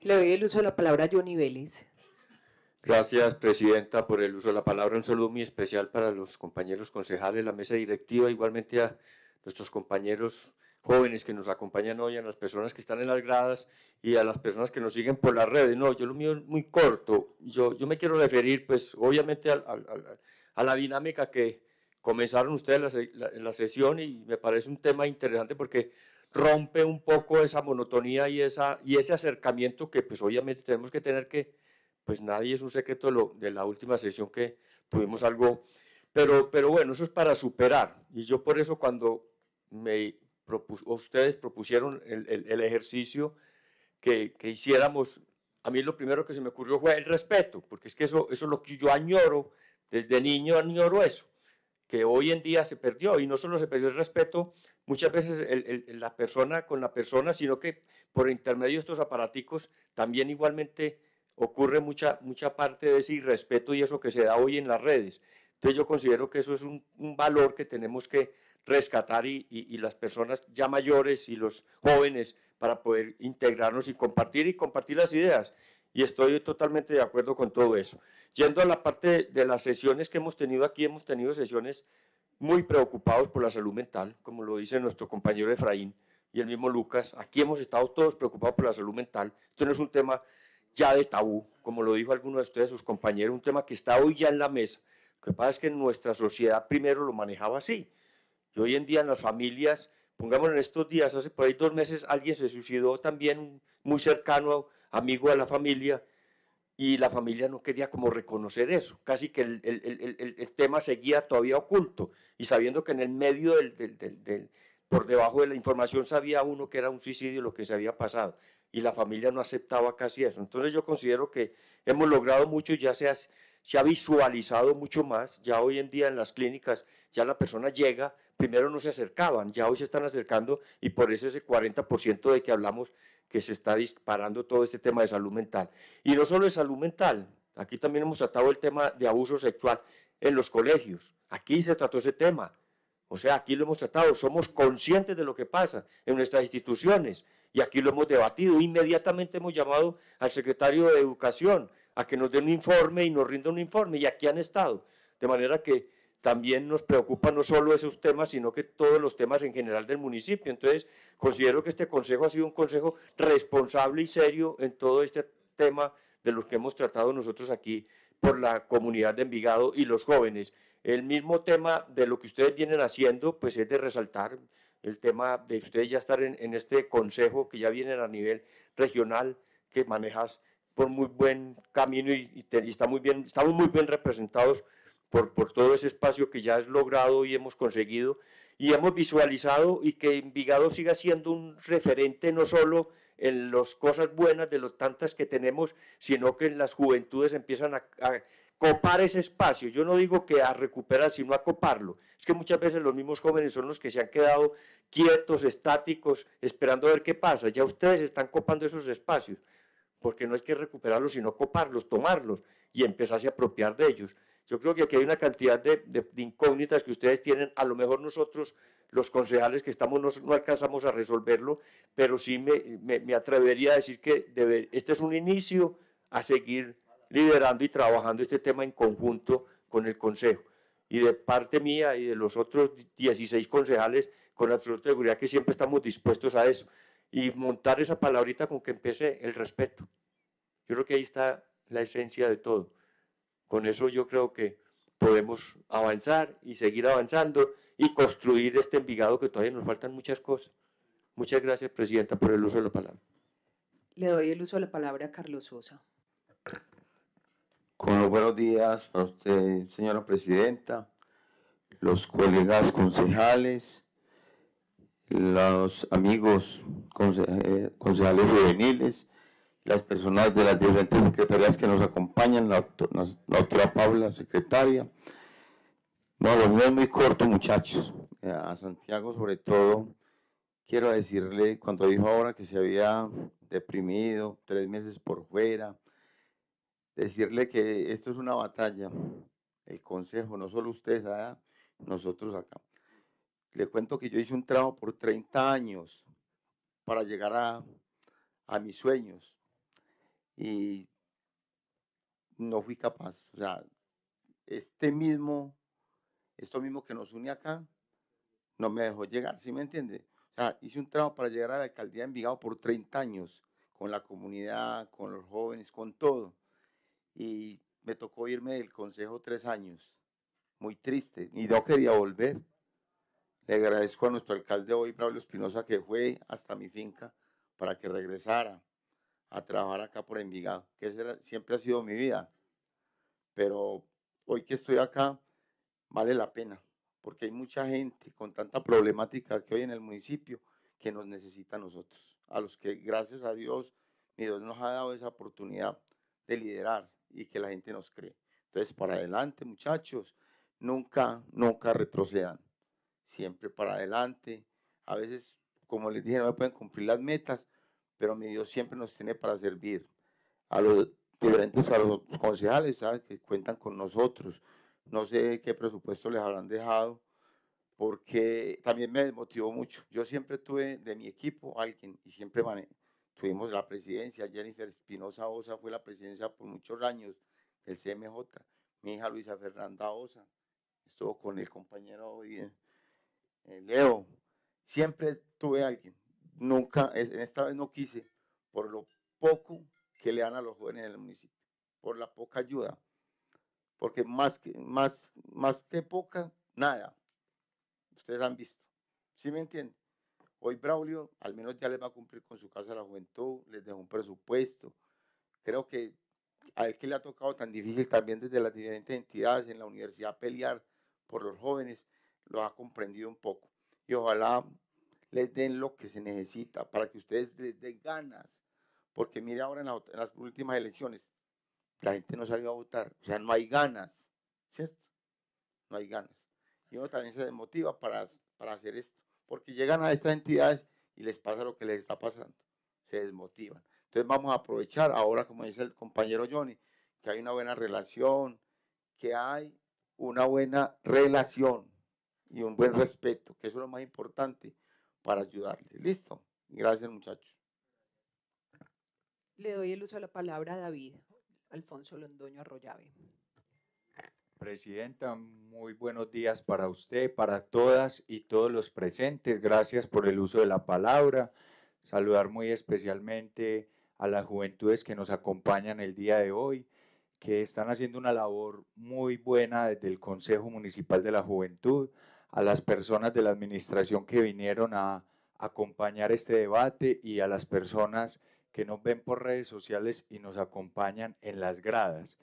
Speaker 1: Le doy el uso de la palabra a Johnny Vélez.
Speaker 9: Gracias, Presidenta, por el uso de la palabra. Un saludo muy especial para los compañeros concejales, la mesa directiva, igualmente a nuestros compañeros jóvenes que nos acompañan hoy, a las personas que están en las gradas y a las personas que nos siguen por las redes. No, yo lo mío es muy corto. Yo, yo me quiero referir, pues, obviamente a, la dinámica que comenzaron ustedes en la, la, sesión y me parece un tema interesante porque rompe un poco esa monotonía y, esa, y ese acercamiento que, pues, obviamente tenemos que tener que pues nadie es un secreto de, la última sesión que tuvimos algo, pero, pero bueno, eso es para superar. Y yo por eso cuando me ustedes propusieron el, ejercicio que, hiciéramos, a mí lo primero que se me ocurrió fue el respeto, porque es que eso, eso es lo que yo añoro, desde niño añoro eso, que hoy en día se perdió, y no solo se perdió el respeto, muchas veces la persona con la persona, sino que por intermedio de estos aparaticos también igualmente ocurre mucha, mucha parte de ese irrespeto y eso que se da hoy en las redes. Entonces yo considero que eso es un, valor que tenemos que rescatar y, y, las personas ya mayores y los jóvenes para poder integrarnos y compartir y compartir las ideas. Y estoy totalmente de acuerdo con todo eso. Yendo a la parte de las sesiones que hemos tenido aquí, hemos tenido sesiones muy preocupados por la salud mental, como lo dice nuestro compañero Efraín y el mismo Lucas. Aquí hemos estado todos preocupados por la salud mental. Esto no es un tema ya de tabú, como lo dijo alguno de ustedes, sus compañeros, un tema que está hoy ya en la mesa. Lo que pasa es que nuestra sociedad primero lo manejaba así. Y hoy en día en las familias, pongamos en estos días, hace por ahí dos meses, alguien se suicidó también muy cercano, amigo de la familia, y la familia no quería como reconocer eso. Casi que el, tema seguía todavía oculto. Y sabiendo que en el medio del por debajo de la información sabía uno que era un suicidio lo que se había pasado y la familia no aceptaba casi eso. Entonces yo considero que hemos logrado mucho, ya se ha, se ha visualizado mucho más, ya hoy en día en las clínicas ya la persona llega, primero no se acercaban, ya hoy se están acercando y por eso ese 40% de que hablamos que se está disparando todo este tema de salud mental. Y no solo de salud mental, aquí también hemos tratado el tema de abuso sexual en los colegios, aquí se trató ese tema. O sea, aquí lo hemos tratado, somos conscientes de lo que pasa en nuestras instituciones, y aquí lo hemos debatido. Inmediatamente hemos llamado al secretario de Educación a que nos dé un informe y nos rinda un informe, y aquí han estado. De manera que también nos preocupa no solo esos temas, sino que todos los temas en general del municipio. Entonces, considero que este consejo ha sido un consejo responsable y serio en todo este tema de los que hemos tratado nosotros aquí por la comunidad de Envigado y los jóvenes. El mismo tema de lo que ustedes vienen haciendo, pues es de resaltar, el tema de ustedes ya estar en, este consejo que ya viene a nivel regional, que manejas por muy buen camino y, está muy bien, estamos muy bien representados por, por, todo ese espacio que ya has logrado y hemos conseguido y hemos visualizado y que Envigado siga siendo un referente no solo en las cosas buenas de las tantas que tenemos, sino que las juventudes empiezan a copar ese espacio. Yo no digo que a recuperar, sino a coparlo. Es que muchas veces los mismos jóvenes son los que se han quedado quietos, estáticos, esperando a ver qué pasa. Ya ustedes están copando esos espacios, porque no hay que recuperarlos, sino coparlos, tomarlos y empezarse a apropiar de ellos. Yo creo que aquí hay una cantidad de, incógnitas que ustedes tienen. A lo mejor nosotros, los concejales que estamos, no, alcanzamos a resolverlo, pero sí me, atrevería a decir que este es un inicio a seguir liderando y trabajando este tema en conjunto con el Consejo. Y de parte mía y de los otros 16 concejales, con absoluta seguridad que siempre estamos dispuestos a eso. Y montar esa palabrita con que empiece el respeto. Yo creo que ahí está la esencia de todo. Con eso yo creo que podemos avanzar y seguir avanzando y construir este Envigado que todavía nos faltan muchas cosas. Muchas gracias, Presidenta, por el uso de la palabra.
Speaker 1: Le doy el uso de la palabra a Carlos Sosa
Speaker 6: buenos días para usted, señora presidenta, los colegas concejales, los amigos concejales juveniles, las personas de las diferentes secretarías que nos acompañan, la, doctora Paula, secretaria. No, lo mío es muy corto, muchachos. Eh, a Santiago, sobre todo, quiero decirle, cuando dijo ahora que se había deprimido, tres meses por fuera, decirle que esto es una batalla, el consejo, no solo ustedes nosotros acá. Le cuento que yo hice un trabajo por 30 años para llegar a, a mis sueños y no fui capaz. O sea, este mismo, esto mismo que nos une acá, no me dejó llegar, ¿sí me entiende? O sea, hice un trabajo para llegar a la alcaldía de Envigado por 30 años, con la comunidad, con los jóvenes, con todo y me tocó irme del consejo tres años, muy triste, y no quería volver. Le agradezco a nuestro alcalde hoy, Pablo Espinosa, que fue hasta mi finca para que regresara a trabajar acá por Envigado, que siempre ha sido mi vida. Pero hoy que estoy acá, vale la pena, porque hay mucha gente con tanta problemática que hoy en el municipio que nos necesita a nosotros, a los que gracias a Dios, mi Dios nos ha dado esa oportunidad de liderar, y que la gente nos cree. Entonces, para adelante, muchachos, nunca, nunca retrocedan. Siempre para adelante. A veces, como les dije, no pueden cumplir las metas, pero mi Dios siempre nos tiene para servir. A los diferentes, a los concejales, ¿sabes? Que cuentan con nosotros. No sé qué presupuesto les habrán dejado, porque también me desmotivó mucho. Yo siempre tuve de mi equipo alguien y siempre manejé tuvimos la presidencia, Jennifer Espinosa Osa fue la presidencia por muchos años del CMJ, mi hija Luisa Fernanda Osa, estuvo con el compañero eh, eh, Leo, siempre tuve a alguien, nunca, en esta vez no quise, por lo poco que le dan a los jóvenes del municipio, por la poca ayuda, porque más que, más, más que poca, nada, ustedes han visto, ¿sí me entienden? Hoy Braulio al menos ya le va a cumplir con su casa a la juventud, les dejó un presupuesto. Creo que a él que le ha tocado tan difícil también desde las diferentes entidades en la universidad pelear por los jóvenes, lo ha comprendido un poco. Y ojalá les den lo que se necesita para que ustedes les den ganas. Porque mire ahora en, las últimas elecciones, la gente no salió a votar. O sea, no hay ganas, ¿cierto? No hay ganas. Y uno también se desmotiva para, para hacer esto porque llegan a estas entidades y les pasa lo que les está pasando, se desmotivan. Entonces vamos a aprovechar ahora, como dice el compañero Johnny, que hay una buena relación, que hay una buena relación y un buen respeto, que eso es lo más importante para ayudarles. Listo. Gracias muchachos.
Speaker 18: Le
Speaker 1: doy el uso de la palabra a David Alfonso Londoño Arroyave.
Speaker 20: Presidenta, muy buenos días para usted, para todas y todos los presentes. Gracias por el uso de la palabra. Saludar muy especialmente a las juventudes que nos acompañan el día de hoy, que están haciendo una labor muy buena desde el Consejo Municipal de la Juventud, a las personas de la administración que vinieron a acompañar este debate y a las personas que nos ven por redes sociales y nos acompañan en las gradas.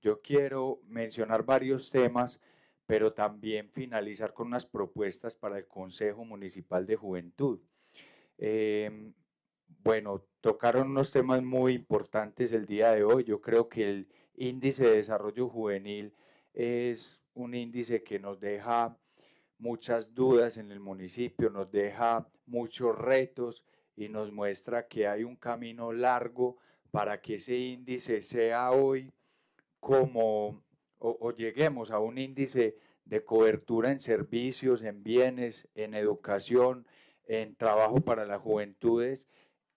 Speaker 20: Yo quiero mencionar varios temas, pero también finalizar con unas propuestas para el Consejo Municipal de Juventud. Em, bueno, tocaron unos temas muy importantes el día de hoy. Yo creo que el índice de desarrollo juvenil es un índice que nos deja muchas dudas en el municipio, nos deja muchos retos y nos muestra que hay un camino largo para que ese índice sea hoy como o, lleguemos a un índice de cobertura en servicios, en bienes, en educación, en trabajo para las juventudes,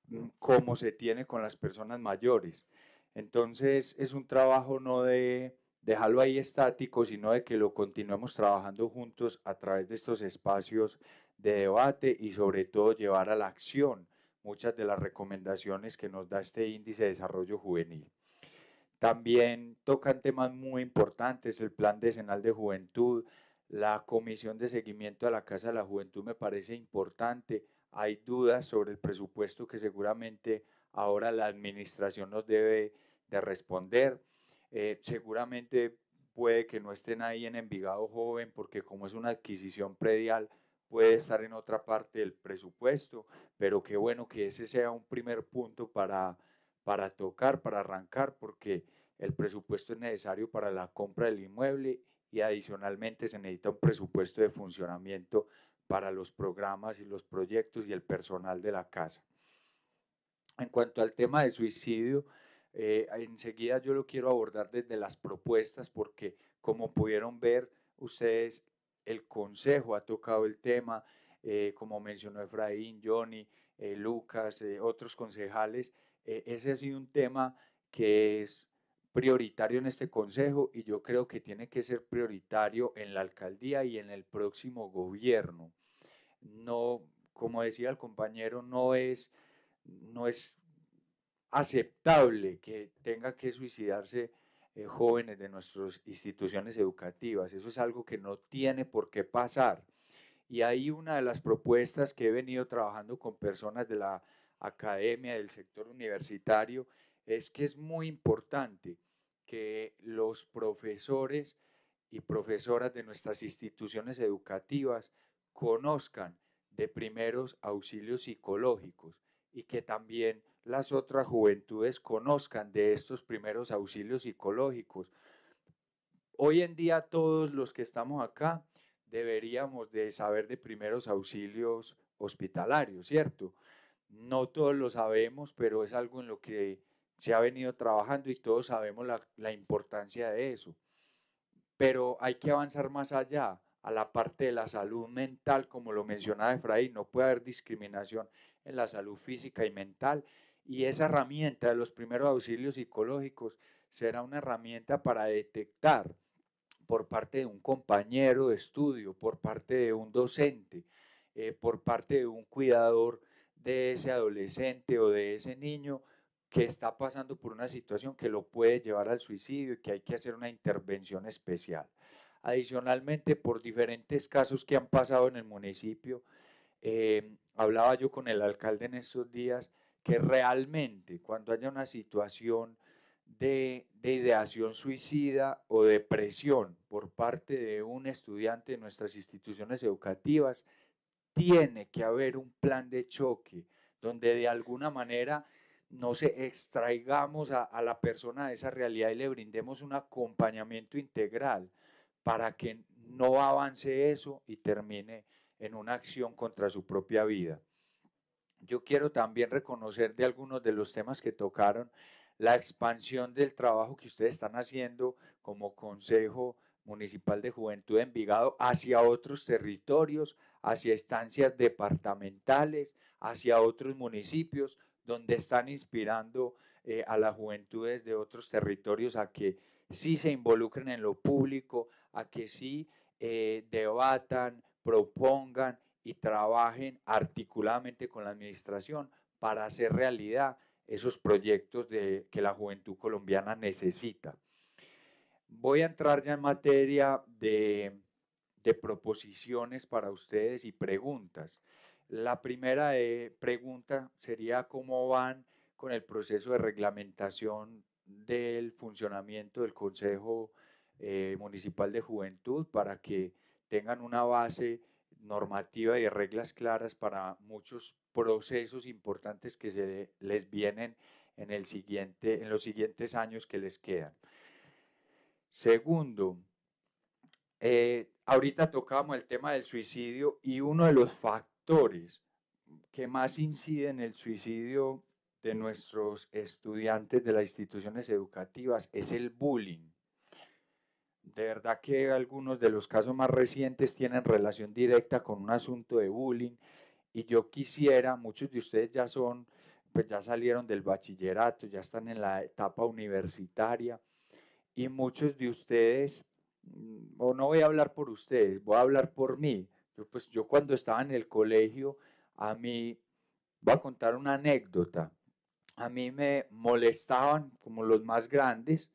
Speaker 20: mm, como se tiene con las personas mayores. Entonces es un trabajo no de dejarlo ahí estático, sino de que lo continuemos trabajando juntos a través de estos espacios de debate y sobre todo llevar a la acción muchas de las recomendaciones que nos da este índice de desarrollo juvenil. También tocan temas muy importantes, el plan decenal de juventud, la comisión de seguimiento a la Casa de la Juventud me parece importante. Hay dudas sobre el presupuesto que seguramente ahora la administración nos debe de responder. Eh, seguramente puede que no estén ahí en Envigado Joven porque como es una adquisición predial puede estar en otra parte del presupuesto, pero qué bueno que ese sea un primer punto para para tocar, para arrancar, porque el presupuesto es necesario para la compra del inmueble y adicionalmente se necesita un presupuesto de funcionamiento para los programas y los proyectos y el personal de la casa. En cuanto al tema del suicidio, eh, enseguida yo lo quiero abordar desde las propuestas porque como pudieron ver ustedes, el Consejo ha tocado el tema, eh, como mencionó Efraín, Johnny, eh, Lucas, otros concejales, e-, ese ha sido un tema que es prioritario en este consejo y yo creo que tiene que ser prioritario en la alcaldía y en el próximo gobierno. No, como decía el compañero, no es, no es aceptable que tenga que suicidarse eh, jóvenes de nuestras instituciones educativas. Eso es algo que no tiene por qué pasar. Y ahí una de las propuestas que he venido trabajando con personas de la academia, del sector universitario, es que es muy importante que los profesores y profesoras de nuestras instituciones educativas conozcan de primeros auxilios psicológicos y que también las otras juventudes conozcan de estos primeros auxilios psicológicos. Hoy en día todos los que estamos acá deberíamos de saber de primeros auxilios hospitalarios, ¿cierto? no todos lo sabemos, pero es algo en lo que se ha venido trabajando y todos sabemos la, importancia de eso. Pero hay que avanzar más allá a la parte de la salud mental, como lo mencionaba Efraín, no puede haber discriminación en la salud física y mental. Y esa herramienta de los primeros auxilios psicológicos será una herramienta para detectar por parte de un compañero de estudio, por parte de un docente, eh, por parte de un cuidador de ese adolescente o de ese niño que está pasando por una situación que lo puede llevar al suicidio y que hay que hacer una intervención especial. Adicionalmente, por diferentes casos que han pasado en el municipio, em, hablaba yo con el alcalde en estos días que realmente cuando haya una situación de, ideación suicida o depresión por parte de un estudiante de nuestras instituciones educativas, tiene que haber un plan de choque donde de alguna manera no se extraigamos a, la persona de esa realidad y le brindemos un acompañamiento integral para que no avance eso y termine en una acción contra su propia vida. Yo quiero también reconocer de algunos de los temas que tocaron la expansión del trabajo que ustedes están haciendo como Consejo Municipal de Juventud de Envigado hacia otros territorios, hacia estancias departamentales, hacia otros municipios, donde están inspirando eh, a las juventudes de otros territorios a que sí se involucren en lo público, a que sí eh, debatan, propongan y trabajen articuladamente con la administración para hacer realidad esos proyectos de, que la juventud colombiana necesita. Voy a entrar ya en materia de de proposiciones para ustedes y preguntas. La primera eh, pregunta sería cómo van con el proceso de reglamentación del funcionamiento del Consejo eh, Municipal de Juventud para que tengan una base normativa y reglas claras para muchos procesos importantes que se les vienen en, el siguiente, en los siguientes años que les quedan. Segundo, eh, ahorita tocamos el tema del suicidio y uno de los factores que más incide en el suicidio de nuestros estudiantes de las instituciones educativas es el bullying. De verdad que algunos de los casos más recientes tienen relación directa con un asunto de bullying y yo quisiera, muchos de ustedes ya son, pues ya salieron del bachillerato, ya están en la etapa universitaria y muchos de ustedes Mm, o no voy a hablar por ustedes, voy a hablar por mí. Yo, pues, yo cuando estaba en el colegio, a mí, voy a contar una anécdota, a mí me molestaban como los más grandes,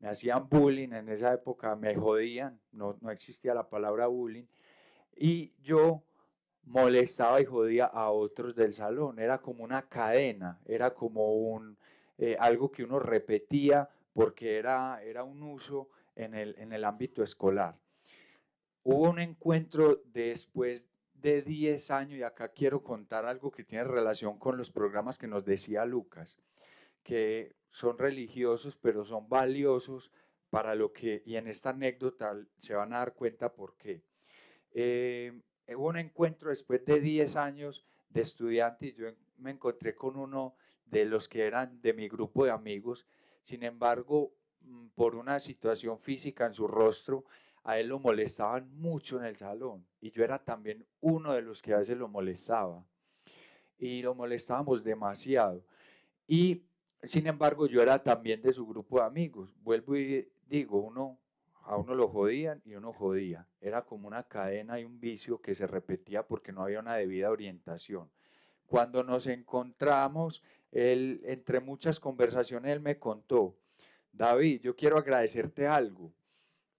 Speaker 20: me hacían bullying en esa época, me jodían, no, no existía la palabra bullying, y yo molestaba y jodía a otros del salón, era como una cadena, era como un, eh, algo que uno repetía porque era, era un uso en el, en el ámbito escolar. Hubo un encuentro después de 10 años, y acá quiero contar algo que tiene relación con los programas que nos decía Lucas, que son religiosos, pero son valiosos para lo que, y en esta anécdota se van a dar cuenta por qué. Eh, hubo un encuentro después de 10 años de estudiantes, yo me encontré con uno de los que eran de mi grupo de amigos, sin embargo, Mm, por una situación física en su rostro, a él lo molestaban mucho en el salón y yo era también uno de los que a veces lo molestaba y lo molestábamos demasiado. Y sin embargo yo era también de su grupo de amigos. Vuelvo y digo, uno a uno lo jodían y uno jodía. Era como una cadena y un vicio que se repetía porque no había una debida orientación. Cuando nos encontramos, él, entre muchas conversaciones, él me contó, David, yo quiero agradecerte algo.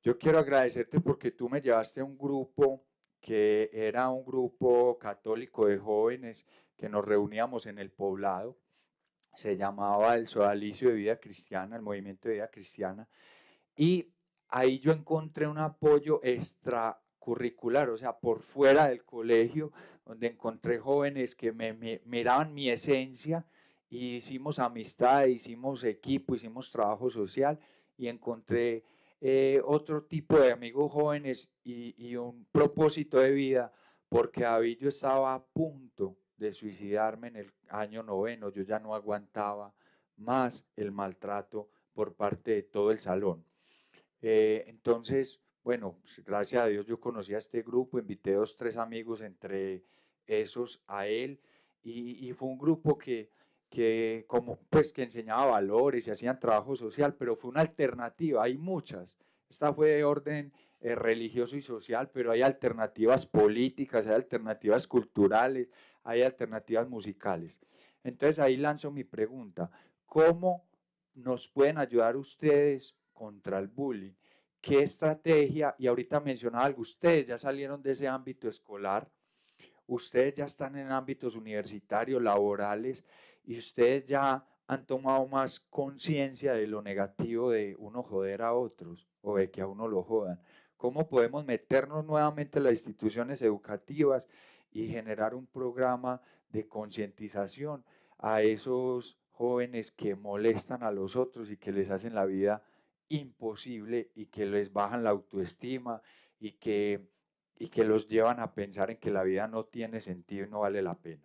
Speaker 20: Yo quiero agradecerte porque tú me llevaste a un grupo que era un grupo católico de jóvenes que nos reuníamos en el poblado. Se llamaba el Sodalicio de Vida Cristiana, el Movimiento de Vida Cristiana. Y ahí yo encontré un apoyo extracurricular, o sea, por fuera del colegio, donde encontré jóvenes que me, daban mi esencia y hicimos amistad, hicimos equipo, hicimos trabajo social y encontré eh, otro tipo de amigos jóvenes y, un propósito de vida, porque había yo estaba a punto de suicidarme en el año noveno, yo ya no aguantaba más el maltrato por parte de todo el salón. Eh, entonces, bueno, pues, gracias a Dios yo conocí a este grupo, invité dos, tres amigos entre esos a él y, y fue un grupo que que, como, pues, que enseñaba valores y hacían trabajo social, pero fue una alternativa, hay muchas. Esta fue de orden eh, religioso y social, pero hay alternativas políticas, hay alternativas culturales, hay alternativas musicales. Entonces ahí lanzo mi pregunta, ¿cómo nos pueden ayudar ustedes contra el bullying? ¿Qué estrategia? Y ahorita mencionaba algo, ustedes ya salieron de ese ámbito escolar, ustedes ya están en ámbitos universitarios, laborales, y ustedes ya han tomado más conciencia de lo negativo de uno joder a otros o de que a uno lo jodan. ¿Cómo podemos meternos nuevamente en las instituciones educativas y generar un programa de concientización a esos jóvenes que molestan a los otros y que les hacen la vida imposible y que les bajan la autoestima y que, y que los llevan a pensar en que la vida no tiene sentido y no vale la pena?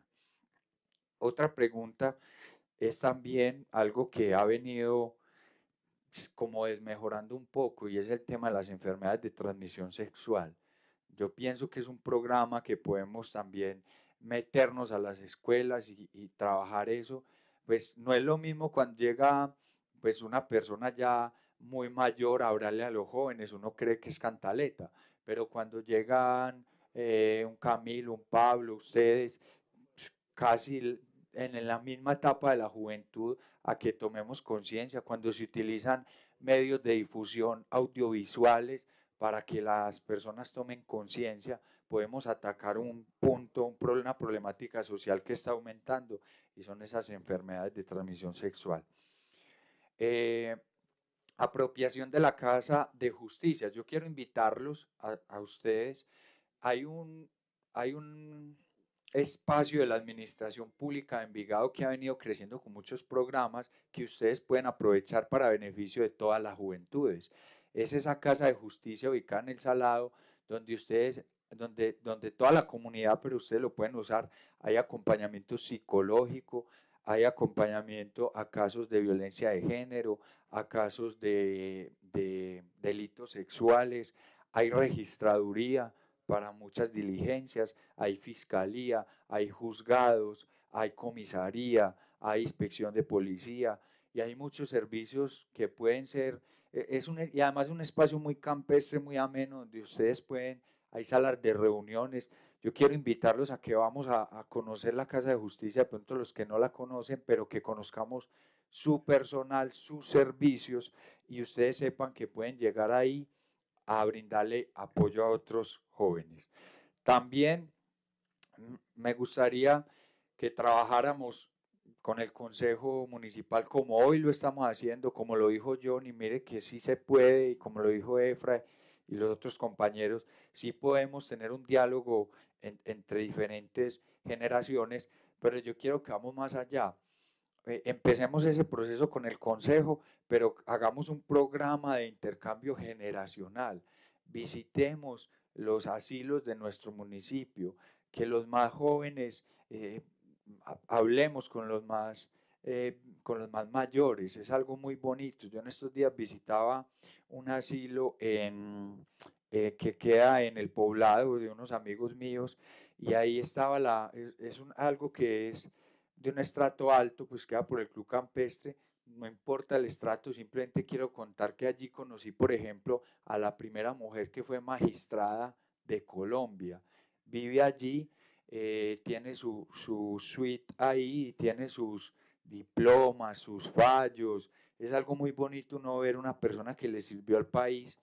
Speaker 20: otra pregunta es también algo que ha venido pues, como desmejorando un poco y es el tema de las enfermedades de transmisión sexual. Yo pienso que es un programa que podemos también meternos a las escuelas y, trabajar eso. Pues no es lo mismo cuando llega pues una persona ya muy mayor a hablarle a los jóvenes, uno cree que es cantaleta, pero cuando llegan eh, un Camilo, un Pablo, ustedes casi en la misma etapa de la juventud a que tomemos conciencia, cuando se utilizan medios de difusión audiovisuales para que las personas tomen conciencia, podemos atacar un punto, una problemática social que está aumentando y son esas enfermedades de transmisión sexual. Eh, apropiación de la casa de justicia. Yo quiero invitarlos a, a ustedes. Hay un, hay un espacio de la administración pública de Envigado que ha venido creciendo con muchos programas que ustedes pueden aprovechar para beneficio de todas las juventudes. Es esa casa de justicia ubicada en el Salado, donde ustedes, donde, donde toda la comunidad, pero ustedes lo pueden usar, hay acompañamiento psicológico, hay acompañamiento a casos de violencia de género, a casos de, de delitos sexuales, hay registraduría, para muchas diligencias, hay fiscalía, hay juzgados, hay comisaría, hay inspección de policía y hay muchos servicios que pueden ser, e, es un, y además es un espacio muy campestre, muy ameno, donde ustedes pueden, hay salas de reuniones. Yo quiero invitarlos a que vamos a, a conocer la Casa de Justicia, de pronto los que no la conocen, pero que conozcamos su personal, sus servicios, y ustedes sepan que pueden llegar ahí a brindarle apoyo a otros jóvenes. También me gustaría que trabajáramos con el Consejo Municipal como hoy lo estamos haciendo, como lo dijo John, y mire que sí se puede, y como lo dijo Efra y los otros compañeros, sí podemos tener un diálogo entre diferentes generaciones, pero yo quiero que vamos más allá. Eh, empecemos ese proceso con el Consejo, pero hagamos un programa de intercambio generacional. Visitemos los asilos de nuestro municipio, que los más jóvenes eh, hablemos con los más, eh, con los más mayores. Es algo muy bonito. Yo en estos días visitaba un asilo eh, que queda en el poblado de unos amigos míos y ahí estaba la, es, un, algo que es de un estrato alto, pues queda por el club campestre, no importa el estrato, simplemente quiero contar que allí conocí, por ejemplo, a la primera mujer que fue magistrada de Colombia. Vive allí, eh, tiene su, suite ahí, tiene sus diplomas, sus fallos. Es algo muy bonito no ver una persona que le sirvió al país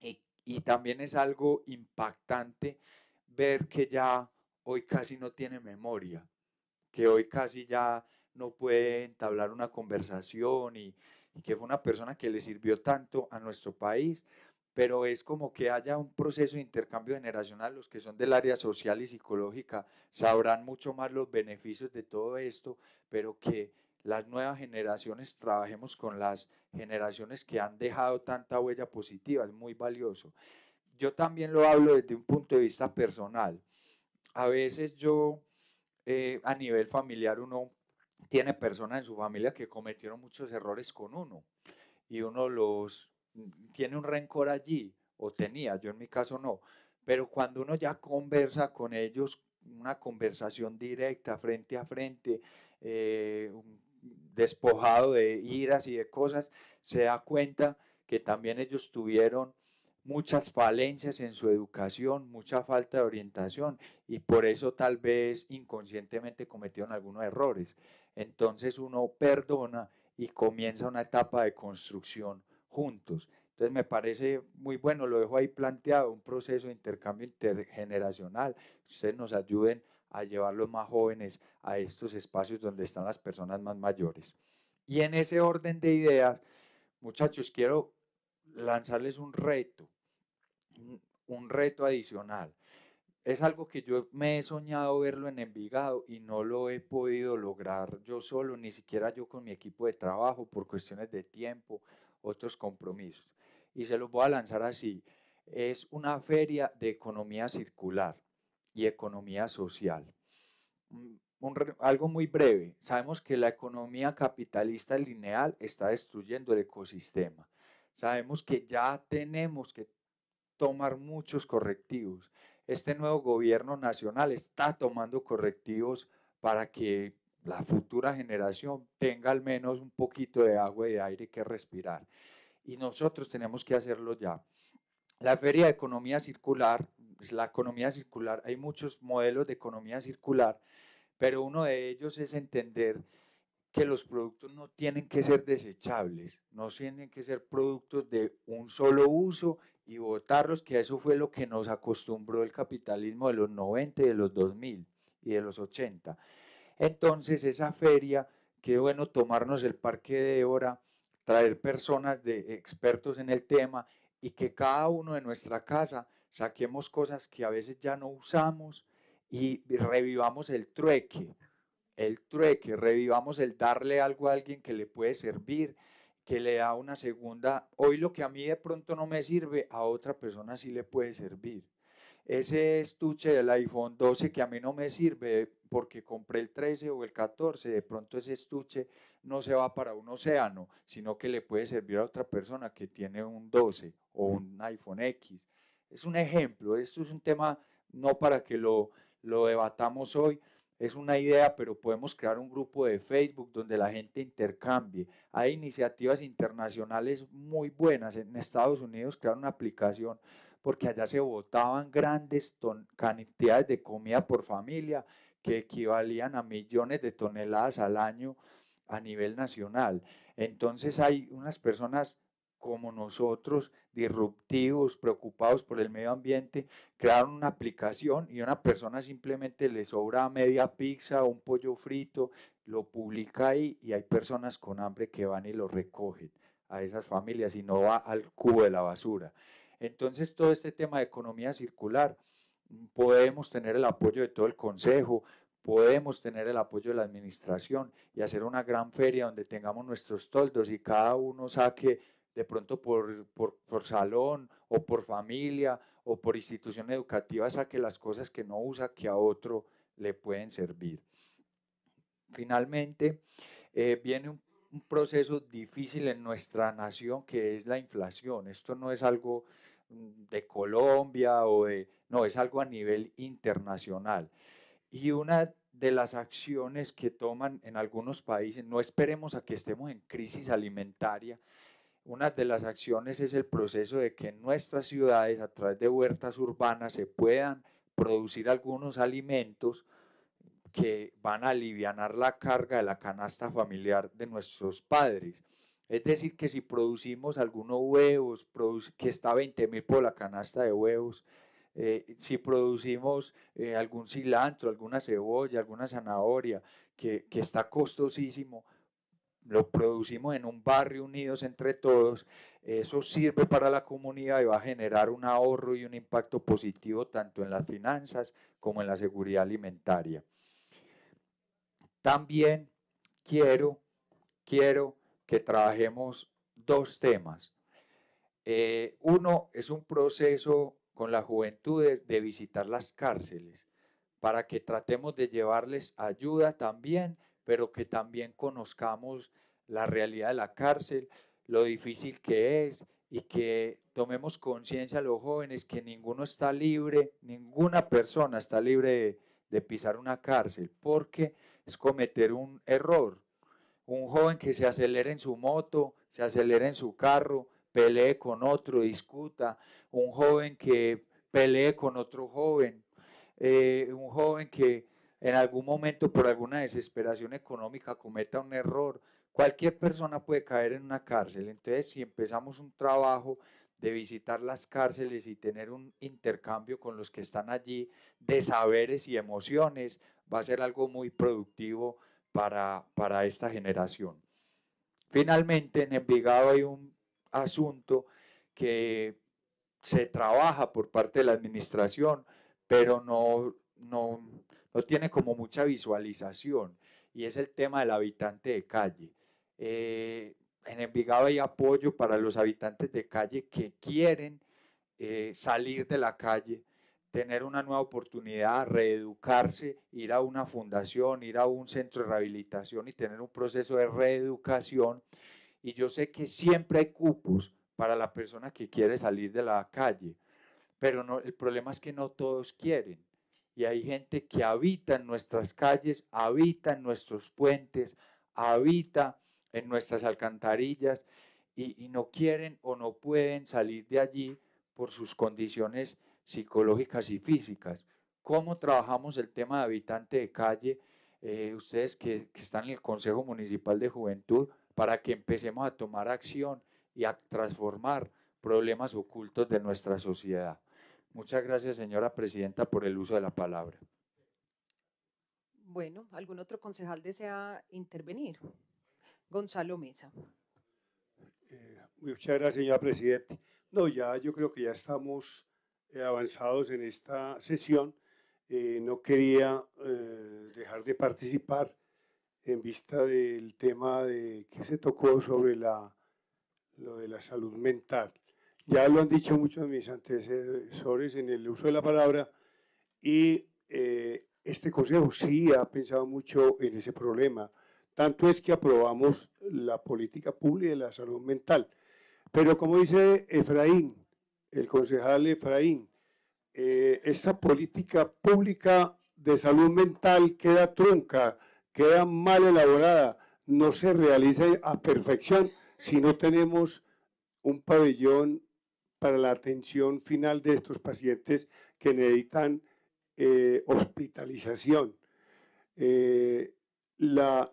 Speaker 20: y, y también es algo impactante ver que ya hoy casi no tiene memoria, que hoy casi ya no puede entablar una conversación y, que fue una persona que le sirvió tanto a nuestro país, pero es como que haya un proceso de intercambio generacional, los que son del área social y psicológica sabrán mucho más los beneficios de todo esto, pero que las nuevas generaciones trabajemos con las generaciones que han dejado tanta huella positiva, es muy valioso. Yo también lo hablo desde un punto de vista personal. A veces yo, eh, a nivel familiar, uno tiene personas en su familia que cometieron muchos errores con uno y uno los mm, tiene un rencor allí o tenía, yo en mi caso no, pero cuando uno ya conversa con ellos, una conversación directa, frente a frente, eh, despojado de iras y de cosas, se da cuenta que también ellos tuvieron muchas falencias en su educación, mucha falta de orientación y por eso tal vez inconscientemente cometieron algunos errores entonces uno perdona y comienza una etapa de construcción juntos. Entonces me parece muy bueno, lo dejo ahí planteado, un proceso de intercambio intergeneracional. Ustedes nos ayuden a llevar los más jóvenes a estos espacios donde están las personas más mayores. Y en ese orden de ideas, muchachos, quiero lanzarles un reto, un reto adicional es algo que yo me he soñado verlo en Envigado y no lo he podido lograr yo solo, ni siquiera yo con mi equipo de trabajo por cuestiones de tiempo, otros compromisos. Y se los voy a lanzar así. Es una feria de economía circular y economía social. Mm, algo muy breve. Sabemos que la economía capitalista lineal está destruyendo el ecosistema. Sabemos que ya tenemos que tomar muchos correctivos este nuevo gobierno nacional está tomando correctivos para que la futura generación tenga al menos un poquito de agua y de aire que respirar. Y nosotros tenemos que hacerlo ya. La feria de economía circular, pues, la economía circular, hay muchos modelos de economía circular, pero uno de ellos es entender que los productos no tienen que ser desechables, no tienen que ser productos de un solo uso y votarlos, que eso fue lo que nos acostumbró el capitalismo de los 90, de los 2000 y de los 80. Entonces esa feria, qué bueno tomarnos el parque de hora, traer personas de expertos en el tema y que cada uno de nuestra casa saquemos cosas que a veces ya no usamos y revivamos el trueque, el trueque, revivamos el darle algo a alguien que le puede servir que le da una segunda, hoy lo que a mí de pronto no me sirve, a otra persona sí le puede servir. Ese estuche del iPhone 12 que a mí no me sirve porque compré el 13 o el 14, de pronto ese estuche no se va para un océano, sino que le puede servir a otra persona que tiene un 12 o un iPhone X. Es un ejemplo, esto es un tema no para que lo, lo debatamos hoy, es una idea, pero podemos crear un grupo de Facebook donde la gente intercambie. Hay iniciativas internacionales muy buenas. En Estados Unidos crearon una aplicación porque allá se votaban grandes cantidades de comida por familia que equivalían a millones de toneladas al año a nivel nacional. Entonces hay unas personas como nosotros, disruptivos, preocupados por el medio ambiente, crearon una aplicación y una persona simplemente le sobra media pizza, o un pollo frito, lo publica ahí y hay personas con hambre que van y lo recogen a esas familias y no va al cubo de la basura. Entonces todo este tema de economía circular, podemos tener el apoyo de todo el Consejo, podemos tener el apoyo de la administración y hacer una gran feria donde tengamos nuestros toldos y cada uno saque de pronto por, salón o por familia o por institución educativa, saque las cosas que no usa que a otro le pueden servir. Finalmente, eh, viene un, un, proceso difícil en nuestra nación que es la inflación. Esto no es algo mm, de Colombia o de... No, es algo a nivel internacional. Y una de las acciones que toman en algunos países, no esperemos a que estemos en crisis alimentaria, una de las acciones es el proceso de que en nuestras ciudades, a través de huertas urbanas, se puedan producir algunos alimentos que van a aliviar la carga de la canasta familiar de nuestros padres. Es decir, que si producimos algunos huevos, que está 20 mil por la canasta de huevos, eh, si producimos eh, algún cilantro, alguna cebolla, alguna zanahoria, que, que está costosísimo, lo producimos en un barrio unidos entre todos, eso sirve para la comunidad y va a generar un ahorro y un impacto positivo tanto en las finanzas como en la seguridad alimentaria. También quiero, quiero que trabajemos dos temas. Eh, uno es un proceso con las juventudes de visitar las cárceles para que tratemos de llevarles ayuda también pero que también conozcamos la realidad de la cárcel, lo difícil que es y que tomemos conciencia los jóvenes que ninguno está libre, ninguna persona está libre de, pisar una cárcel, porque es cometer un error. Un joven que se acelera en su moto, se acelera en su carro, pelee con otro, discuta, un joven que pelee con otro joven, eh, un joven que en algún momento por alguna desesperación económica cometa un error. Cualquier persona puede caer en una cárcel. Entonces, si empezamos un trabajo de visitar las cárceles y tener un intercambio con los que están allí de saberes y emociones, va a ser algo muy productivo para, para esta generación. Finalmente, en Envigado hay un asunto que se trabaja por parte de la administración, pero no, no, no tiene como mucha visualización y es el tema del habitante de calle. Eh, en Envigado hay apoyo para los habitantes de calle que quieren eh, salir de la calle, tener una nueva oportunidad, reeducarse, ir a una fundación, ir a un centro de rehabilitación y tener un proceso de reeducación. Y yo sé que siempre hay cupos para la persona que quiere salir de la calle, pero no, el problema es que no todos quieren. Y hay gente que habita en nuestras calles, habita en nuestros puentes, habita en nuestras alcantarillas y, no quieren o no pueden salir de allí por sus condiciones psicológicas y físicas. ¿Cómo trabajamos el tema de habitante de calle? Eh, ustedes que están en el Consejo Municipal de Juventud, para que empecemos a tomar acción y a transformar problemas ocultos de nuestra sociedad. Muchas gracias, señora presidenta, por el uso de la palabra.
Speaker 1: Bueno, ¿algún otro concejal desea intervenir? Gonzalo Mesa.
Speaker 5: Eh, muchas gracias, señora presidenta. No, ya yo creo que ya estamos eh, avanzados en esta sesión. Eh, no quería dejar de participar en vista del tema de que se tocó sobre la, lo de la salud mental. Ya lo han dicho muchos de mis antecesores en el uso de la palabra y eh, este consejo sí ha pensado mucho en ese problema. Tanto es que aprobamos la política pública de la salud mental. Pero como dice Efraín, el concejal Efraín, eh, esta política pública de salud mental queda trunca, queda mal elaborada, no se realiza a perfección si no tenemos un pabellón para la atención final de estos pacientes que necesitan eh, hospitalización. Eh, la,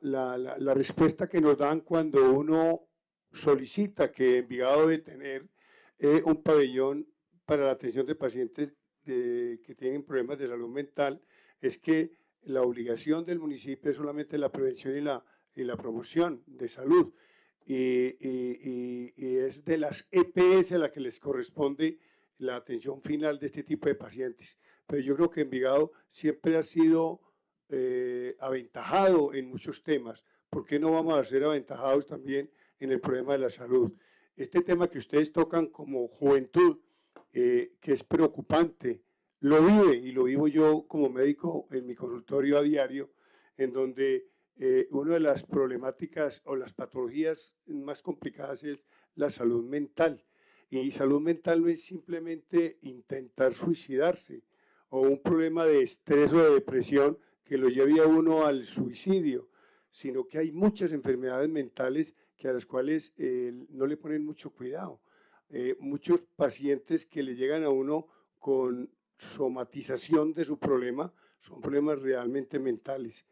Speaker 5: respuesta que nos dan cuando uno solicita que Envigado debe tener eh, un pabellón para la atención de pacientes que tienen problemas de salud mental es que la obligación del municipio es solamente la prevención y y la promoción de salud y eh, eh, eh, es de las EPS a las que les corresponde la atención final de este tipo de pacientes. Pero yo creo que Envigado siempre ha sido aventajado en muchos temas. ¿Por qué no vamos a ser aventajados también en el problema de la salud? Este tema que ustedes tocan como juventud, que es preocupante, lo vive y lo vivo yo como médico en mi consultorio a diario, en donde eh, una de las problemáticas o las patologías más complicadas es la salud mental. Y salud mental no es simplemente intentar suicidarse o un problema de estrés o de depresión que lo lleve a uno al suicidio, sino que hay muchas enfermedades mentales que a las cuales eh, no le ponen mucho cuidado. Eh, muchos pacientes que le llegan a uno con somatización de su problema son problemas realmente mentales.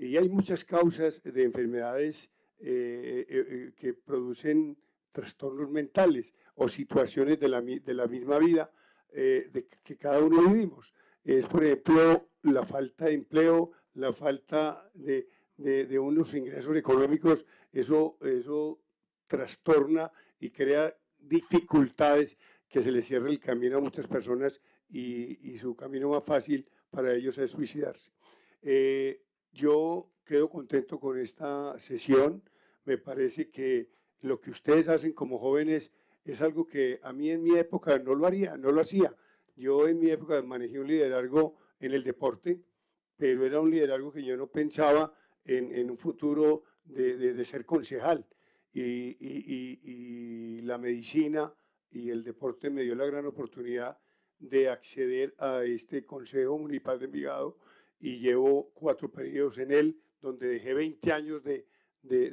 Speaker 5: Y hay muchas causas de enfermedades eh, eh, eh, que producen trastornos mentales o situaciones de la, de la misma vida de que cada uno vivimos. Es, por ejemplo, la falta de empleo, la falta de, de, unos ingresos económicos, eso, eso trastorna y crea dificultades que se les cierra el camino a muchas personas y, y, su camino más fácil para ellos es suicidarse. Yo quedo contento con esta sesión. Me parece que lo que ustedes hacen como jóvenes es algo que a mí en mi época no lo haría, no lo hacía. Yo en mi época manejé un liderazgo en el deporte, pero era un liderazgo que yo no pensaba en, un futuro de, ser concejal. Y, y, la medicina y el deporte me dio la gran oportunidad de acceder a este Consejo Municipal de Envigado y llevo cuatro periodos en él, donde dejé 20 años de, de,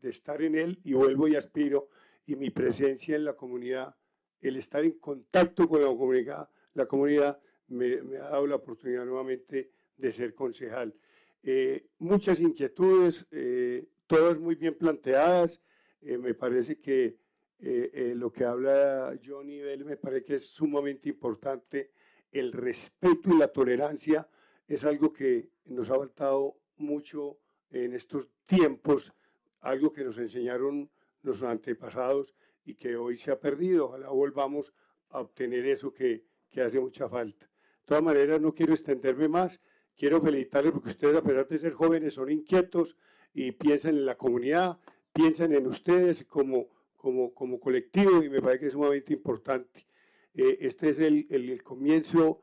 Speaker 5: de, estar en él y vuelvo y aspiro. Y mi presencia en la comunidad, el estar en contacto con la comunidad, la comunidad me, ha dado la oportunidad nuevamente de ser concejal. Eh, muchas inquietudes, eh, todas muy bien planteadas. Eh, me parece que lo que habla Johnny Bell me parece que es sumamente importante el respeto y la tolerancia es algo que nos ha faltado mucho en estos tiempos, algo que nos enseñaron los antepasados y que hoy se ha perdido. Ojalá volvamos a obtener eso que, hace mucha falta. De todas maneras, no quiero extenderme más. Quiero felicitarles porque ustedes, a pesar de ser jóvenes, son inquietos y piensan en la comunidad, piensan en ustedes como, como, como colectivo y me parece que es sumamente importante. Eh, este es el comienzo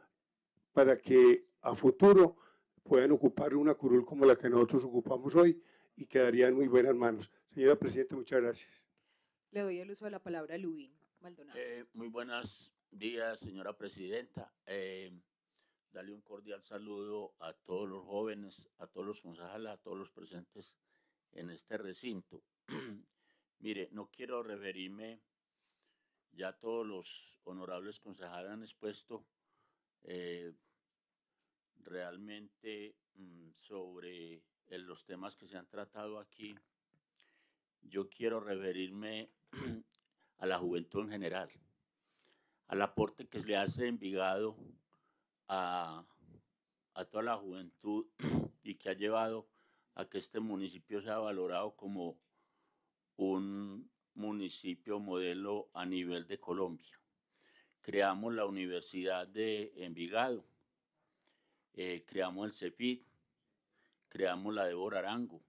Speaker 5: para que a futuro puedan ocupar una curul como la que nosotros ocupamos hoy y quedarían muy buenas manos. Señora Presidenta, muchas gracias.
Speaker 1: Le doy el uso de la palabra a Lubín Maldonado. Eh,
Speaker 4: muy buenos días, señora Presidenta. Dale eh, darle un cordial saludo a todos los jóvenes, a todos los concejales, a todos los presentes en este recinto. Mire, no quiero referirme, ya todos los honorables concejales han expuesto eh, realmente mm, sobre eh, los temas que se han tratado aquí, yo quiero referirme a la juventud en general, al aporte que le hace Envigado a, a toda la juventud y que ha llevado a que este municipio sea valorado como un municipio modelo a nivel de Colombia. Creamos la Universidad de Envigado, eh, creamos el CEPID, creamos la Débora Arango.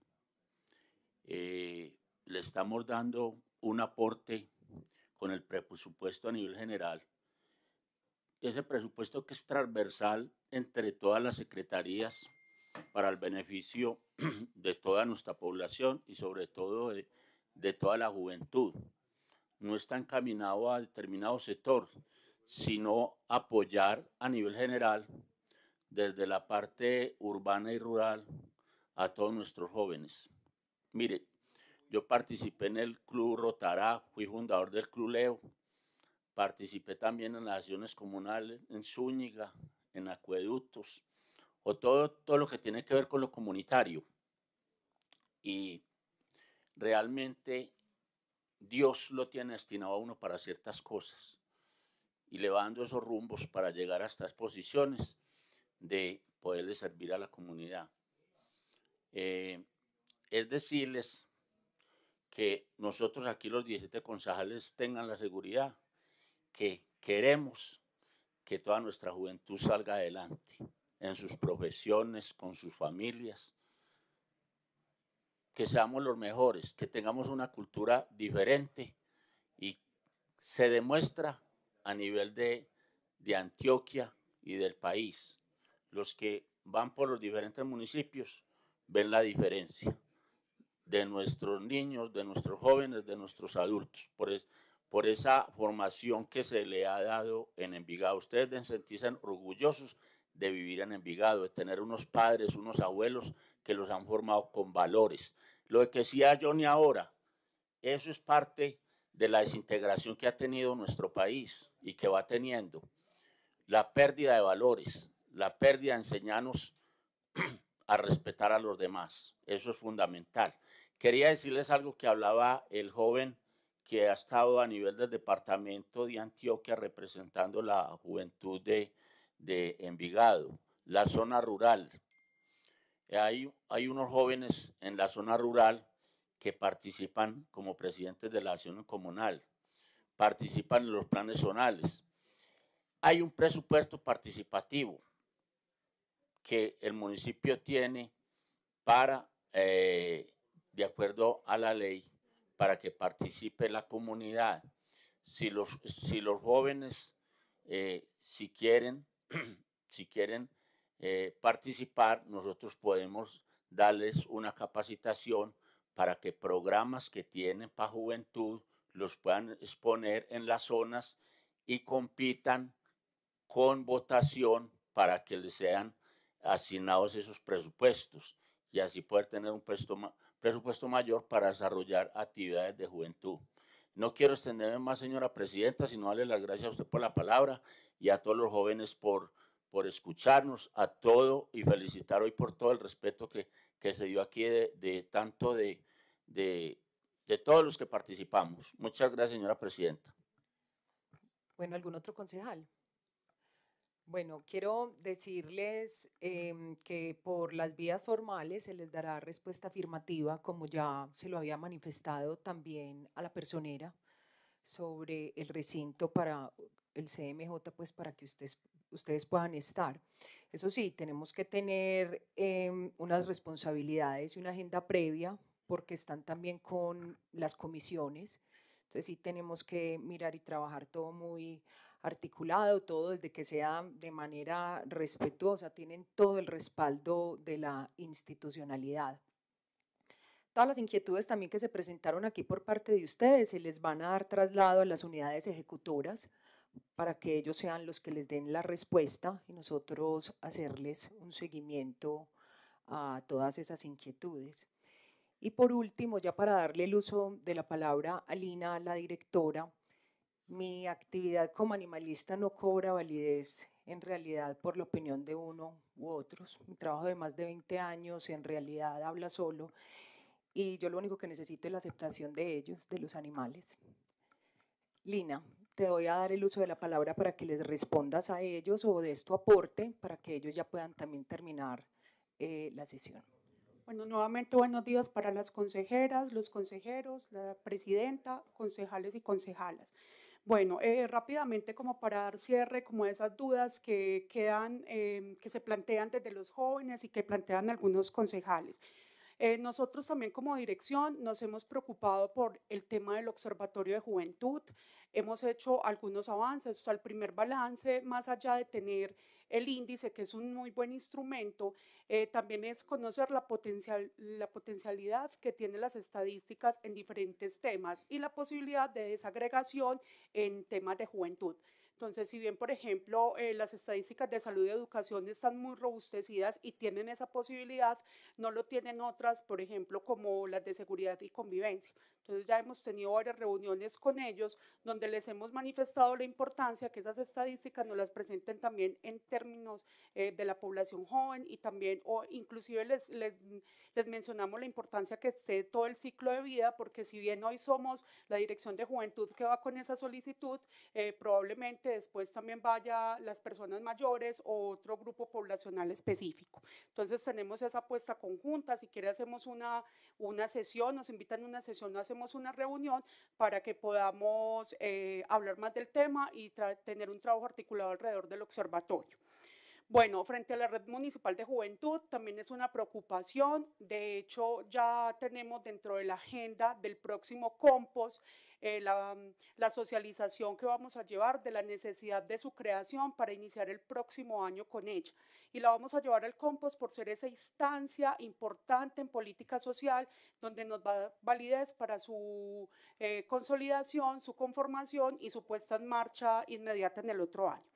Speaker 4: Eh, le estamos dando un aporte con el presupuesto a nivel general. Ese presupuesto que es transversal entre todas las secretarías para el beneficio de toda nuestra población y sobre todo de, de toda la juventud. No está encaminado a determinado sector, sino apoyar a nivel general desde la parte urbana y rural a todos nuestros jóvenes. Mire, yo participé en el Club Rotará, fui fundador del Club Leo, participé también en las acciones comunales en Zúñiga, en acueductos, o todo, todo lo que tiene que ver con lo comunitario. Y realmente Dios lo tiene destinado a uno para ciertas cosas y le va dando esos rumbos para llegar a estas posiciones de poderle servir a la comunidad. Eh, es decirles que nosotros aquí los 17 concejales tengan la seguridad que queremos que toda nuestra juventud salga adelante en sus profesiones, con sus familias, que seamos los mejores, que tengamos una cultura diferente y se demuestra a nivel de, de Antioquia y del país los que van por los diferentes municipios ven la diferencia de nuestros niños, de nuestros jóvenes, de nuestros adultos, por, esa formación que se le ha dado en Envigado. Ustedes deben sentirse orgullosos de vivir en Envigado, de tener unos padres, unos abuelos que los han formado con valores. Lo que decía Johnny ahora, eso es parte de la desintegración que ha tenido nuestro país y que va teniendo, la pérdida de valores, la pérdida, enseñarnos a respetar a los demás. Eso es fundamental. Quería decirles algo que hablaba el joven que ha estado a nivel del departamento de Antioquia representando la juventud de, Envigado, la zona rural. hay unos jóvenes en la zona rural que participan como presidentes de la acción comunal, participan en los planes zonales. Hay un presupuesto participativo que el municipio tiene para, eh, de acuerdo a la ley, para que participe la comunidad. Si los, si los jóvenes, eh, si quieren, si quieren eh, participar, nosotros podemos darles una capacitación para que programas que tienen para juventud los puedan exponer en las zonas y compitan con votación para que les sean asignados esos presupuestos y así poder tener un presupuesto mayor para desarrollar actividades de juventud. No quiero extenderme más, señora presidenta, sino darle las gracias a usted por la palabra y a todos los jóvenes por, por escucharnos, a todo y felicitar hoy por todo el respeto que, que se dio aquí de, tanto de, de todos los que participamos. Muchas gracias, señora presidenta.
Speaker 1: Bueno, ¿algún otro concejal? Bueno, quiero decirles em, que por las vías formales se les dará respuesta afirmativa, como ya se lo había manifestado también a la personera sobre el recinto para el CMJ, pues para que ustedes, ustedes puedan estar. Eso sí, tenemos que tener em, unas responsabilidades y una agenda previa, porque están también con las comisiones. Entonces sí tenemos que mirar y trabajar todo muy articulado, todo desde que sea de manera respetuosa, tienen todo el respaldo de la institucionalidad. Todas las inquietudes también que se presentaron aquí por parte de ustedes se les van a dar traslado a las unidades ejecutoras para que ellos sean los que les den la respuesta y nosotros hacerles un seguimiento a todas esas inquietudes. Y por último, ya para darle el uso de la palabra a Lina, la directora, mi actividad como animalista no cobra validez en realidad por la opinión de uno u otros. Mi trabajo de más de 20 años en realidad habla solo y yo lo único que necesito es la aceptación de ellos, de los animales. Lina, te voy a dar el uso de la palabra para que les respondas a ellos
Speaker 18: o de esto aporte
Speaker 1: para que ellos ya puedan también terminar eh, la sesión.
Speaker 18: Bueno, nuevamente buenos días para las consejeras, los consejeros, la presidenta, concejales y concejalas. Bueno, eh, rápidamente como para dar cierre, como esas dudas que quedan, em, que se plantean desde los jóvenes y que plantean algunos concejales. Eh, nosotros también como dirección nos hemos preocupado por el tema del Observatorio de Juventud. Hemos hecho algunos avances. O sea, el primer balance, más allá de tener el índice, que es un muy buen instrumento, eh, también es conocer la potencialidad que tienen las estadísticas en diferentes temas y la posibilidad de desagregación en temas de juventud. Entonces, si bien, por ejemplo, eh, las estadísticas de salud y educación están muy robustecidas y tienen esa posibilidad, no lo tienen otras, por ejemplo, como las de seguridad y convivencia. Entonces ya hemos tenido varias reuniones con ellos donde les hemos manifestado la importancia que esas estadísticas nos las presenten también en términos eh, de la población joven y también, o inclusive les, les, mencionamos la importancia que esté todo el ciclo de vida, porque si bien hoy somos la dirección de juventud que va con esa solicitud, eh, probablemente después también vaya las personas mayores o otro grupo poblacional específico. Entonces tenemos esa apuesta conjunta, si quiere hacemos una, una sesión, nos invitan a una sesión, no hacemos una reunión para que podamos eh, hablar más del tema y tener un trabajo articulado alrededor del observatorio. Bueno, frente a la Red Municipal de Juventud también es una preocupación. De hecho, ya tenemos dentro de la agenda del próximo compost eh, mm, la, socialización que vamos a llevar de la necesidad de su creación para iniciar el próximo año con ella. Y la vamos a llevar al compost por ser esa instancia importante en política social donde nos va a dar validez para su eh, consolidación, su conformación y su puesta en marcha inmediata en el otro año.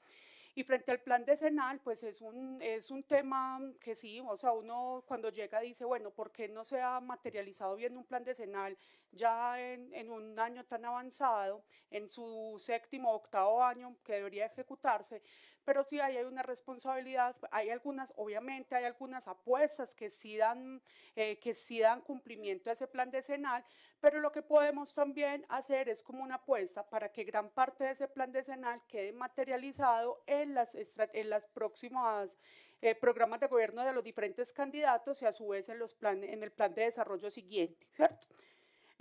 Speaker 18: Y frente al plan decenal, pues es un, es un tema que sí, o sea, uno cuando llega dice, bueno, ¿por qué no se ha materializado bien un plan decenal ya en, en un año tan avanzado, en su séptimo o octavo año que debería ejecutarse? pero sí hay una responsabilidad, hay algunas, obviamente hay algunas apuestas que sí dan, eh, que sí dan cumplimiento a ese plan decenal, pero lo que podemos también hacer es como una apuesta para que gran parte de ese plan decenal quede materializado en las, en las próximas eh, programas de gobierno de los diferentes candidatos y a su vez en, los plan, en el plan de desarrollo siguiente, ¿cierto?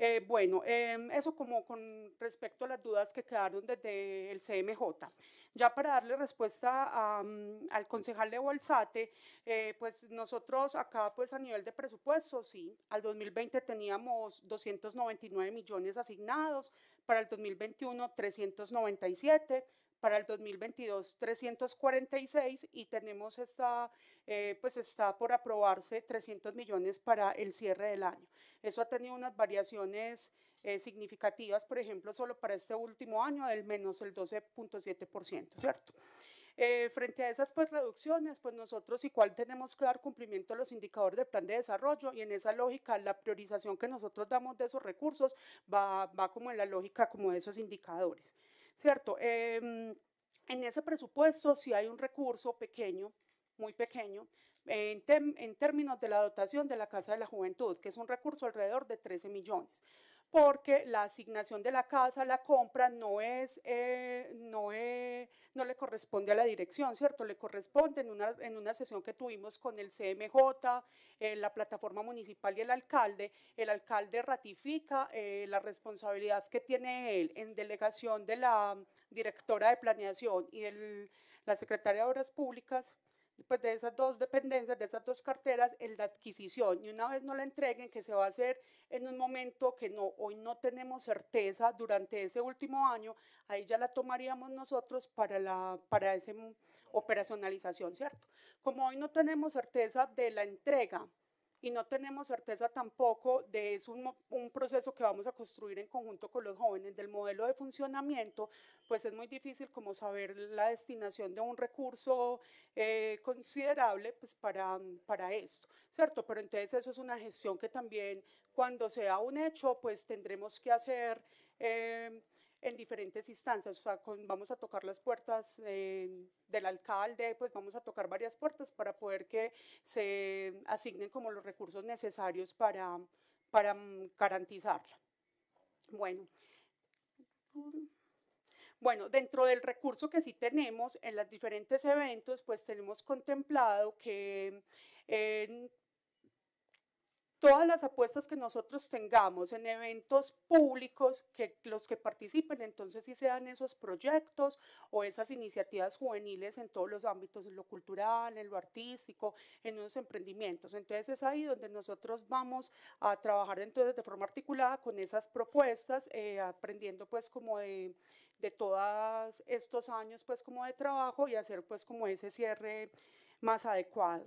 Speaker 18: Eh, bueno, em, eso como con respecto a las dudas que quedaron desde el CMJ. Ya para darle respuesta mm, al concejal de Bolsate, eh, pues nosotros acá pues a nivel de presupuesto, sí, al 2020 teníamos 299 millones asignados, para el 2021 397 para el 2022 346 y tenemos esta, eh, pues está por aprobarse 300 millones para el cierre del año. Eso ha tenido unas variaciones eh, significativas, por ejemplo, solo para este último año del menos el 12.7%, ¿cierto? Eh, frente a esas pues, reducciones, pues nosotros igual tenemos que dar cumplimiento a los indicadores del plan de desarrollo y en esa lógica la priorización que nosotros damos de esos recursos va, va como en la lógica como de esos indicadores. ¿cierto? Em, en ese presupuesto sí hay un recurso pequeño, muy pequeño, en, en, términos de la dotación de la Casa de la Juventud, que es un recurso alrededor de 13 millones porque la asignación de la casa, la compra, no, es, eh, e, no, le corresponde a la dirección, ¿cierto? Le corresponde en una, en una sesión que tuvimos con el CMJ, eh, la plataforma municipal y el alcalde. El alcalde ratifica eh, la responsabilidad que tiene él en delegación de la directora de planeación y la secretaria de Obras Públicas pues de esas dos dependencias, de esas dos carteras, es la adquisición. Y una vez no la entreguen, que se va a hacer en un momento que no, hoy no tenemos certeza durante ese último año, ahí ya la tomaríamos nosotros para, la, para esa operacionalización, ¿cierto? Como hoy no tenemos certeza de la entrega y no tenemos certeza tampoco de es un, proceso que vamos a construir en conjunto con los jóvenes del modelo de funcionamiento, pues es muy difícil como saber la destinación de un recurso eh, considerable pues para, para esto, ¿cierto? Pero entonces eso es una gestión que también cuando sea un hecho, pues tendremos que hacer... Eh, en diferentes instancias, o sea, vamos a tocar las puertas eh, del alcalde, pues vamos a tocar varias puertas para poder que se asignen como los recursos necesarios para, para mm, garantizarla. Bueno. Bueno, dentro del recurso que sí tenemos en los diferentes eventos, pues tenemos contemplado que en eh, todas las apuestas que nosotros tengamos en eventos públicos, que los que participen entonces si sean esos proyectos o esas iniciativas juveniles en todos los ámbitos, en lo cultural, en lo artístico, en los emprendimientos. Entonces es ahí donde nosotros vamos a trabajar entonces de forma articulada con esas propuestas, eh, aprendiendo pues como de de todos estos años pues como de trabajo y hacer pues como ese cierre más adecuado.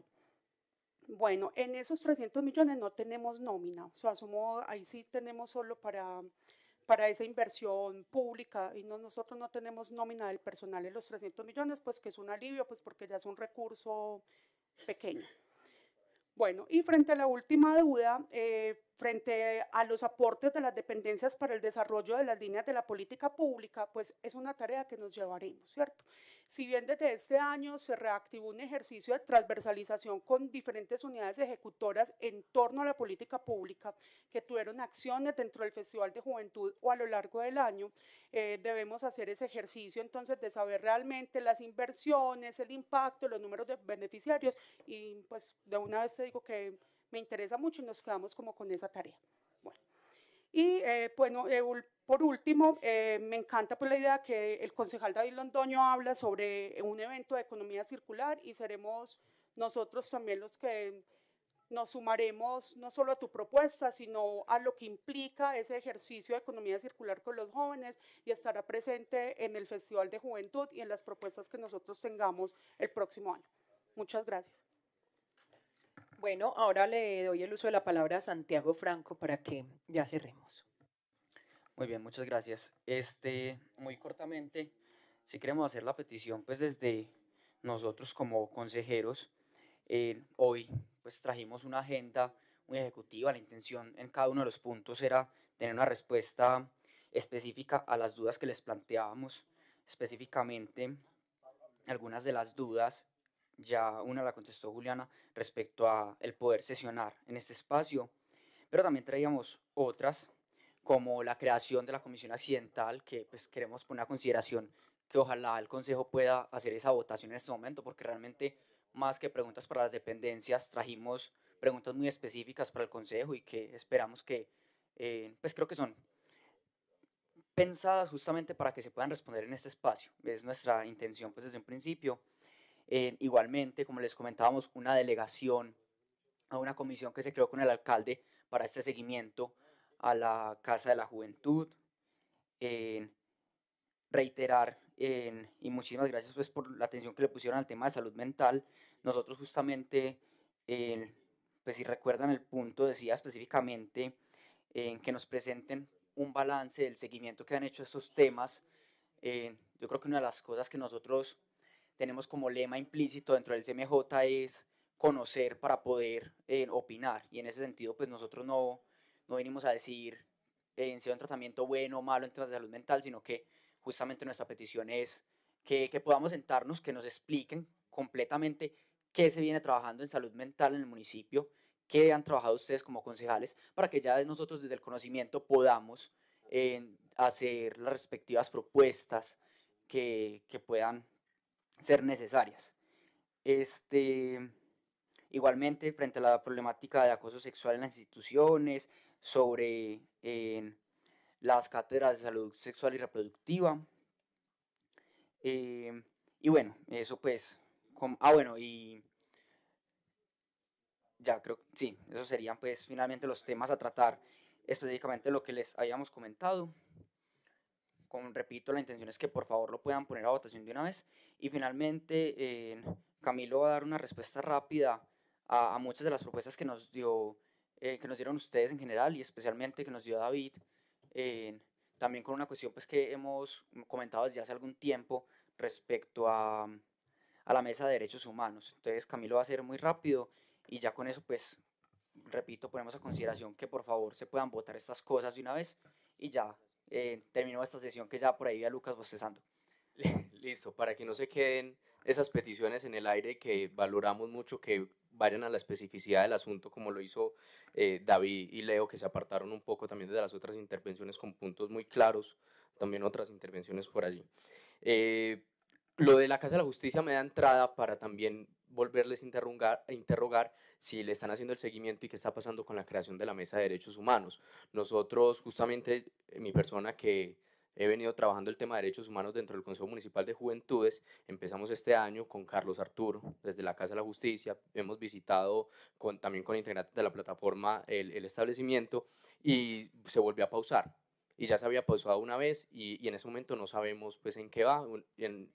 Speaker 18: Bueno, en esos 300 millones no tenemos nómina, o sea, somos, ahí sí tenemos solo para, para esa inversión pública y nosotros no tenemos nómina del personal en los 300 millones, pues que es un alivio, pues porque ya es un recurso pequeño. Bueno, y frente a la última duda, eh, frente a los aportes de las dependencias para el desarrollo de las líneas de la política pública, pues es una tarea que nos llevaremos, ¿cierto? Si bien desde este año se reactivó un ejercicio de transversalización con diferentes unidades ejecutoras en torno a la política pública, que tuvieron acciones dentro del Festival de Juventud o a lo largo del año, eh, debemos hacer ese ejercicio entonces de saber realmente las inversiones, el impacto, los números de beneficiarios y pues de una vez te digo que me interesa mucho y nos quedamos como con esa tarea. Bueno, y eh, bueno, eh, por último, eh, me encanta pues, la idea que el concejal David Londoño habla sobre un evento de economía circular y seremos nosotros también los que nos sumaremos no solo a tu propuesta, sino a lo que implica ese ejercicio de economía circular con los jóvenes y estará presente en el Festival de Juventud y en las propuestas que nosotros tengamos el próximo año.
Speaker 1: Muchas gracias. Bueno, ahora le doy el uso de la palabra a Santiago Franco para que ya cerremos.
Speaker 11: Muy bien, muchas gracias. Este, muy cortamente, si queremos hacer la petición, pues desde nosotros como consejeros, eh, hoy pues trajimos una agenda muy ejecutiva. La intención en cada uno de los puntos era tener una respuesta específica a las dudas que les planteábamos, específicamente algunas de las dudas ya una la contestó Juliana respecto a el poder sesionar en este espacio, pero también traíamos otras como la creación de la comisión accidental que pues queremos poner a consideración que ojalá el consejo pueda hacer esa votación en este momento porque realmente más que preguntas para las dependencias trajimos preguntas muy específicas para el consejo y que esperamos que eh, pues creo que son pensadas justamente para que se puedan responder en este espacio. Es nuestra intención pues desde un principio. Eh, igualmente, como les comentábamos, una delegación a una comisión que se creó con el alcalde para este seguimiento a la Casa de la Juventud. reiterar, y muchísimas gracias pues, por la atención que le pusieron al tema de salud mental. Nosotros justamente, pues si recuerdan el punto, decía específicamente que nos presenten un balance del seguimiento que han hecho estos temas. yo creo que una de las cosas que nosotros tenemos como lema implícito dentro del CMJ es conocer para poder eh, opinar. Y en ese sentido, pues nosotros no, no venimos a decir eh, si un tratamiento bueno o malo en temas de salud mental, sino que justamente nuestra petición es que, que podamos sentarnos, que nos expliquen completamente qué se viene trabajando en salud mental en el municipio, qué han trabajado ustedes como concejales, para que ya nosotros desde el conocimiento podamos eh, hacer las respectivas propuestas que, que puedan ser necesarias. Este, igualmente, frente a la problemática de acoso sexual en las instituciones, sobre las cátedras de salud sexual y reproductiva. Em, y bueno, eso pues. ah, bueno, y ya creo que sí, esos serían pues finalmente los temas a tratar, específicamente lo que les habíamos comentado. Con, repito, la intención es que por favor lo puedan poner a votación de una vez y finalmente, eh, Camilo va a dar una respuesta rápida a, muchas de las propuestas que nos, dio, eh, que nos dieron ustedes en general y especialmente que nos dio David. Eh, también con una cuestión pues, que hemos comentado desde hace algún tiempo respecto a, la mesa de derechos humanos. Entonces Camilo va a ser muy rápido y ya con eso pues repito, ponemos a consideración que por favor se puedan votar estas cosas de una vez y ya eh, termino esta sesión que ya por ahí vi a Lucas bostezando. Listo, para que no se queden esas peticiones
Speaker 15: en el aire que valoramos mucho que vayan a la especificidad del asunto, como lo hizo eh, David y Leo, que se apartaron un poco también de las otras intervenciones con puntos muy claros, también otras intervenciones por allí. Eh, lo de la Casa de la Justicia me da entrada para también volverles interrogar, a interrogar si le están haciendo el seguimiento y qué está pasando con la creación de la Mesa de Derechos Humanos. Nosotros, justamente, mi persona que he venido trabajando el tema de derechos humanos dentro del Consejo Municipal de Juventudes. Empezamos este año con Carlos Arturo, desde la Casa de la Justicia. Hemos visitado con, también con integrantes de la plataforma el, establecimiento y se volvió a pausar y ya se había pausado una vez y, en ese momento no sabemos pues en qué va. En,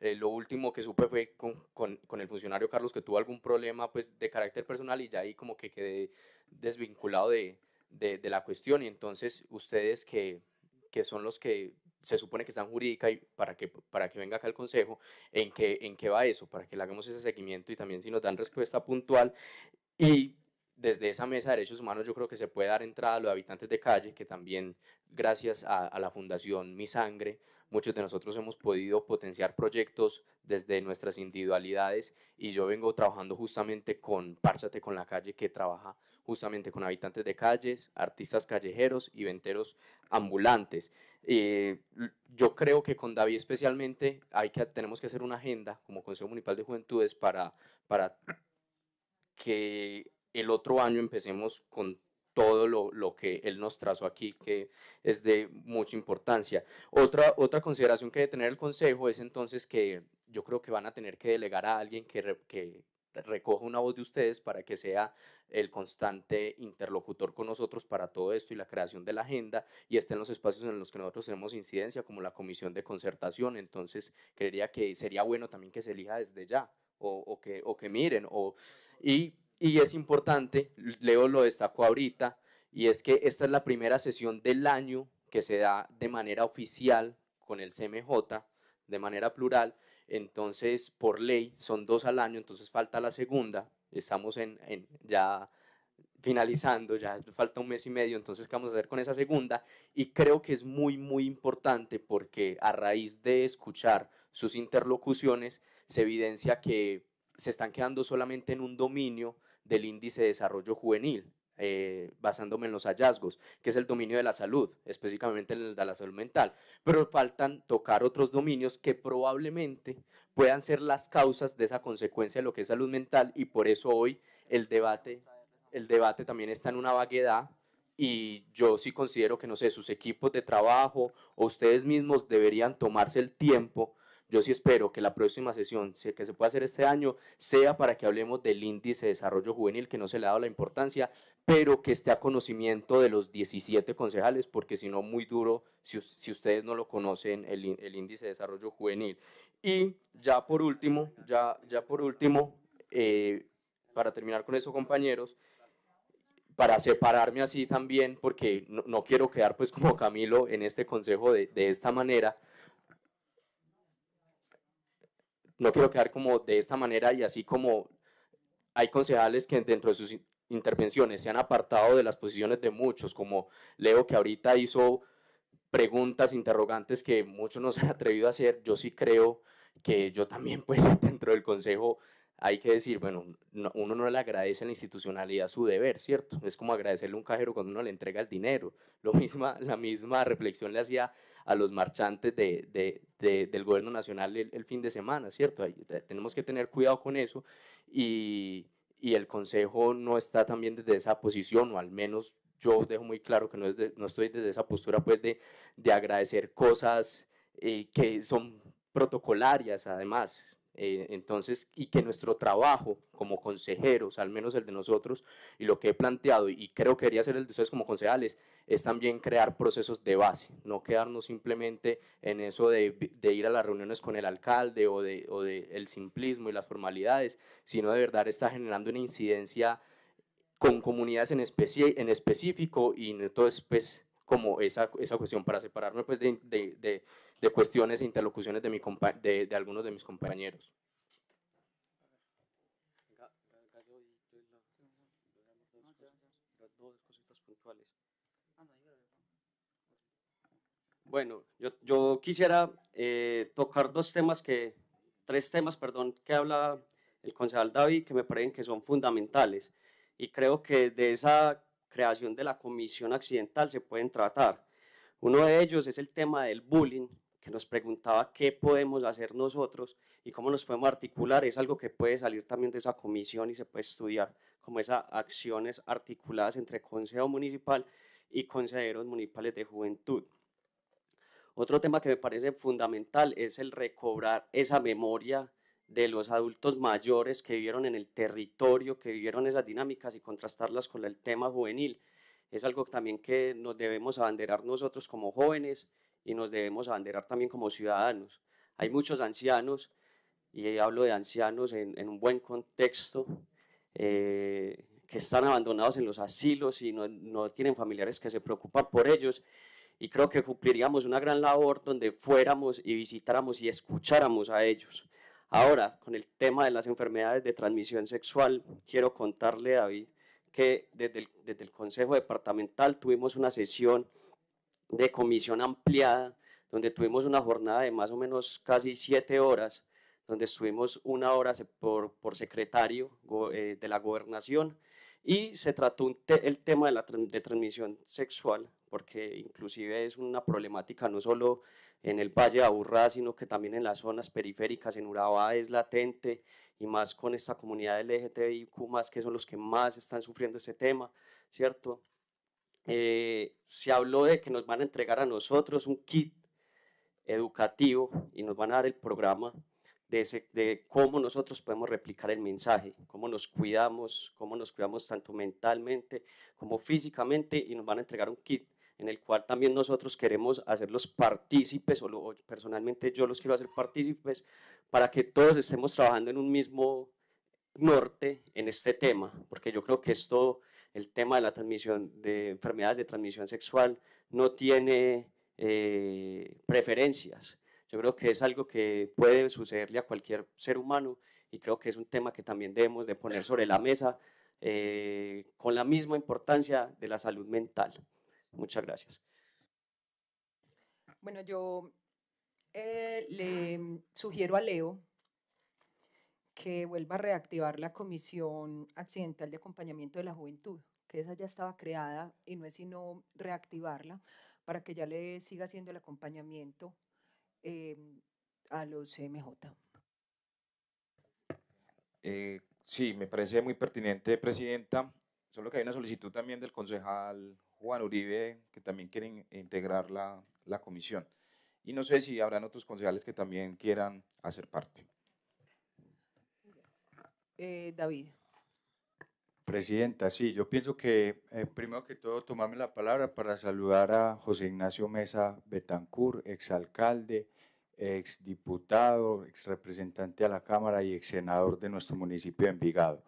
Speaker 15: eh, lo último que supe fue con, el funcionario Carlos que tuvo algún problema pues de carácter personal y ya ahí como que quedé desvinculado de, de la cuestión y entonces ustedes que que son los que se supone que están jurídica y para que, para que venga acá el consejo, en qué, en qué va eso, para que le hagamos ese seguimiento y también si nos dan respuesta puntual. Y desde esa mesa de derechos humanos yo creo que se puede dar entrada a los habitantes de calle, que también gracias a, la Fundación Mi Sangre, muchos de nosotros hemos podido potenciar proyectos desde nuestras individualidades y yo vengo trabajando justamente con Pársate con la calle, que trabaja justamente con habitantes de calles, artistas callejeros y venteros ambulantes. Eh, yo creo que con David especialmente hay que, tenemos que hacer una agenda como Consejo Municipal de Juventudes para... para que el otro año empecemos con todo lo, que él nos trazó aquí, que es de mucha importancia. Otra, otra consideración que debe tener el Consejo es entonces que yo creo que van a tener que delegar a alguien que, recoja una voz de ustedes para que sea el constante interlocutor con nosotros para todo esto y la creación de la agenda y estén en los espacios en los que nosotros tenemos incidencia, como la comisión de concertación. Entonces, creería que sería bueno también que se elija desde ya o, que, o que miren. O, y y es importante, Leo lo destacó ahorita, y es que esta es la primera sesión del año que se da de manera oficial con el CMJ, de manera plural. Entonces, por ley, son dos al año, entonces falta la segunda. Estamos en, ya finalizando, ya falta un mes y medio, entonces ¿qué vamos a hacer con esa segunda? Y creo que es muy, muy importante porque a raíz de escuchar sus interlocuciones se evidencia que se están quedando solamente en un dominio del índice de desarrollo juvenil, eh, basándome en los hallazgos, que es el dominio de la salud, específicamente el de la salud mental. Pero faltan tocar otros dominios que probablemente puedan ser las causas de esa consecuencia de lo que es salud mental y por eso hoy el debate, el debate también está en una vaguedad y yo sí considero que, no sé, sus equipos de trabajo o ustedes mismos deberían tomarse el tiempo yo sí espero que la próxima sesión que se pueda hacer este año sea para que hablemos del índice de desarrollo juvenil, que no se le ha dado la importancia, pero que esté a conocimiento de los 17 concejales, porque si no, muy duro si, ustedes no lo conocen, el, índice de desarrollo juvenil. Y ya por último, ya, ya por último, eh, para terminar con eso, compañeros, para separarme así también, porque no, no, quiero quedar pues como Camilo en este consejo de, de esta manera, no quiero quedar como de esta manera y así como hay concejales que dentro de sus intervenciones se han apartado de las posiciones de muchos, como Leo que ahorita hizo preguntas, interrogantes que muchos no se han atrevido a hacer, yo sí creo que yo también pues dentro del consejo hay que decir, bueno, uno no le agradece la institucionalidad su deber, ¿cierto? Es como agradecerle a un cajero cuando uno le entrega el dinero. Lo misma, la misma reflexión le hacía a los marchantes del gobierno nacional el, fin de semana, ¿cierto? tenemos que tener cuidado con eso y, el Consejo no está también desde esa posición, o al menos yo dejo muy claro que no, estoy desde esa postura pues de, agradecer cosas eh, que son protocolarias además, eh, entonces, y que nuestro trabajo como consejeros, al menos el de nosotros, y lo que he planteado, y creo que debería ser el de ustedes como concejales, es también crear procesos de base, no quedarnos simplemente en eso de, ir a las reuniones con el alcalde o de, el simplismo y las formalidades, sino de verdad está generando una incidencia con comunidades en, especie, en específico y entonces pues como esa, esa cuestión para separarme pues de, de, de, cuestiones e interlocuciones de, mi de, de algunos de mis compañeros.
Speaker 17: Bueno, yo, yo quisiera eh, tocar dos temas que, tres temas, perdón, que habla el concejal David que me parecen que son fundamentales. Y creo que de esa creación de la comisión accidental se pueden tratar. Uno de ellos es el tema del bullying, que nos preguntaba qué podemos hacer nosotros y cómo nos podemos articular. Es algo que puede salir también de esa comisión y se puede estudiar como esas acciones articuladas entre Consejo Municipal y Consejeros Municipales de Juventud. Otro tema que me parece fundamental es el recobrar esa memoria de los adultos mayores que vivieron en el territorio, que vivieron esas dinámicas y contrastarlas con el tema juvenil. Es algo también que nos debemos abanderar nosotros como jóvenes y nos debemos abanderar también como ciudadanos. Hay muchos ancianos, y hablo de ancianos en, un buen contexto, eh, que están abandonados en los asilos y no, no tienen familiares que se preocupan por ellos. Y creo que cumpliríamos una gran labor donde fuéramos y visitáramos y escucháramos a ellos. Ahora, con el tema de las enfermedades de transmisión sexual, quiero contarle, David, que desde el, Consejo Departamental tuvimos una sesión de comisión ampliada, donde tuvimos una jornada de más o menos casi siete horas, donde estuvimos una hora por, secretario eh, de la gobernación y se trató el tema de la de transmisión sexual porque inclusive es una problemática no solo en el Valle de Aburrá, sino que también en las zonas periféricas, en Urabá es latente, y más con esta comunidad LGTBIQ+, que son los que más están sufriendo ese tema, ¿cierto? Eh, se habló de que nos van a entregar a nosotros un kit educativo y nos van a dar el programa de, de, cómo nosotros podemos replicar el mensaje, cómo nos cuidamos, cómo nos cuidamos tanto mentalmente como físicamente y nos van a entregar un kit en el cual también nosotros queremos hacerlos partícipes, o, personalmente yo los quiero hacer partícipes, para que todos estemos trabajando en un mismo norte en este tema, porque yo creo que esto, el tema de la transmisión de enfermedades de transmisión sexual, no tiene eh, preferencias. Yo creo que es algo que puede sucederle a cualquier ser humano y creo que es un tema que también debemos de poner sobre la mesa eh, con la misma importancia de la salud mental. Muchas gracias.
Speaker 1: Bueno, yo eh, le mm, sugiero a Leo que vuelva a reactivar la Comisión Accidental de Acompañamiento de la Juventud, que esa ya estaba creada y no es sino reactivarla para que ya le siga haciendo el acompañamiento eh, a los CMJ.
Speaker 16: Eh, sí, me parece muy pertinente, Presidenta. Solo que hay una solicitud también del concejal Juan Uribe, que también quieren integrar la, comisión. Y no sé si habrán otros concejales que también quieran hacer parte.
Speaker 1: Eh, David.
Speaker 20: Presidenta, sí, yo pienso que eh, primero que todo tomarme la palabra para saludar a José Ignacio Mesa Betancur, exalcalde, exdiputado, exrepresentante a la Cámara y exsenador de nuestro municipio de Envigado.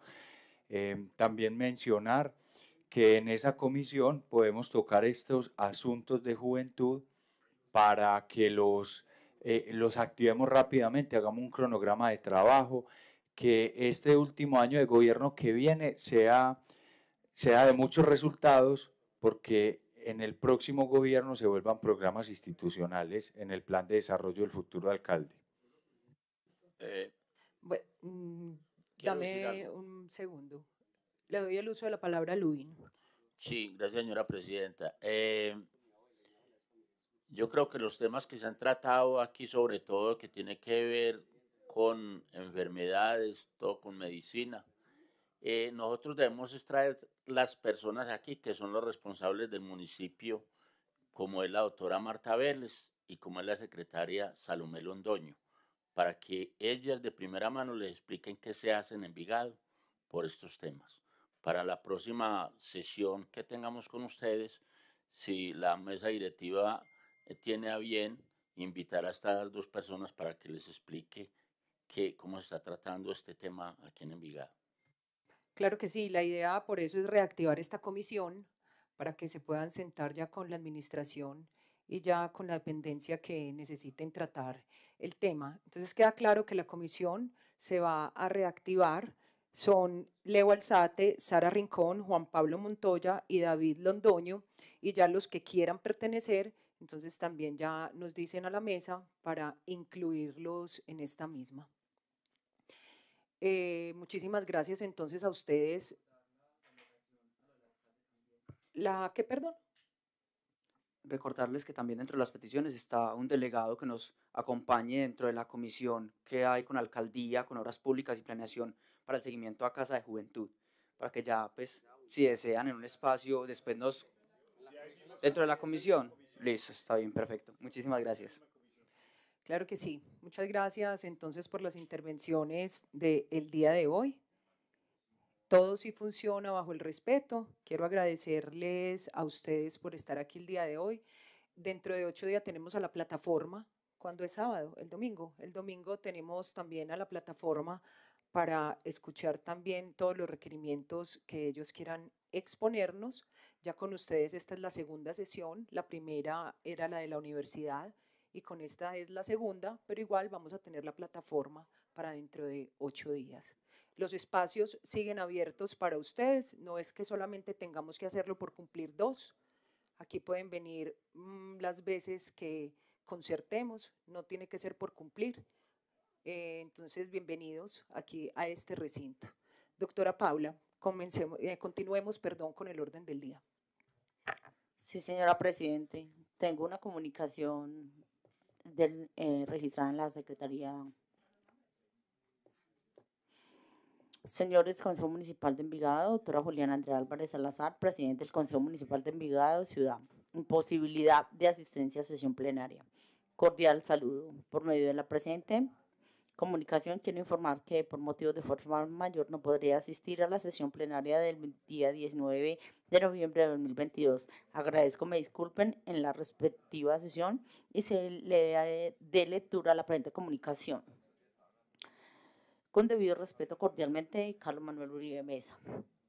Speaker 20: Eh, también mencionar que en esa comisión podemos tocar estos asuntos de juventud para que los, eh, los activemos rápidamente, hagamos un cronograma de trabajo, que este último año de gobierno que viene sea, sea de muchos resultados, porque en el próximo gobierno se vuelvan programas institucionales en el plan de desarrollo del futuro alcalde.
Speaker 4: Eh,
Speaker 1: mm, dame un segundo. Le doy el uso de la palabra a Luis.
Speaker 4: Sí, gracias, señora presidenta. Em, yo creo que los temas que se han tratado aquí, sobre todo que tiene que ver con enfermedades, todo con medicina, eh, nosotros debemos extraer las personas aquí que son los responsables del municipio, como es la doctora Marta Vélez y como es la secretaria Salomé Londoño, para que ellas de primera mano les expliquen qué se hace en Envigado por estos temas para la próxima sesión que tengamos con ustedes, si la mesa directiva eh, tiene a bien invitar a estas dos personas para que les explique que, cómo se está tratando este tema aquí en Envigado.
Speaker 1: Claro que sí, la idea por eso es reactivar esta comisión para que se puedan sentar ya con la administración y ya con la dependencia que necesiten tratar el tema. Entonces queda claro que la comisión se va a reactivar son Leo Alzate, Sara Rincón, Juan Pablo Montoya y David Londoño, y ya los que quieran pertenecer, entonces también ya nos dicen a la mesa para incluirlos en esta misma. Eh, muchísimas gracias entonces a ustedes. ¿La qué, perdón?
Speaker 11: Recordarles que también dentro de las peticiones está un delegado que nos acompañe dentro de la comisión que hay con alcaldía, con obras públicas y planeación para el seguimiento a Casa de Juventud, para que ya, pues, si desean en un espacio, después nos... Dentro de la comisión. Listo, está bien, perfecto. Muchísimas gracias.
Speaker 1: Claro que sí. Muchas gracias entonces por las intervenciones del día de hoy. Todo sí funciona bajo el respeto. Quiero agradecerles a ustedes por estar aquí el día de hoy. Dentro de ocho días tenemos a la plataforma. ¿Cuándo es sábado? El domingo. El domingo tenemos también a la plataforma para escuchar también todos los requerimientos que ellos quieran exponernos. Ya con ustedes esta es la segunda sesión, la primera era la de la universidad y con esta es la segunda, pero igual vamos a tener la plataforma para dentro de ocho días. Los espacios siguen abiertos para ustedes, no es que solamente tengamos que hacerlo por cumplir dos. Aquí pueden venir mm, las veces que concertemos, no tiene que ser por cumplir. Eh, entonces, bienvenidos aquí a este recinto. Doctora Paula, comencemos, eh, continuemos perdón, con el orden del día. Sí, señora Presidente. Tengo una comunicación
Speaker 2: del, eh, registrada en la Secretaría. Señores, Consejo Municipal de Envigado, doctora Juliana Andrea Álvarez Salazar, Presidente del Consejo Municipal de Envigado, Ciudad. Posibilidad de asistencia a sesión plenaria. Cordial saludo por medio de la presente Comunicación, quiero informar que por motivos de forma mayor no podría asistir a la sesión plenaria del día 19 de noviembre de 2022. Agradezco me disculpen en la respectiva sesión y se le dé lectura a la presente comunicación. Con debido respeto cordialmente, Carlos Manuel Uribe Mesa.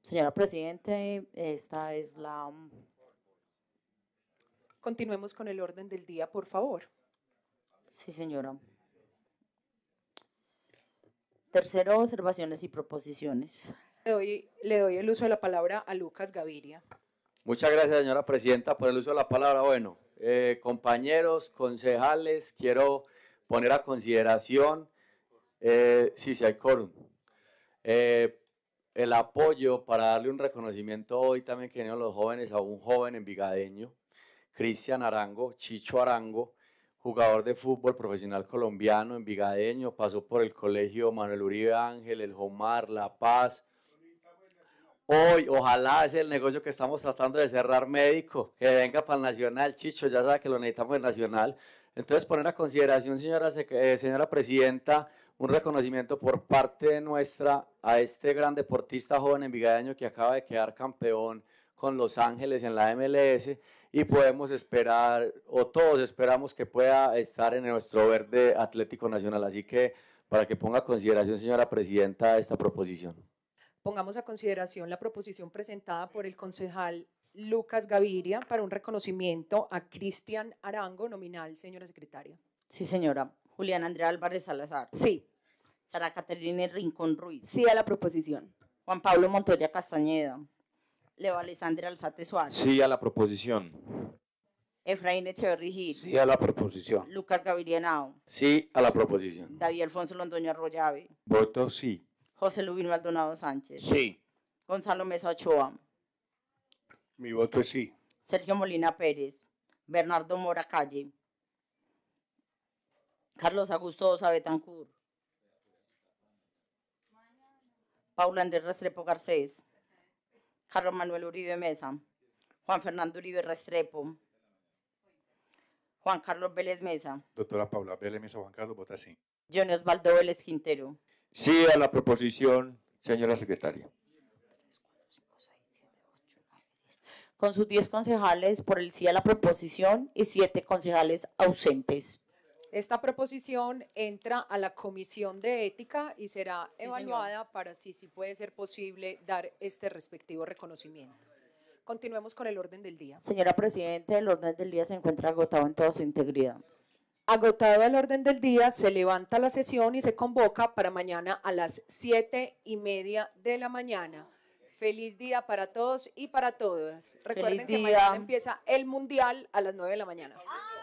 Speaker 2: Señora Presidente, esta es
Speaker 1: la... Mm, Continuemos con el orden del día, por favor.
Speaker 2: Sí, señora. Tercero, observaciones y proposiciones.
Speaker 1: Le doy, el uso de la palabra a Lucas Gaviria.
Speaker 13: Muchas gracias, señora presidenta, por el uso de la palabra. Bueno, eh, compañeros, concejales, quiero poner a consideración, eh, si sí, hay quórum, eh, el apoyo para darle un reconocimiento hoy también que tienen los jóvenes a un joven envigadeño, Cristian Arango, Chicho Arango, jugador de fútbol profesional colombiano, envigadeño, pasó por el colegio Manuel Uribe Ángel, el Jomar, La Paz. Hoy, ojalá ese es el negocio que estamos tratando de cerrar médico, que venga para el Nacional, Chicho, ya sabe que lo necesitamos en Nacional. Entonces, poner a consideración, señora, eh, señora Presidenta, un reconocimiento por parte nuestra a este gran deportista joven envigadeño que acaba de quedar campeón con Los Ángeles en la MLS y podemos esperar, o todos esperamos que pueda estar en nuestro verde Atlético Nacional. Así que para que ponga a consideración, señora presidenta, esta proposición.
Speaker 1: Pongamos a consideración la proposición presentada por el concejal Lucas Gaviria para un reconocimiento a Cristian Arango, nominal, señora secretaria.
Speaker 2: Sí, señora.
Speaker 1: Julián Andrea Álvarez Salazar. Sí. Sara Caterina Rincón
Speaker 2: Ruiz. Sí a la proposición. Juan Pablo Montoya Castañeda. Leo Alzate Suárez. Sí
Speaker 20: a la proposición.
Speaker 2: Efraín Echeverri Gil. Sí a
Speaker 20: la proposición.
Speaker 2: Lucas Gaviria
Speaker 20: Sí a la proposición.
Speaker 2: David Alfonso Londoño Arroyave.
Speaker 20: Voto sí.
Speaker 2: José Lubino Maldonado Sánchez. Sí. Gonzalo Mesa Ochoa.
Speaker 5: Mi voto es sí.
Speaker 2: Sergio Molina Pérez. Bernardo Mora Calle. Carlos Augusto Osa Paula Andrés Restrepo Garcés. Carlos Manuel Uribe Mesa, Juan Fernando Uribe Restrepo, Juan Carlos Vélez Mesa.
Speaker 9: Doctora Paula Vélez Mesa, Juan Carlos, Botasín,
Speaker 2: sí. Johnny Osvaldo Vélez Quintero.
Speaker 9: Sí a la proposición, señora secretaria.
Speaker 2: Con sus diez concejales por el sí a la proposición y siete concejales ausentes.
Speaker 1: Esta proposición entra a la comisión de ética y será evaluada para si, si puede ser posible dar este respectivo reconocimiento. Continuemos con el orden del día. Señora Presidente, el orden del día se encuentra agotado en toda su integridad. Agotado el orden del día, se levanta la sesión y se convoca para mañana a las siete y media de la mañana. Feliz día para todos y para todas. Recuerden que mañana empieza el Mundial a las nueve de la mañana. Ah,